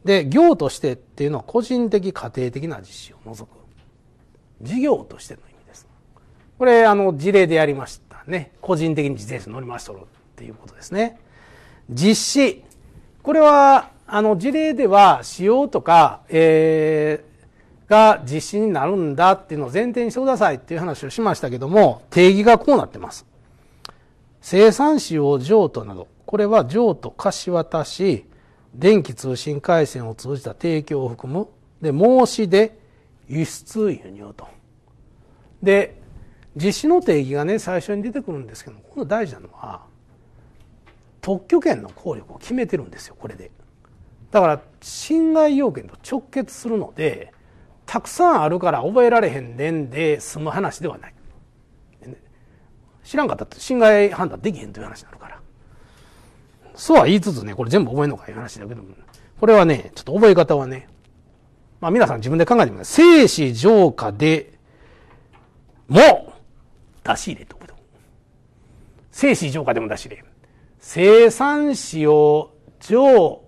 で、行としてっていうのは個人的、家庭的な実施を除く。事業としての意味です。これ、あの、事例でやりましたね。個人的に自転車乗りましとろっていうことですね。実施。これは、あの事例では使用とか、えー、が実施になるんだっていうのを前提にしてくださいっていう話をしましたけども、定義がこうなってます。生産使用譲渡など、これは譲渡、貸し渡し、電気通信回線を通じた提供を含む、で、申し出、輸出、輸入と。で、実施の定義がね、最初に出てくるんですけども、この大事なのは、特許権の効力を決めてるんですよ、これで。だから侵害要件と直結するのでたくさんあるから覚えられへんねんで済む話ではない、知らんかったって侵害判断できへんという話になるからそうは言いつつねこれ全部覚えんのかいう話だけどもこれはねちょっと覚え方はねまあ皆さん自分で考えてみて生死浄化でも出し入れとこと生死浄化でも出し入れ生産死を浄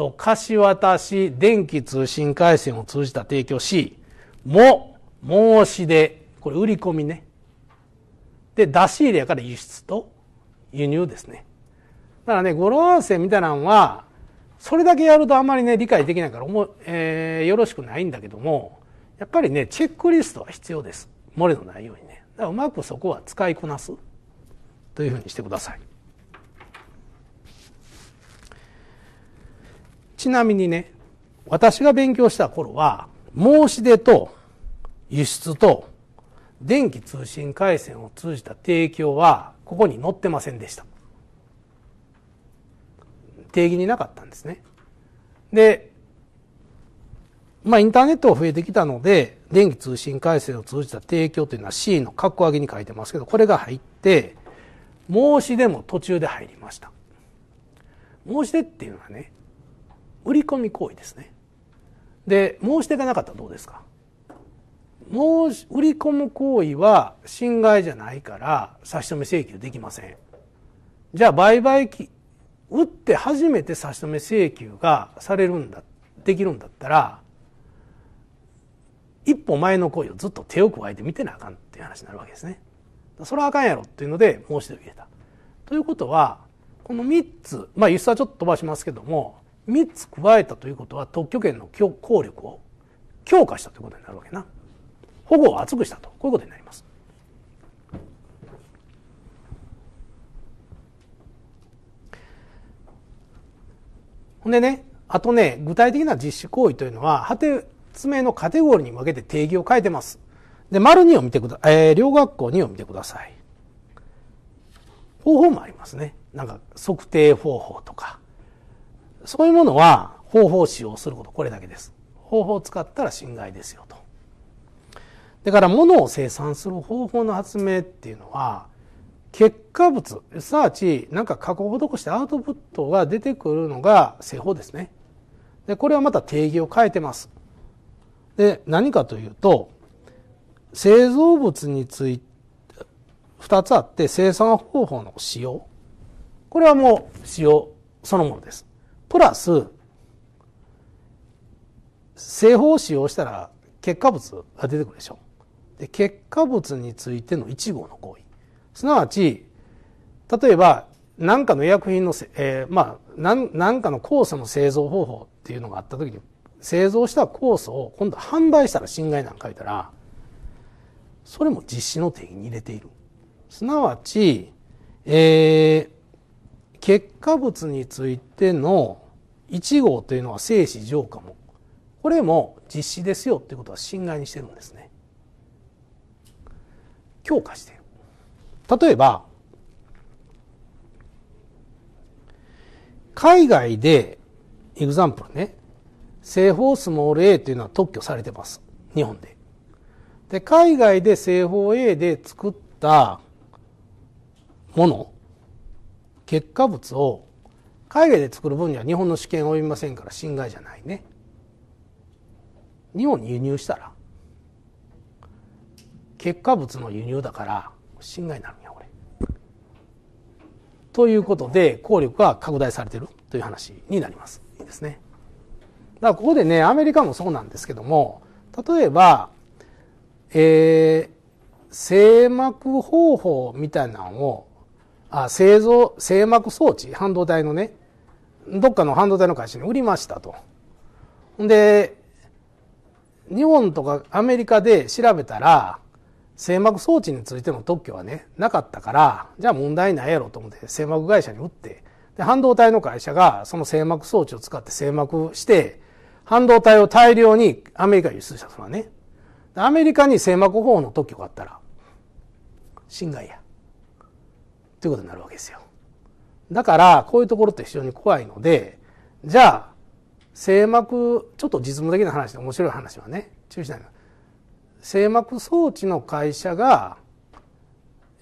と貸し渡し電気通信回線を通じた提供し、も、申し出、これ売り込みね。で、出し入れやから輸出と輸入ですね。だからね、語呂合わせみたいなのは、それだけやるとあんまりね、理解できないから、もえー、よろしくないんだけども、やっぱりね、チェックリストは必要です。漏れのないようにね。だからうまくそこは使いこなす。というふうにしてください。ちなみにね、私が勉強した頃は、申し出と輸出と電気通信回線を通じた提供は、ここに載ってませんでした。定義になかったんですね。で、まあインターネットが増えてきたので、電気通信回線を通じた提供というのは C の格好上げに書いてますけど、これが入って、申し出も途中で入りました。申し出っていうのはね、売り込み行為ですねで申し出がなかったらどうですか申し売り込む行為は侵害じゃないから差し止め請求できませんじゃあ売買期売って初めて差し止め請求がされるんだできるんだったら一歩前の行為をずっと手を加えて見てなあかんっていう話になるわけですねそれはあかんやろっていうので申し出を入れたということはこの3つまあ輸出はちょっと飛ばしますけども3つ加えたということは特許権の効力を強化したということになるわけな保護を厚くしたとこういうことになりますほんでねあとね具体的な実施行為というのは果てめのカテゴリーに分けて定義を変えてますで丸2を見てくだ、えー、両学校2を見てください方法もありますねなんか測定方法とかそういうものは方法使用すること、これだけです。方法を使ったら侵害ですよと。だから物を生産する方法の発明っていうのは結果物すなわち何か加工を施してアウトプットが出てくるのが製法ですねでこれはまた定義を変えてますで何かというと製造物について2つあって生産方法の使用これはもう使用そのものですプラス製法を使用したら結果物が出てくるでしょで結果物についての一号の行為すなわち例えば何かの医薬品の、えー、まあ何かの酵素の製造方法っていうのがあった時に製造した酵素を今度販売したら侵害なんか言ったらそれも実施の定義に入れているすなわち、えー、結果物についての1号というのは生死浄化もこれも実施ですよということは侵害にしてるんですね強化している例えば海外でエグザンプルね正方スモール A というのは特許されてます日本でで海外で正方 A で作ったもの結果物を海外で作る分には日本の試験及びませんから侵害じゃないね日本に輸入したら結果物の輸入だから侵害になるんやこれ。ということで効力が拡大されてるという話になります。いいですね。だからここでねアメリカもそうなんですけども例えば、えー、精膜方法みたいなのをあ製造精膜装置半導体のねどっかの半導体の会社に売りましたと。で、日本とかアメリカで調べたら、静膜装置についての特許はね、なかったから、じゃあ問題ないやろと思って静膜会社に売って、で、半導体の会社がその静膜装置を使って静膜して、半導体を大量にアメリカ輸出したそれはね。アメリカに静膜法の特許があったら、侵害や。ということになるわけですよ。だからこういうところって非常に怖いのでじゃあ静膜、ちょっと実務的な話で面白い話はね注意しない静膜装置の会社が、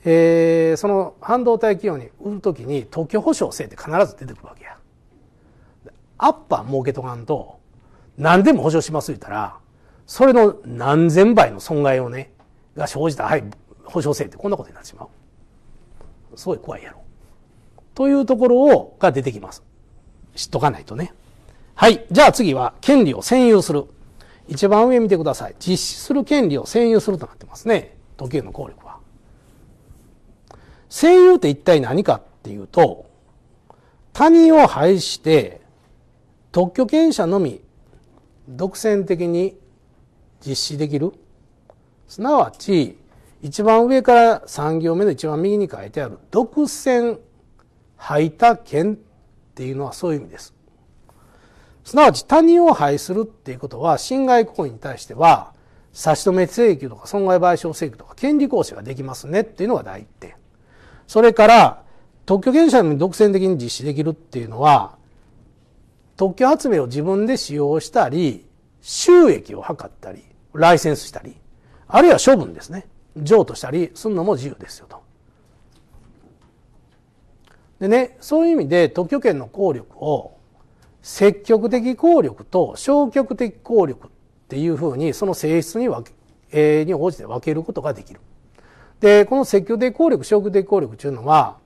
えー、その半導体企業に売るときに特許保証制って必ず出てくるわけや。アッパー儲けとかんと何でも保証します言ったらそれの何千倍の損害をねが生じたはい保証制ってこんなことになってしまう。すごい怖いやろ。というところをが出てきます。知っとかないとね。はい。じゃあ次は、権利を占有する。一番上見てください。実施する権利を占有するとなってますね。時計の効力は。占有って一体何かっていうと、他人を排して特許権者のみ独占的に実施できる。すなわち、一番上から3行目の一番右に書いてある独占排他権っていうのはそういう意味です。すなわち他人を排するっていうことは侵害行為に対しては差し止め請求とか損害賠償請求とか権利行使ができますねっていうのが第一点。それから特許権者に独占的に実施できるっていうのは特許発明を自分で使用したり収益を図ったりライセンスしたりあるいは処分ですね譲渡したりするのも自由ですよと。でね、そういう意味で特許権の効力を積極的効力と消極的効力っていうふうにその性質に分け、えに応じて分けることができる。で、この積極的効力、消極的効力というのは、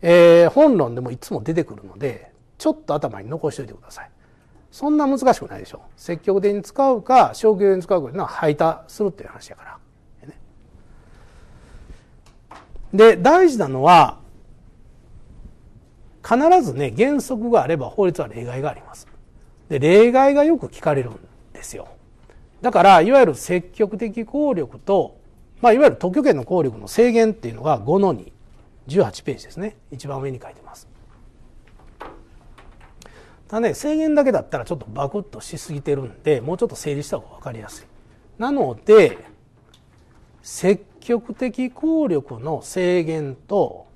えー、本論でもいつも出てくるので、ちょっと頭に残しておいてください。そんな難しくないでしょう。積極的に使うか、消極的に使うかというのは排他するっていう話やから。で、大事なのは、必ずね、原則があれば法律は例外があります。で、例外がよく聞かれるんですよ。だから、いわゆる積極的効力と、まあ、いわゆる特許権の効力の制限っていうのが5の2、18ページですね。一番上に書いてます。ただね、制限だけだったらちょっとバクッとしすぎてるんで、もうちょっと整理した方が分かりやすい。なので、積極的効力の制限と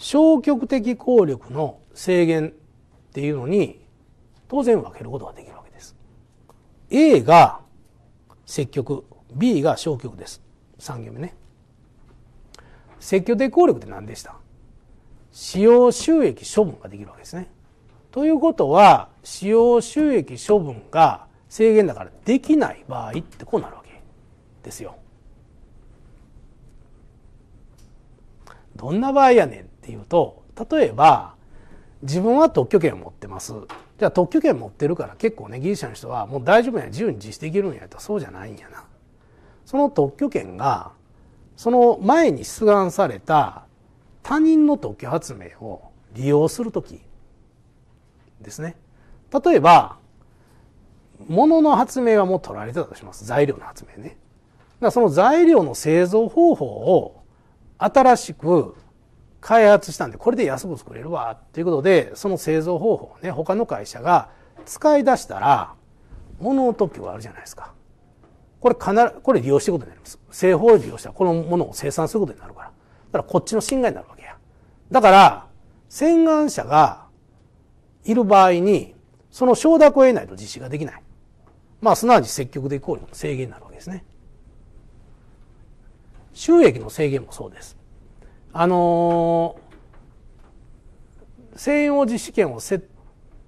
消極的効力の制限っていうのに当然分けることができるわけです。A が積極、B が消極です。3行目ね。積極的効力って何でした使用収益処分ができるわけですね。ということは、使用収益処分が制限だからできない場合ってこうなるわけですよ。どんな場合やねんていうと例えば自分は特許権を持ってますじゃあ特許権持ってるから結構ねギリシャの人はもう大丈夫や自由に実施できるんやとそうじゃないんやなその特許権がその前に出願された他人の特許発明を利用する時ですね例えば物の発明はもう取られてたとします材料の発明ねだからその材料の製造方法を新しく開発したんでこれで安く作れるわっていうことでその製造方法をね他の会社が使い出したら物の特許があるじゃないですかこれ必ずこれ利用していくことになります製法を利用したらこのものを生産することになるからだからこっちの侵害になるわけやだから洗顔者がいる場合にその承諾を得ないと実施ができないまあすなわち積極的行為の制限になるわけですね収益の制限もそうですあの専用実施権をせ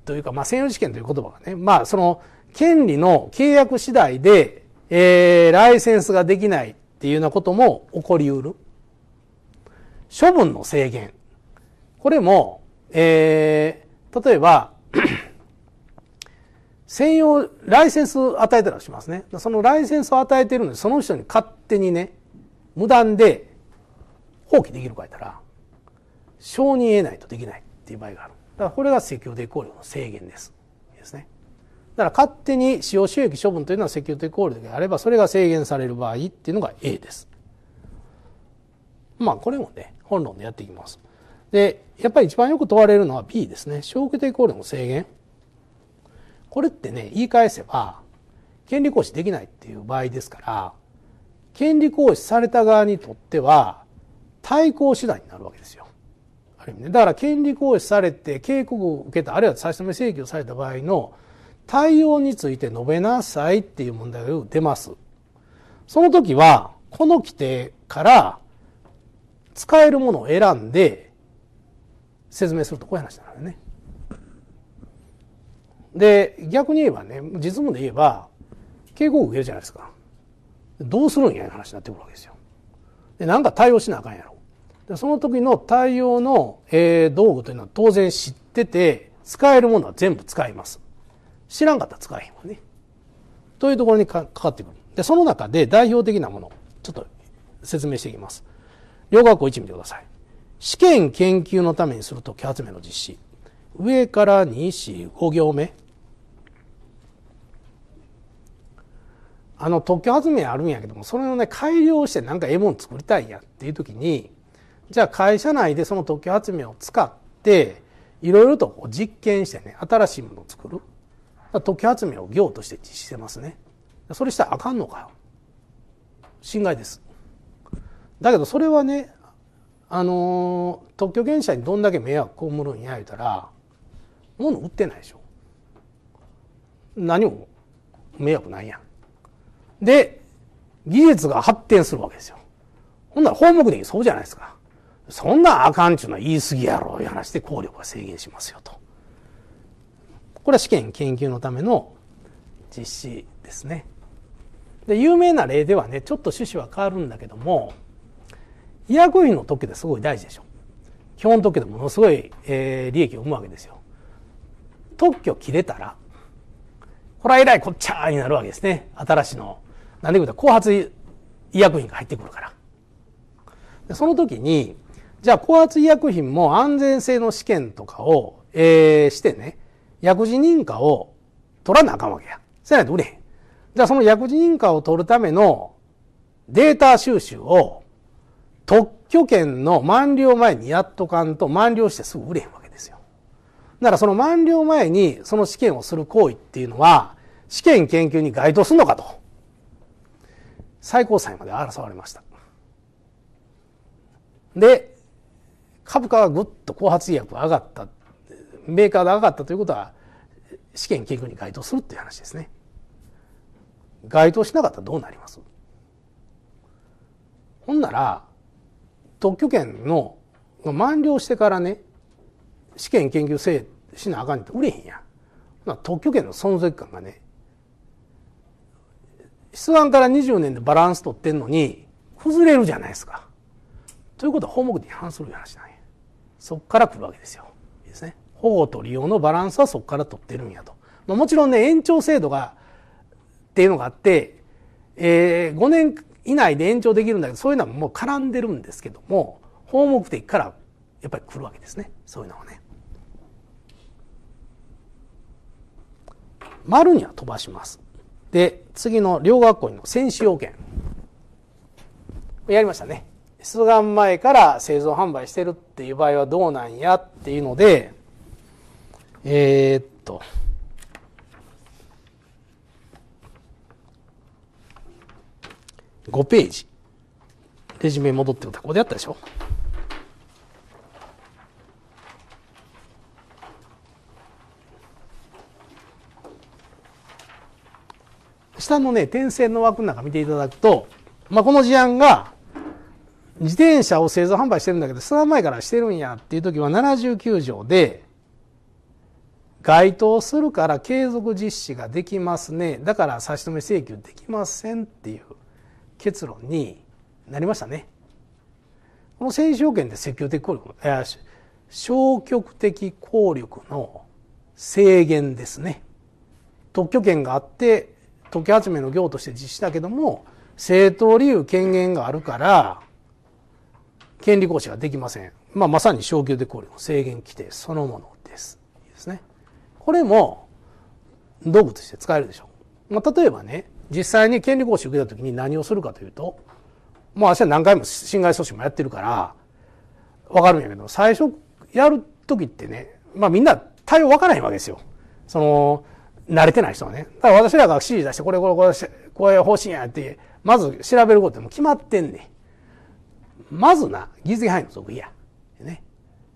というか、まあ、専用実施権という言葉がね、まあ、その、権利の契約次第で、えー、ライセンスができないっていうようなことも起こりうる。処分の制限。これも、えー、例えば、専用、ライセンス与えたらしますね。そのライセンスを与えているので、その人に勝手にね、無断で放棄できるか言ったら承認得ないとできないっていう場合があるだからこれが積極的リティの制限ですですねだから勝手に使用収益処分というのは積極的リティであればそれが制限される場合っていうのが A ですまあこれもね本論でやっていきますでやっぱり一番よく問われるのは B ですね消極的コーの制限これってね言い返せば権利行使できないっていう場合ですから権利行使された側にとっては対抗手段になるわけですよ。ある意味ね。だから権利行使されて警告を受けた、あるいは差し止め請求された場合の対応について述べなさいっていう問題が出ます。その時は、この規定から使えるものを選んで説明するとこういう話なんよね。で、逆に言えばね、実務で言えば、警告を受けるじゃないですか。どうするんやいう話になってくるわけですよ。で、なんか対応しなあかんやろ。でその時の対応の、えー、道具というのは当然知ってて、使えるものは全部使います。知らんかったら使えへんわね。というところにかかってくる。で、その中で代表的なもの、ちょっと説明していきます。両学校1見てください。試験研究のためにする特許集めの実施。上から2、4、5行目。あの特許発明あるんやけどもそれをね改良してなんかええもん作りたいんやっていう時にじゃあ会社内でその特許発明を使っていろいろと実験してね新しいものを作る特許発明を業として実施してますねそれしたらあかんのかよ侵害ですだけどそれはねあの特許権者にどんだけ迷惑被るんや言うたら物売ってないでしょ何も迷惑ないやんで技術が発展するわけですよほんなら法目的そうじゃないですかそんなあかんちゅうのは言い過ぎやろ、いう話で効力は制限しますよと。これは試験研究のための実施ですね。で、有名な例ではね、ちょっと趣旨は変わるんだけども、医薬品の特許ってすごい大事でしょ。基本特許でものすごい、えー、利益を生むわけですよ。特許切れたら、これは偉いこっちゃーになるわけですね。新しいの。なんで言うと後発医薬品が入ってくるから。でその時に、じゃあ高圧医薬品も安全性の試験とかを、えー、してね、薬事認可を取らなあかんわけや。せないと売れへん。じゃあその薬事認可を取るためのデータ収集を特許権の満了前にやっとかんと満了してすぐ売れへんわけですよ。だからその満了前にその試験をする行為っていうのは試験研究に該当するのかと。最高裁まで争われました。で、株価がぐっと後発薬が上がったメーカーで上がったということは試験結局に該当するっていう話ですね。該当しなかったらどうなりますほんなら特許権の満了してからね試験研究せしなあかんって売れへんや特許権の存続感がね出願から20年でバランス取ってんのに崩れるじゃないですか。ということは法目で違反する話なんや。そこから来るわけですよ。いいですね。保護と利用のバランスはそこから取ってるんやと。まあ、もちろんね、延長制度が、っていうのがあって、えー、5年以内で延長できるんだけど、そういうのはもう絡んでるんですけども、法目的からやっぱり来るわけですね。そういうのはね。丸には飛ばします。で、次の両学校の選手要件。やりましたね。出願前から製造販売してるっていう場合はどうなんやっていうので、えー、っと、5ページ。レジュメ戻ってるとここでやったでしょ下のね、点線の枠の中見ていただくと、まあ、この事案が、自転車を製造販売してるんだけど、その前からしてるんやっていう時は79条で、該当するから継続実施ができますね。だから差し止め請求できませんっていう結論になりましたね。この選手要件で積極的効力、え消極的効力の制限ですね。特許権があって、特許集めの業として実施したけども、正当理由権限があるから、権利行使ができません。まあ、まさに消去デコールの制限規定そのものです。いいですね。これも、道具として使えるでしょう。まあ、例えばね、実際に権利行使を受けた時に何をするかというと、まあ、私は何回も侵害訴訟もやってるから、わかるんやけど、最初やる時ってね、まあ、みんな対応わからへんわけですよ。その、慣れてない人はね。だから私らが指示出して、これこれこれ、こういう方針やって、まず調べることでも決まってんねん。まずな、議席範囲の続費や。ね。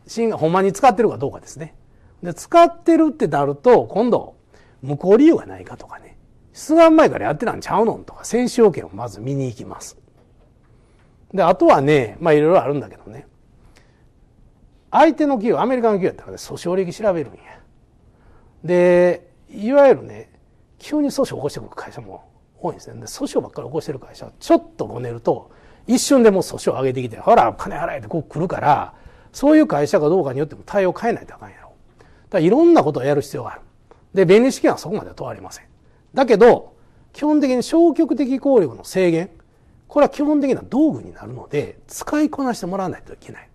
芯がほんまに使ってるかどうかですね。で、使ってるってなると、今度、無効理由がないかとかね。出願前からやってたんちゃうのんとか、選手要件をまず見に行きます。で、あとはね、まあいろいろあるんだけどね。相手の企業、アメリカの企業やったらね、訴訟歴調べるんや。で、いわゆるね、急に訴訟を起こしてくる会社も多いんですね。で訴訟ばっかり起こしてる会社は、ちょっとごねると、一瞬でもう訴訟を上げてきて、ほら、金払えってこう来るから、そういう会社かどうかによっても対応変えないとあかんやろ。だいろんなことをやる必要がある。で、便利資金はそこまで問われません。だけど、基本的に消極的効力の制限、これは基本的な道具になるので、使いこなしてもらわないといけない。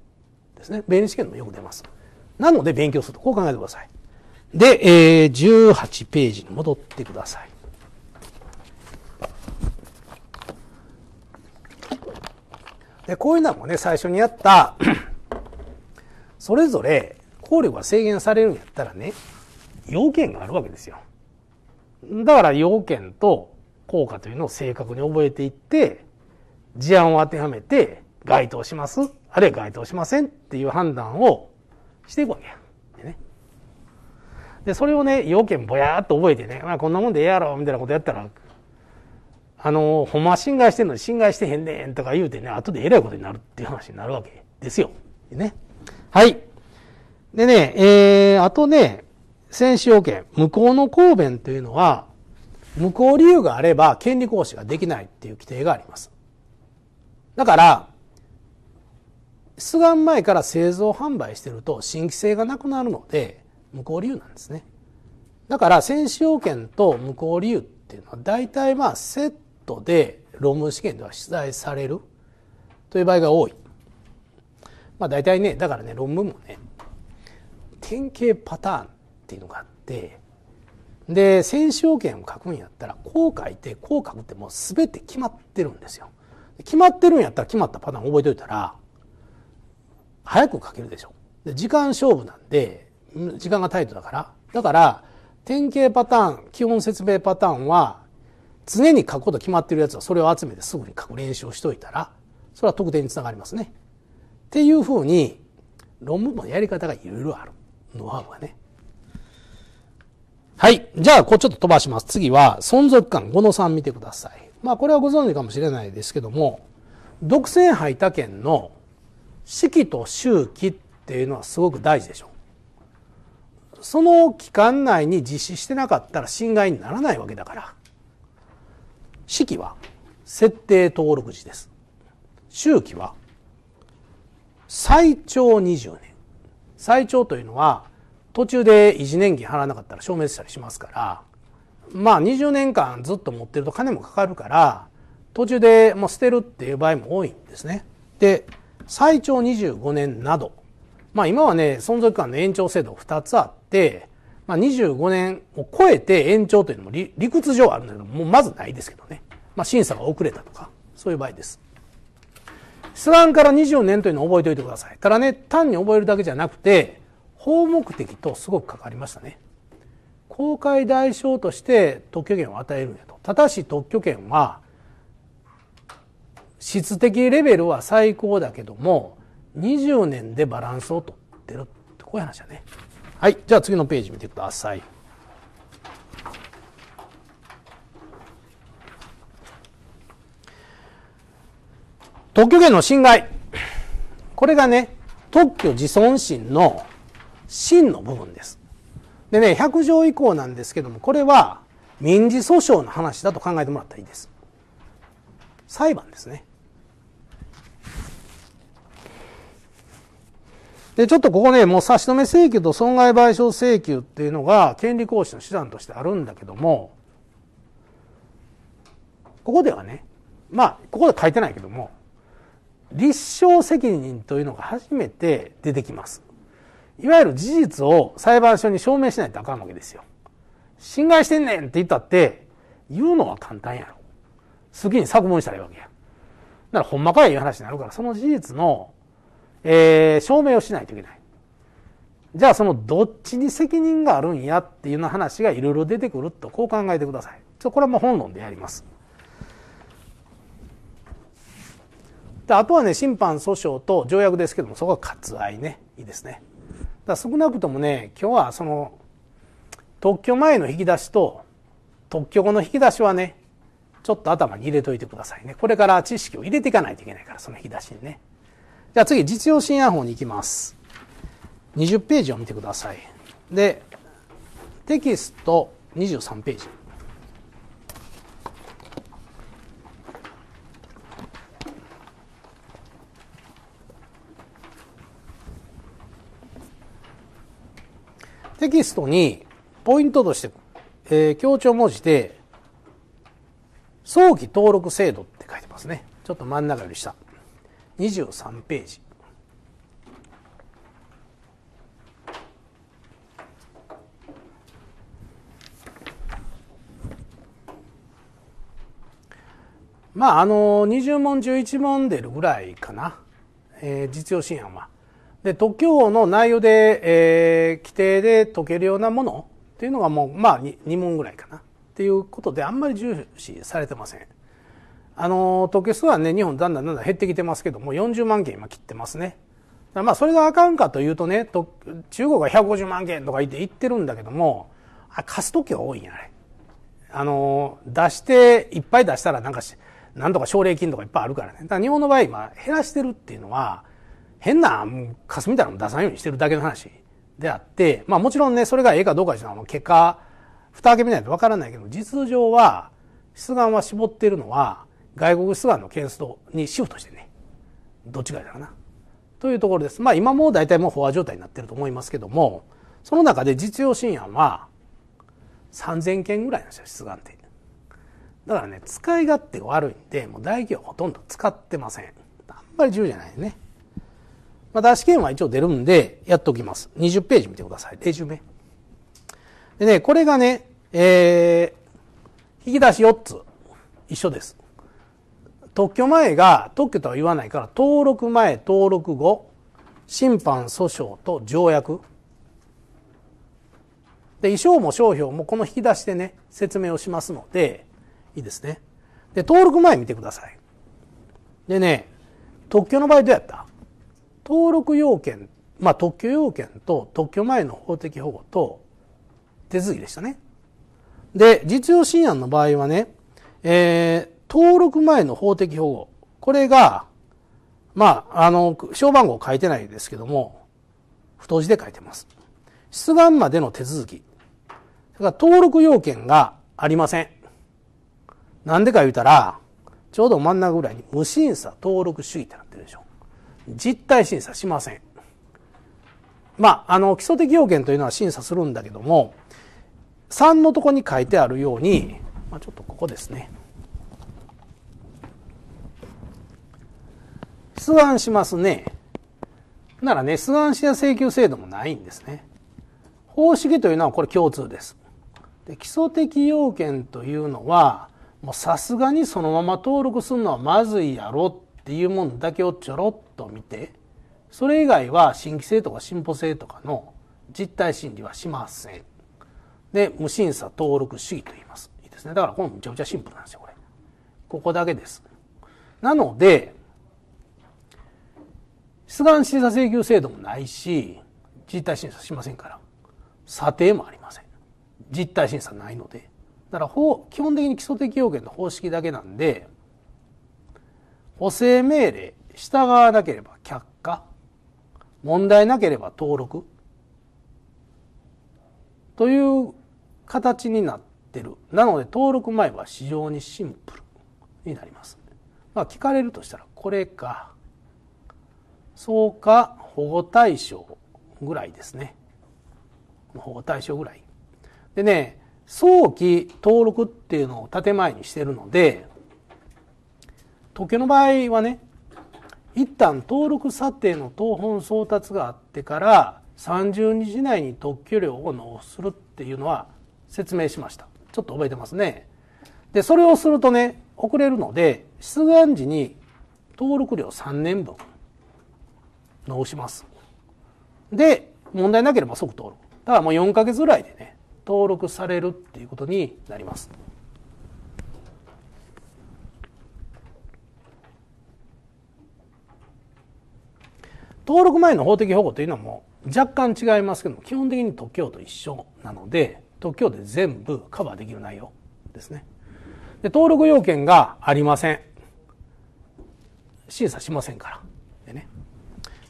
ですね。便利試験もよく出ます。なので勉強すると、こう考えてください。で、えー、18ページに戻ってください。でこういうのもね、最初にやった それぞれ効力が制限されるんやったらね、要件があるわけですよ。だから要件と効果というのを正確に覚えていって、事案を当てはめて、該当します、あるいは該当しませんっていう判断をしていくわけや。でね。で、それをね、要件ぼやーっと覚えてね、まあこんなもんでええやろ、みたいなことやったらあの、ほんま侵害してんのに侵害してへんねんとか言うてね、後でえらいことになるっていう話になるわけですよ。ね。はい。でね、えー、あとね、選手要件、向こうの公弁というのは、向こう理由があれば権利行使ができないっていう規定があります。だから、出願前から製造販売してると新規性がなくなるので、無効理由なんですね。だから、選手要件と無効理由っていうのは、大体まあ、セットで論文試験では出題されるという場合が多い。まあ大体ね、だからね、論文もね、典型パターンっていうのがあって、で、選手要件を書くんやったら、こう書いて、こう書くってもう全て決まってるんですよ。決まってるんやったら決まったパターン覚えておいたら、早く書けるでしょ。で時間勝負なんで、時間がタイトだから。だから、典型パターン、基本説明パターンは常に書くこと決まってるやつはそれを集めてすぐに書く練習をしといたら、それは得点につながりますね。っていうふうに、論文のやり方がいろいろある。ノウハウがね。はい。じゃあ、こうちょっと飛ばします。次は、存続感5の3見てください。まあ、これはご存知かもしれないですけども、独占排他権の式と周期っていうのはすごく大事でしょう。その期間内に実施してなかったら侵害にならないわけだから。式は設定登録時です。周期は最長20年。最長というのは途中で維持年金払わなかったら消滅したりしますから、まあ20年間ずっと持ってると金もかかるから、途中でもう捨てるっていう場合も多いんですね。で、最長25年など。まあ今はね、存続間の延長制度2つあって、まあ、25年を超えて延長というのも理屈上あるんだけどもうまずないですけどね、まあ、審査が遅れたとかそういう場合です出願から20年というのを覚えておいてくださいただね単に覚えるだけじゃなくて法目的とすごく関わりましたね公開代償として特許権を与えるんやとただし特許権は質的レベルは最高だけども20年でバランスをとってるってこういう話だねはいじゃあ次のページ見てください特許権の侵害これがね特許自尊心の真の部分ですでね百条以降なんですけどもこれは民事訴訟の話だと考えてもらったらいいです裁判ですねで、ちょっとここね、もう差し止め請求と損害賠償請求っていうのが権利行使の手段としてあるんだけども、ここではね、まあ、ここで書いてないけども、立証責任というのが初めて出てきます。いわゆる事実を裁判所に証明しないとあかんわけですよ。侵害してんねんって言ったって、言うのは簡単やろ。次に作文したらいいわけや。ならほんまかいいう話になるから、その事実のえー、証明をしないといけない。じゃあそのどっちに責任があるんやっていうような話がいろいろ出てくるとこう考えてください。ちょこれはもう本論でやります。であとはね審判訴訟と条約ですけどもそこは割愛ねいいですね。だ少なくともね今日はその特許前の引き出しと特許後の引き出しはねちょっと頭に入れといてくださいね。これから知識を入れていかないといけないからその引き出しにね。じゃあ次、実用新案法に行きます。20ページを見てください。で、テキスト23ページ。テキストにポイントとして、えー、強調文字で、早期登録制度って書いてますね。ちょっと真ん中より下。23ページまああの20問11問出るぐらいかな、えー、実用支案は。で特許法の内容で、えー、規定で解けるようなものっていうのがもうまあ 2, 2問ぐらいかなっていうことであんまり重視されてません。あの、時計数はね、日本だんだんだんだん減ってきてますけど、もう40万件今切ってますね。まあ、それがあかんかというとね、と中国が150万件とか言って言ってるんだけども、あ貸す時は多いんや、あれ。あの、出して、いっぱい出したらなんかし、なんとか奨励金とかいっぱいあるからね。だから日本の場合、今、減らしてるっていうのは、変な、貸すみたいなの出さないようにしてるだけの話であって、まあもちろんね、それがええかどうかというのは、結果、蓋開けみないとわからないけど、実情は、出願は絞ってるのは、外国出願の件数にシフトしてねどっちがいいかなというところです。まあ今も大体もう飽和状態になってると思いますけどもその中で実用新案は3000件ぐらいなんですよ出願ってだからね使い勝手が悪いんでもう大企業ほとんど使ってませんあんまり自由じゃないねまあ、出し券は一応出るんで、やっときます。20ページ見てください。レジュメ。でね、これがね、えー、引き出し4つ。一緒です。特許前が特許とは言わないから登録前登録後審判訴訟と条約で衣装も商標もこの引き出しでね説明をしますのでいいですねで登録前見てくださいでね特許の場合どうやった登録要件まあ特許要件と特許前の法的保護と手続きでしたねで実用新案の場合はねえ登録前の法的保護。これが、まあ、あの、小番号書いてないですけども、太字で書いてます。出願までの手続き。それから登録要件がありません。なんでか言うたら、ちょうど真ん中ぐらいに無審査登録主義ってなってるでしょ。実態審査しません。まあ、あの、基礎的要件というのは審査するんだけども、3のとこに書いてあるように、まあ、ちょっとここですね。出願しますね。ならね、出願者請求制度もないんですね。方式というのはこれ共通です。で基礎的要件というのは、もうさすがにそのまま登録するのはまずいやろっていうものだけをちょろっと見て、それ以外は新規性とか進歩性とかの実態審理はしません。で、無審査登録主義と言います。いいですね。だからこれむちゃくちゃシンプルなんですよ、これ。ここだけです。なので、出願審査請求制度もないし実態審査しませんから査定もありません実態審査ないのでだから法基本的に基礎的要件の方式だけなんで補正命令従わなければ却下問題なければ登録という形になってるなので登録前は非常にシンプルになります、まあ、聞かれるとしたらこれか草加保護対象ぐらいですね。保護対象ぐらい。でね、早期登録っていうのを建前にしてるので、時計の場合はね、一旦登録査定の当本送達があってから30日以内に特許料を納付するっていうのは説明しました。ちょっと覚えてますね。で、それをするとね、遅れるので、出願時に登録料3年分直しますで問題なければ即登録だからもう4か月ぐらいでね登録されるっていうことになります登録前の法的保護というのはもう若干違いますけども基本的に特許と一緒なので特許で全部カバーできる内容ですねで登録要件がありません審査しませんから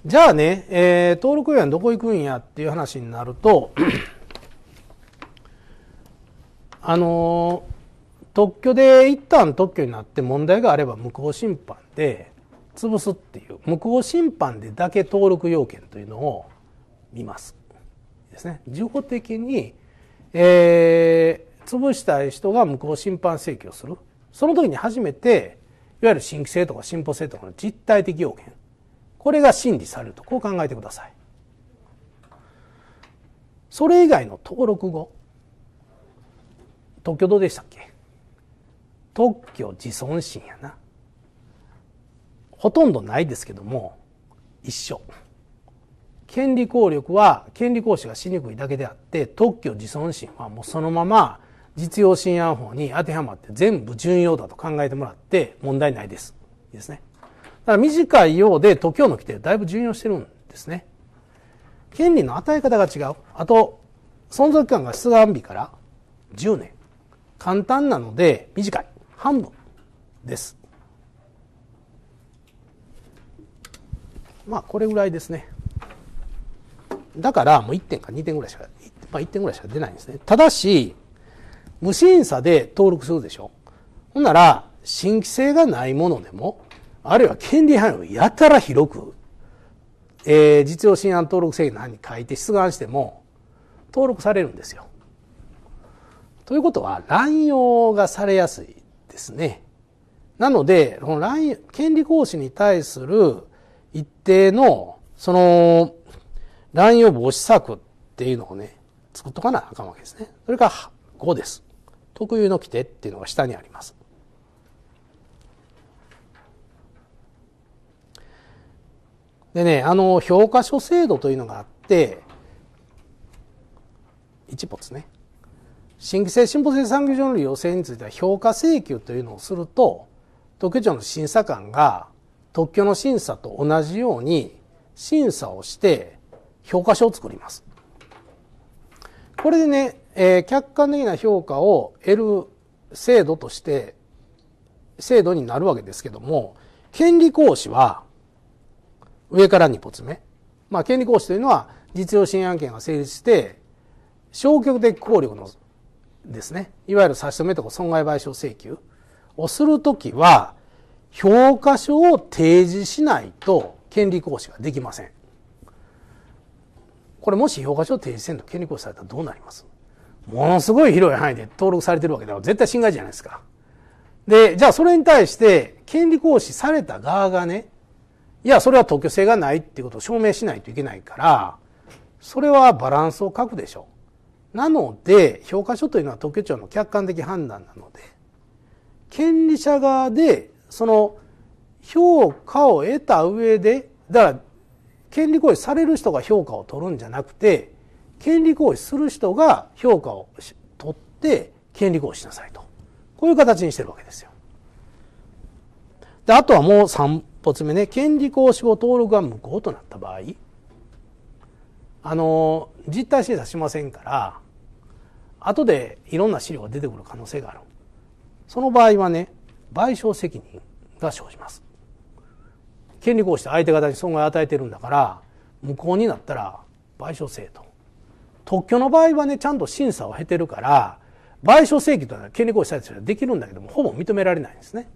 じゃあね、えー、登録要件、どこ行くんやっていう話になると、あのー、特許で一旦特許になって問題があれば無効審判で潰すっていう無効審判でだけ登録要件というのを見ます。ですね。事報的に、えー、潰したい人が無効審判請求をする。その時に初めて、いわゆる新規性とか進歩性とかの実態的要件。これが審理されるとこう考えてくださいそれ以外の登録後特許どうでしたっけ特許自尊心やなほとんどないですけども一緒権利効力は権利行使がしにくいだけであって特許自尊心はもうそのまま実用信案法に当てはまって全部順用だと考えてもらって問題ないです。いいですね。から短いようで徒教の規定だいぶ順用してるんですね。権利の与え方が違う。あと、存続期間が出願日から10年。簡単なので短い。半分です。まあ、これぐらいですね。だから、もう1点か2点ぐらいしか、まあ1点ぐらいしか出ないんですね。ただし、無審査で登録するでしょ。ほんなら、新規性がないものでも、あるいは権利範囲をやたら広く、えー、実用新案登録制限の範囲に書いて出願しても登録されるんですよ。ということは乱用がされやすいですね。なので、この乱権利行使に対する一定の、その、乱用防止策っていうのをね、作っとかなあかんわけですね。それから5です。特有の規定っていうのが下にあります。でね、あの、評価書制度というのがあって、一歩ですね。新規性進歩性産業上の要請については評価請求というのをすると、特許庁の審査官が特許の審査と同じように審査をして評価書を作ります。これでね、えー、客観的な評価を得る制度として、制度になるわけですけども、権利行使は上から2詰目。まあ、権利行使というのは実用新案件が成立して、消極的効力のですね、いわゆる差し止めとか損害賠償請求をするときは、評価書を提示しないと権利行使ができません。これもし評価書を提示せんと権利行使されたらどうなりますものすごい広い範囲で登録されてるわけだから絶対侵害じゃないですか。で、じゃあそれに対して権利行使された側がね、いやそれは特許性がないっていうことを証明しないといけないからそれはバランスを欠くでしょう。なので評価書というのは特許庁の客観的判断なので権利者側でその評価を得た上でだから権利行為される人が評価を取るんじゃなくて権利行為する人が評価を取って権利行為しなさいとこういう形にしてるわけですよ。であとはもう3 1つ目ね権利行使後登録が無効となった場合あの実態審査しませんから後でいろんな資料が出てくる可能性があるその場合はね賠償責任が生じます権利行使っ相手方に損害を与えてるんだから無効になったら賠償制と特許の場合はねちゃんと審査を経てるから賠償請求というのは権利行使されてできるんだけどもほぼ認められないんですね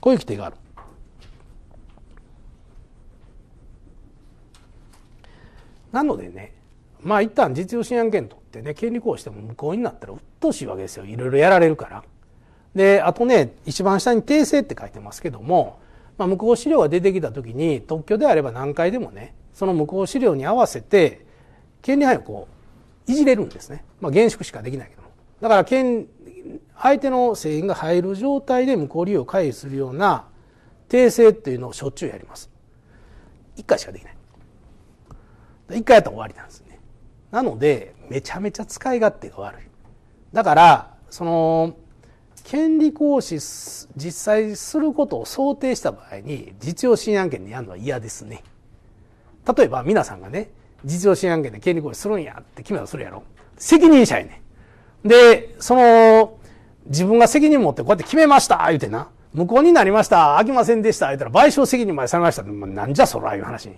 こういう規定があるなのでねまあ一旦実用新案件取ってね権利行使しても無効になったら鬱陶しいわけですよいろいろやられるから。であとね一番下に訂正って書いてますけども、まあ、無効資料が出てきた時に特許であれば何回でもねその無効資料に合わせて権利範囲をこういじれるんですね、まあ、厳粛しかできないけどもだから権相手の制限が入る状態で無効利用を回避するような訂正っていうのをしょっちゅうやります1回しかできない一回やったら終わりなんですね。なので、めちゃめちゃ使い勝手が悪い。だから、その、権利行使実際することを想定した場合に、実用新案件でやるのは嫌ですね。例えば、皆さんがね、実用新案件で権利行使するんやって決めたらするやろ。責任者やねん。で、その、自分が責任持ってこうやって決めました言うてな。無効になりました。飽きませんでした。言うたら賠償責任までされました。なんじゃそらいう話に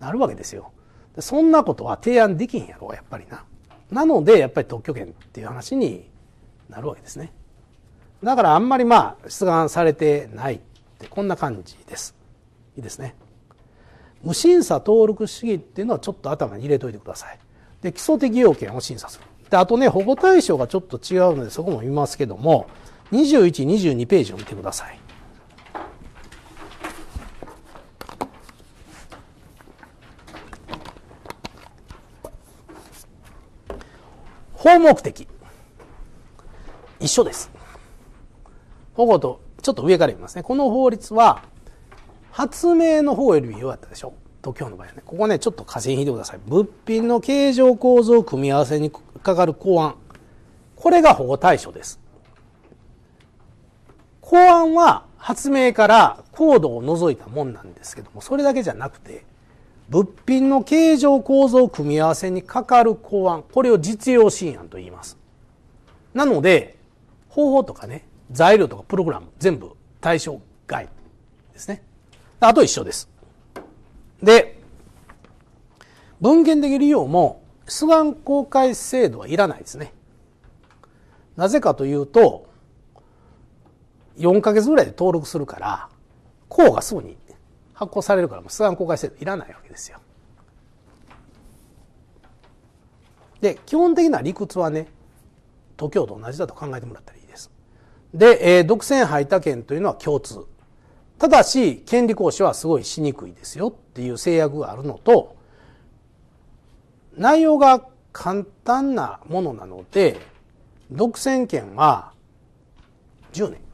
なるわけですよ。でそんなことは提案できへんやろやっぱりななのでやっぱり特許権っていう話になるわけですねだからあんまりまあ出願されてないってこんな感じですいいですね無審査登録主義っていうのはちょっと頭に入れといてくださいで基礎的要件を審査するであとね保護対象がちょっと違うのでそこも見ますけども2122ページを見てください法目的。一緒です。保護と、ちょっと上から言いますね。この法律は、発明の方より弱かったでしょ。東京の場合はね。ここね、ちょっと加信引いてください。物品の形状構造組み合わせにかかる公案。これが保護対象です。公案は発明から高度を除いたもんなんですけども、それだけじゃなくて、物品の形状構造組み合わせにかかる考案これを実用新案と言いますなので方法とかね材料とかプログラム全部対象外ですねあと一緒ですで文献的利用も出願公開制度はいらないですねなぜかというと4ヶ月ぐらいで登録するから項がすぐに発行されるからもう出願公開制度いらないわけですよ。で、基本的な理屈はね、東京と同じだと考えてもらったらいいです。で、えー、独占排他権というのは共通。ただし、権利行使はすごいしにくいですよっていう制約があるのと、内容が簡単なものなので、独占権は10年。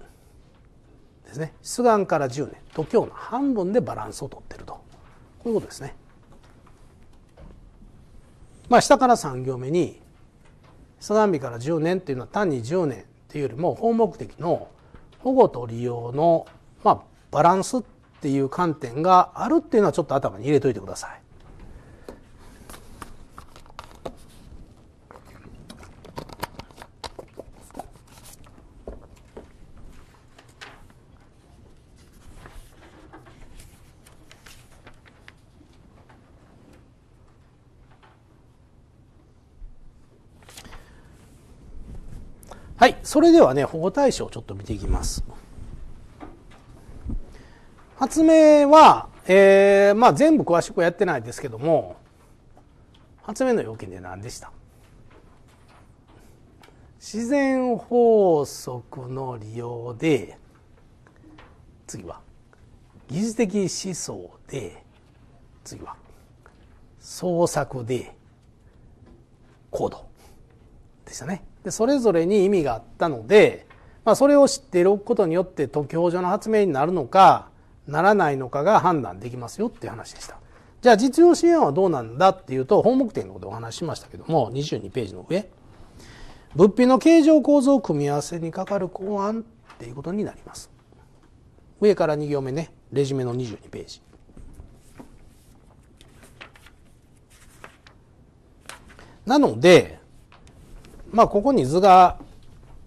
ですね出願から10年度胸の半分でバランスをとってるとこういうことですね。まあ、下から3行目に出願日から10年っていうのは単に10年っていうよりも法目的の保護と利用の、まあ、バランスっていう観点があるっていうのはちょっと頭に入れといてください。はい、それではね、保護対象をちょっと見ていきます。発明は、えー、まあ全部詳しくやってないですけども、発明の要件で何でした自然法則の利用で、次は、技術的思想で、次は、創作で、行動でしたね。でそれぞれに意味があったので、まあ、それを知っておくことによって徒票所の発明になるのかならないのかが判断できますよっていう話でした。じゃあ実用支援はどうなんだっていうと本目点のことでお話ししましたけども22ページの上物品の形状構造組み合わせにかかる考案っていうことになります上から2行目ねレジュメの22ページなのでまあ、ここに図が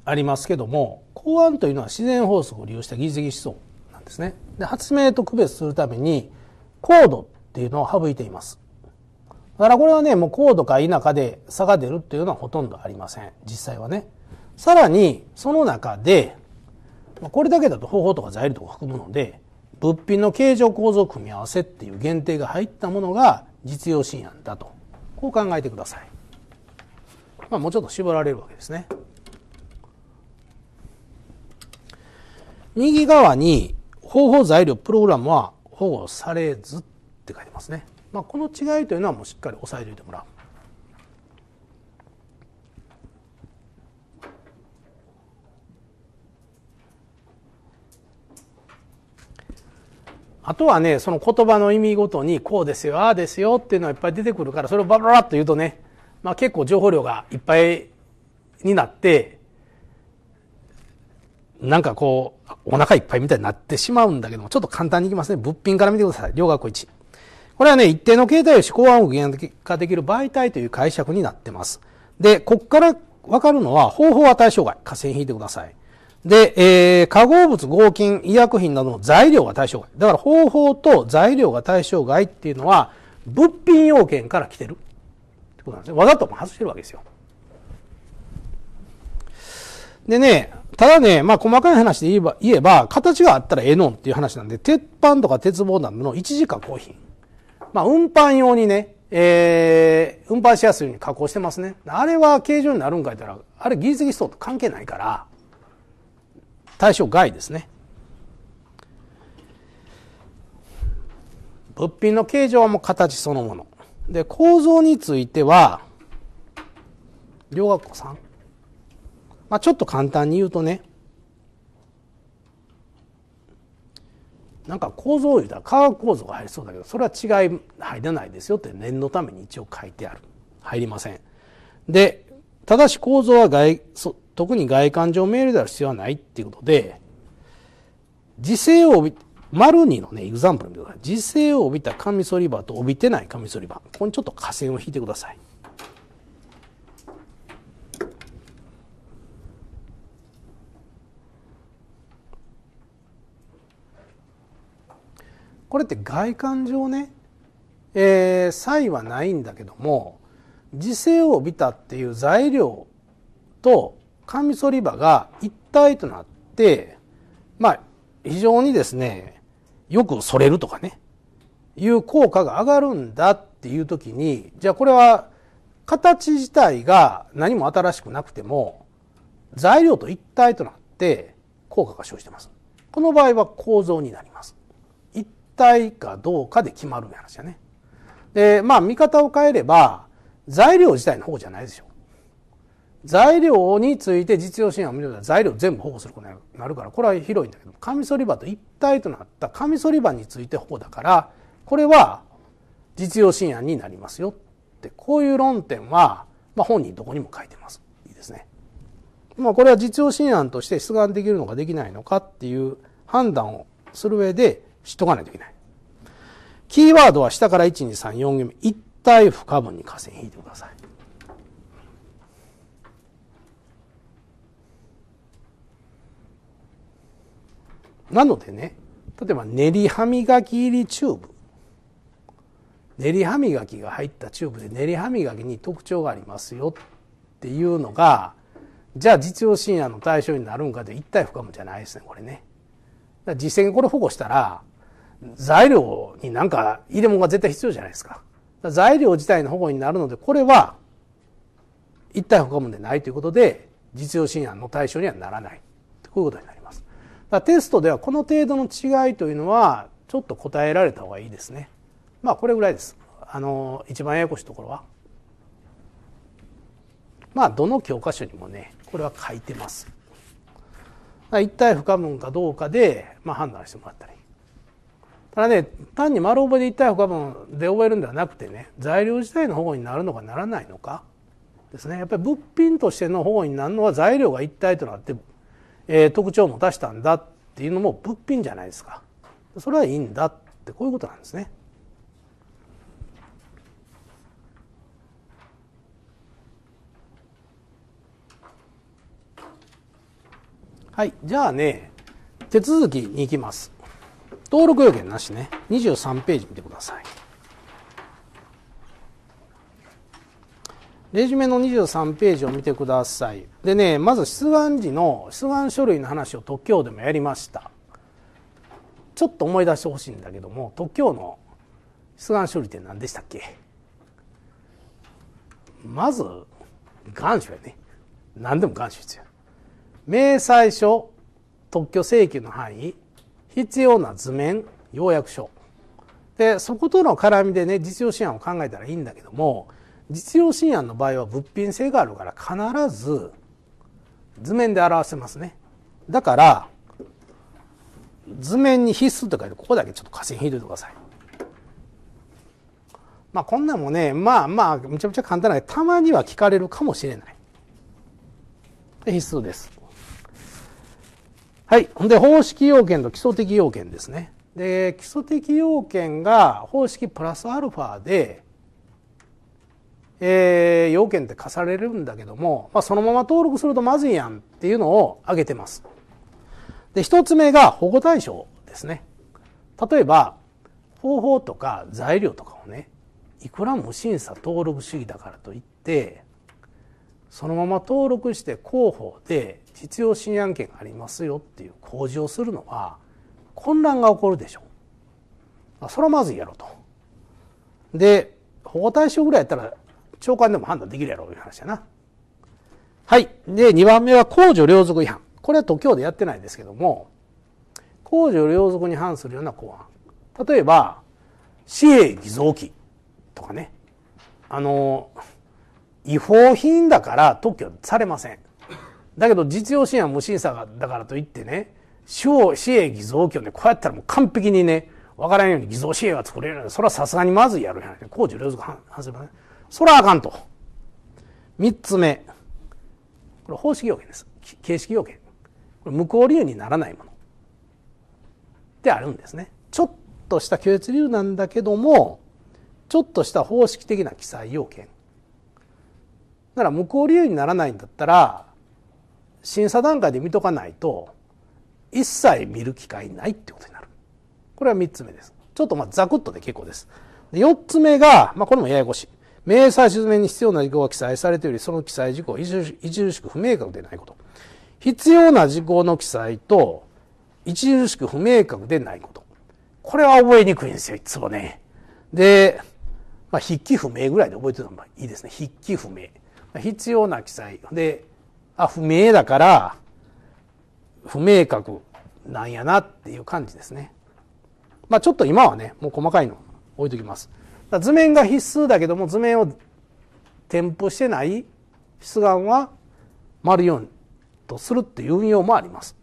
ありますけども公安というのは自然法則を利用した技術的思想なんですねで発明と区別するために高度っていうのを省いていますだからこれはねもう高度か否かで差が出るっていうのはほとんどありません実際はねさらにその中でこれだけだと方法とか材料とか含むので物品の形状構造組み合わせっていう限定が入ったものが実用信案だとこう考えてくださいまあ、もうちょっと絞られるわけですね。右側に方法材料プログラムは保護されずって書いてますね。まあ、この違いというのはもうしっかり押さえておいてもらう。あとはね、その言葉の意味ごとに、こうですよ、ああですよっていうのはいっぱい出てくるから、それをバババッと言うとね、まあ、結構情報量がいっぱいになってなんかこうお腹いっぱいみたいになってしまうんだけどもちょっと簡単にいきますね物品から見てください両学校1これはね一定の形態を思考案を具現化できる媒体という解釈になってますでこっから分かるのは方法は対象外下線引いてくださいで、えー、化合物、合金、医薬品などの材料が対象外。だから方法と材料が対象外っていうのは、物品要件から来てる。ことなんですね。わざと外してるわけですよ。でね、ただね、まあ細かい話で言えば、言えば形があったらええのんっていう話なんで、鉄板とか鉄棒などの一時加工品。まあ運搬用にね、えー、運搬しやすいように加工してますね。あれは形状になるんかいたら、あれ技術基礎と関係ないから、対象外ですね。物品の形状はもう形そのもの。で構造については両学校さん、まあ、ちょっと簡単に言うとねなんか構造を言うたら化学構造が入りそうだけどそれは違い入らないですよって念のために一応書いてある入りませんでただし構造は外特に外観上命令である必要はないっていうことで時勢を帯び丸2のね、エグザンプル見てください。時勢を帯びたカミソリバーと帯びてないカミソリバー。ここにちょっと下線を引いてください。これって外観上ね、えー、差異はないんだけども時勢を帯びたっていう材料とカミソリ刃が一体となってまあ非常にですねよくそれるとかね、いう効果が上がるんだっていう時に、じゃあこれは形自体が何も新しくなくても、材料と一体となって効果が生じてます。この場合は構造になります。一体かどうかで決まる話だね。で、まあ見方を変えれば、材料自体の方じゃないでしょ。材料について実用支援を見れば材料全部保護することになるからこれは広いんだけどカミソリ刃と一体となったカミソリ刃について保護だからこれは実用支援になりますよってこういう論点は、まあ、本人どこにも書いてます。いいですね。まあ、これは実用新案として出願できるのかできないのかっていう判断をする上で知っとかないといけない。キーワードは下から1、2、3、4行目。一体不可分に河川引いてください。なのでね例えば練り歯磨き入りチューブ練り歯磨きが入ったチューブで練り歯磨きに特徴がありますよっていうのがじゃあ実用深夜の対象になるんかで一体不可もじゃないですねこれね。実践これ保護したら材料になんか入れ物が絶対必要じゃないですか。か材料自体の保護になるのでこれは一体不可もでないということで実用信案の対象にはならないこういうことになります。だテストではこの程度の違いというのはちょっと答えられた方がいいですねまあこれぐらいですあの一番ややこしいところはまあどの教科書にもねこれは書いてます一体不可分かどうかで、まあ、判断してもらったりただね単に丸覚えで一体不可分で覚えるんではなくてね材料自体の保護になるのかならないのかですねやっぱり物品としての保護になるのは材料が一体となってえー、特徴も出したんだっていうのも物品じゃないですかそれはいいんだってこういうことなんですね。はい、じゃあね手続きに行きます登録要件なしね23ページ見てくださいレジュメの23ページを見てくださいでねまず出願時の出願書類の話を特許でもやりましたちょっと思い出してほしいんだけども特許の出願書類って何でしたっけまず願書やね何でも願書必要明細書特許請求の範囲必要な図面要約書でそことの絡みでね実用試案を考えたらいいんだけども実用新案の場合は物品性があるから必ず図面で表せますねだから図面に必須と書いてここだけちょっと下線引いておいてくださいまあこんなんもねまあまあめちゃめちゃ簡単なたまには聞かれるかもしれない必須ですはいで方式要件と基礎的要件ですねで基礎的要件が方式プラスアルファでえー、要件って課されるんだけども、まあ、そのまま登録するとまずいやんっていうのを挙げてます。で、一つ目が保護対象ですね。例えば、方法とか材料とかをね、いくら無審査登録主義だからといって、そのまま登録して広報で実用新案件がありますよっていう工事をするのは混乱が起こるでしょう。それはまずいやろと。で、保護対象ぐらいやったら長官でも判断できるやろという話やな。はい。で、2番目は公序良俗違反。これは東教でやってないですけども、公序良俗に反するような公安。例えば、紙幣偽造機とかね。あの、違法品だから特許されません。だけど実用支援は無審査だからといってね、司営偽造機をね、こうやったらもう完璧にね、わからんように偽造支援は作れるそれはさすがにまずいやるやん。公序良俗反するね。そらあかんと。三つ目。これ方式要件です。形式要件。これ無効理由にならないもの。ってあるんですね。ちょっとした虚実理由なんだけども、ちょっとした方式的な記載要件。だから無効理由にならないんだったら、審査段階で見とかないと、一切見る機会ないってことになる。これは三つ目です。ちょっとまあザクッとで結構です。四つ目が、まあこれもややこしい。明細書面に必要な事項が記載されており、その記載事項は著しく不明確でないこと。必要な事項の記載と、著しく不明確でないこと。これは覚えにくいんですよ、いつもね。で、まあ、筆記不明ぐらいで覚えてるのもいいですね。筆記不明。必要な記載。で、あ、不明だから、不明確なんやなっていう感じですね。まあ、ちょっと今はね、もう細かいの置いときます。図面が必須だけども図面を添付してない出願は丸4とするっていう運用もあります。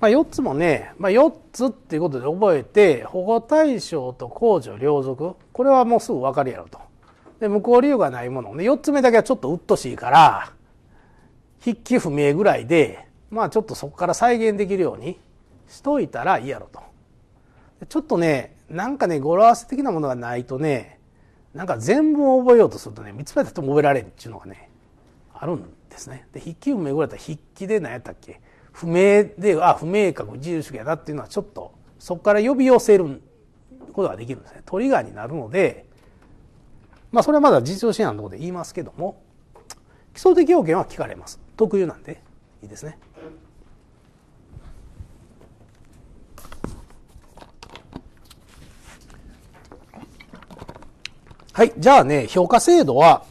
まあ、4つもね、まあ、4つっていうことで覚えて保護対象と控除、両属これはもうすぐ分かるやろとで無効理由がないもので4つ目だけはちょっと鬱陶しいから筆記不明ぐらいでまあちょっとそこから再現できるようにしといたらいいやろと。ちょっとねなんかね語呂合わせ的なものがないとねなんか全文を覚えようとするとね3つ目だと覚えられんっていうのがねあるんですね。で筆記不明ぐらいだったら筆記で何やったっけ不明であ不明確自由主義やなっていうのはちょっとそこから呼び寄せることができるんですね。トリガーになるのでまあ、それはまだ実用支援のところで言いますけども基礎的要件は聞かれます特有なんでいいですねはいじゃあね評価制度は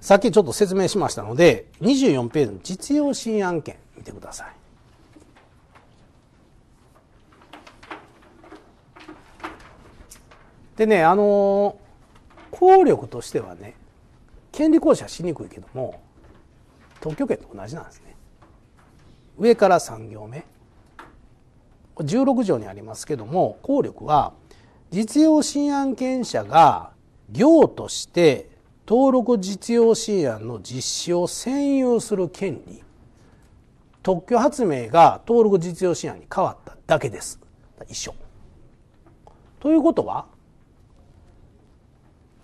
さっきちょっと説明しましたので24ページの実用新案件見てくださいでねあの効力としてはね権利行使はしにくいけども特許権と同じなんですね上から3行目16条にありますけども効力は実用新案権者が業として登録実用新案の実施を占有する権利特許発明が登録実用新案に変わっただけです一緒ということは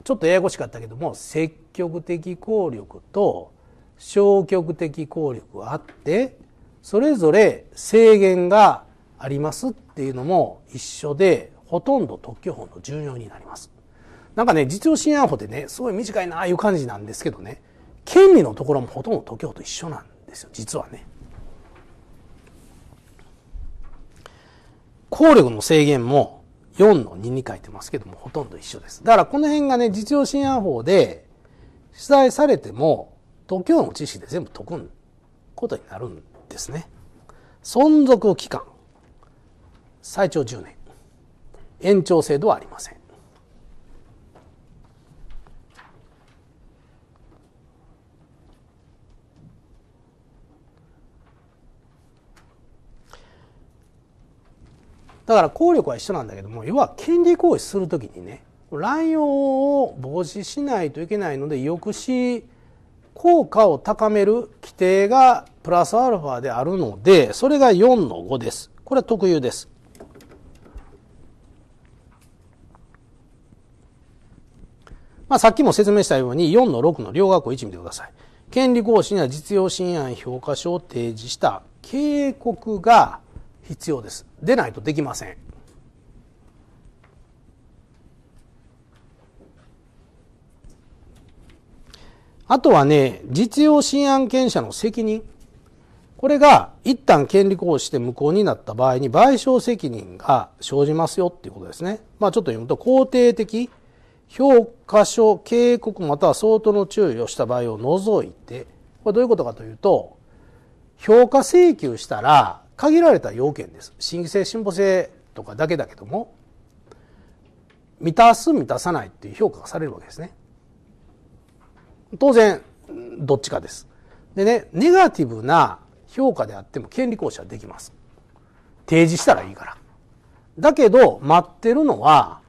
ちょっとややこしかったけども積極的効力と消極的効力があってそれぞれ制限がありますっていうのも一緒でほとんど特許法の重要になります。なんかね実用新案法ってねすごい短いなあいう感じなんですけどね権利のところもほとんど特許法と一緒なんですよ実はね。効力の制限も4の2に書いてますけども、ほとんど一緒です。だからこの辺がね、実用新案法で、取材されても、東京の知識で全部解くことになるんですね。存続期間、最長10年。延長制度はありません。だから効力は一緒なんだけども要は権利行使する時にね乱用を防止しないといけないので抑止効果を高める規定がプラスアルファであるのでそれが4の5です。これは特有です。まあ、さっきも説明したように4の6の両学校1見てください。権利行使には実用新案評価書を提示した警告が必要です出ないとできませんあとはね実用新案権者の責任これが一旦権利行使して無効になった場合に賠償責任が生じますよっていうことですね。まあちょっと読むと、肯定的評価書、警告または相当の注意をした場合を除いて、これどういうことかというと、評価請求したら、限られた要件です。新規性、進歩性とかだけだけども、満たす、満たさないっていう評価がされるわけですね。当然、どっちかです。でね、ネガティブな評価であっても権利行使はできます。提示したらいいから。だけど、待ってるのは、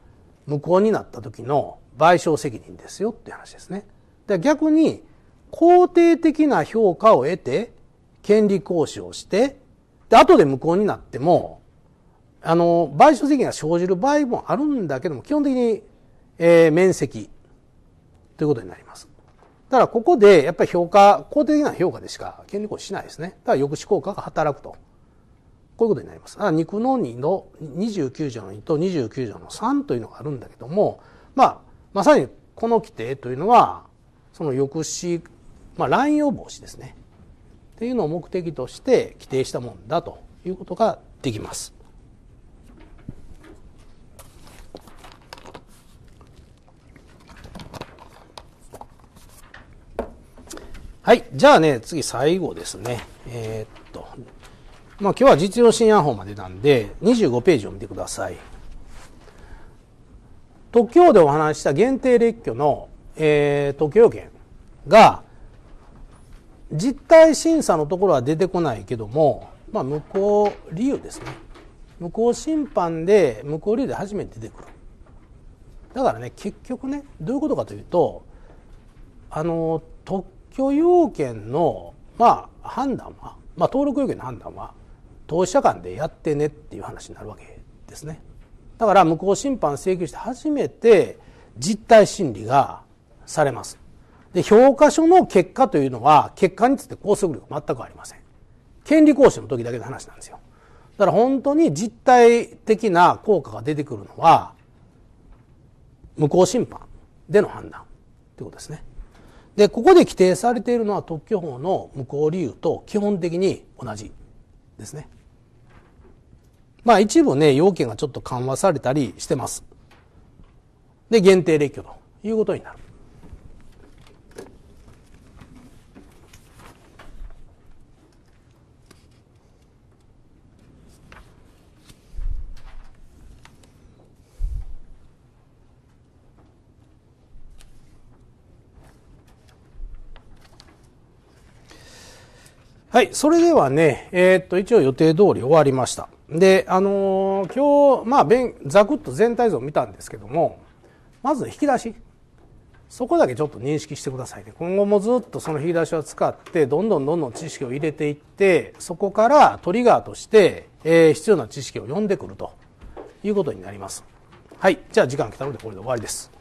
無効になった時の賠償責任ですよって話ですね。で逆に、肯定的な評価を得て、権利行使をして、で、後で無効になっても、あの、賠償責任が生じる場合もあるんだけども、基本的に、えー、面積ということになります。だからここでやっぱり評価、公的な評価でしか権利行使しないですね。だから抑止効果が働くと。こういうことになります。だから肉の2の29条の2と29条の3というのがあるんだけども、まあ、まさにこの規定というのは、その抑止、まあ、乱用防止ですね。っていうのを目的として規定したもんだということができます。はい。じゃあね、次最後ですね。えー、っと。まあ今日は実用新案法までなんで、25ページを見てください。特許でお話した限定列挙の、えー、特許要件が、実態審査のところは出てこないけども、まあ、無効理由ですね無効審判で無効理由で初めて出てくるだからね結局ねどういうことかというとあの特許要件の、まあ、判断は、まあ、登録要件の判断は当事者間でやってねっていう話になるわけですねだから無効審判請求して初めて実態審理がされますで、評価書の結果というのは、結果について拘束力全くありません。権利行使の時だけの話なんですよ。だから本当に実体的な効果が出てくるのは、無効審判での判断ということですね。で、ここで規定されているのは特許法の無効理由と基本的に同じですね。まあ一部ね、要件がちょっと緩和されたりしてます。で、限定列挙ということになる。はい、それではね、えー、っと、一応予定通り終わりました。で、あのー、今日、まあ、べん、ざくっと全体像を見たんですけども、まず引き出し。そこだけちょっと認識してくださいね。今後もずっとその引き出しを使って、どんどんどんどん知識を入れていって、そこからトリガーとして、えー、必要な知識を読んでくるということになります。はい、じゃあ時間来たのでこれで終わりです。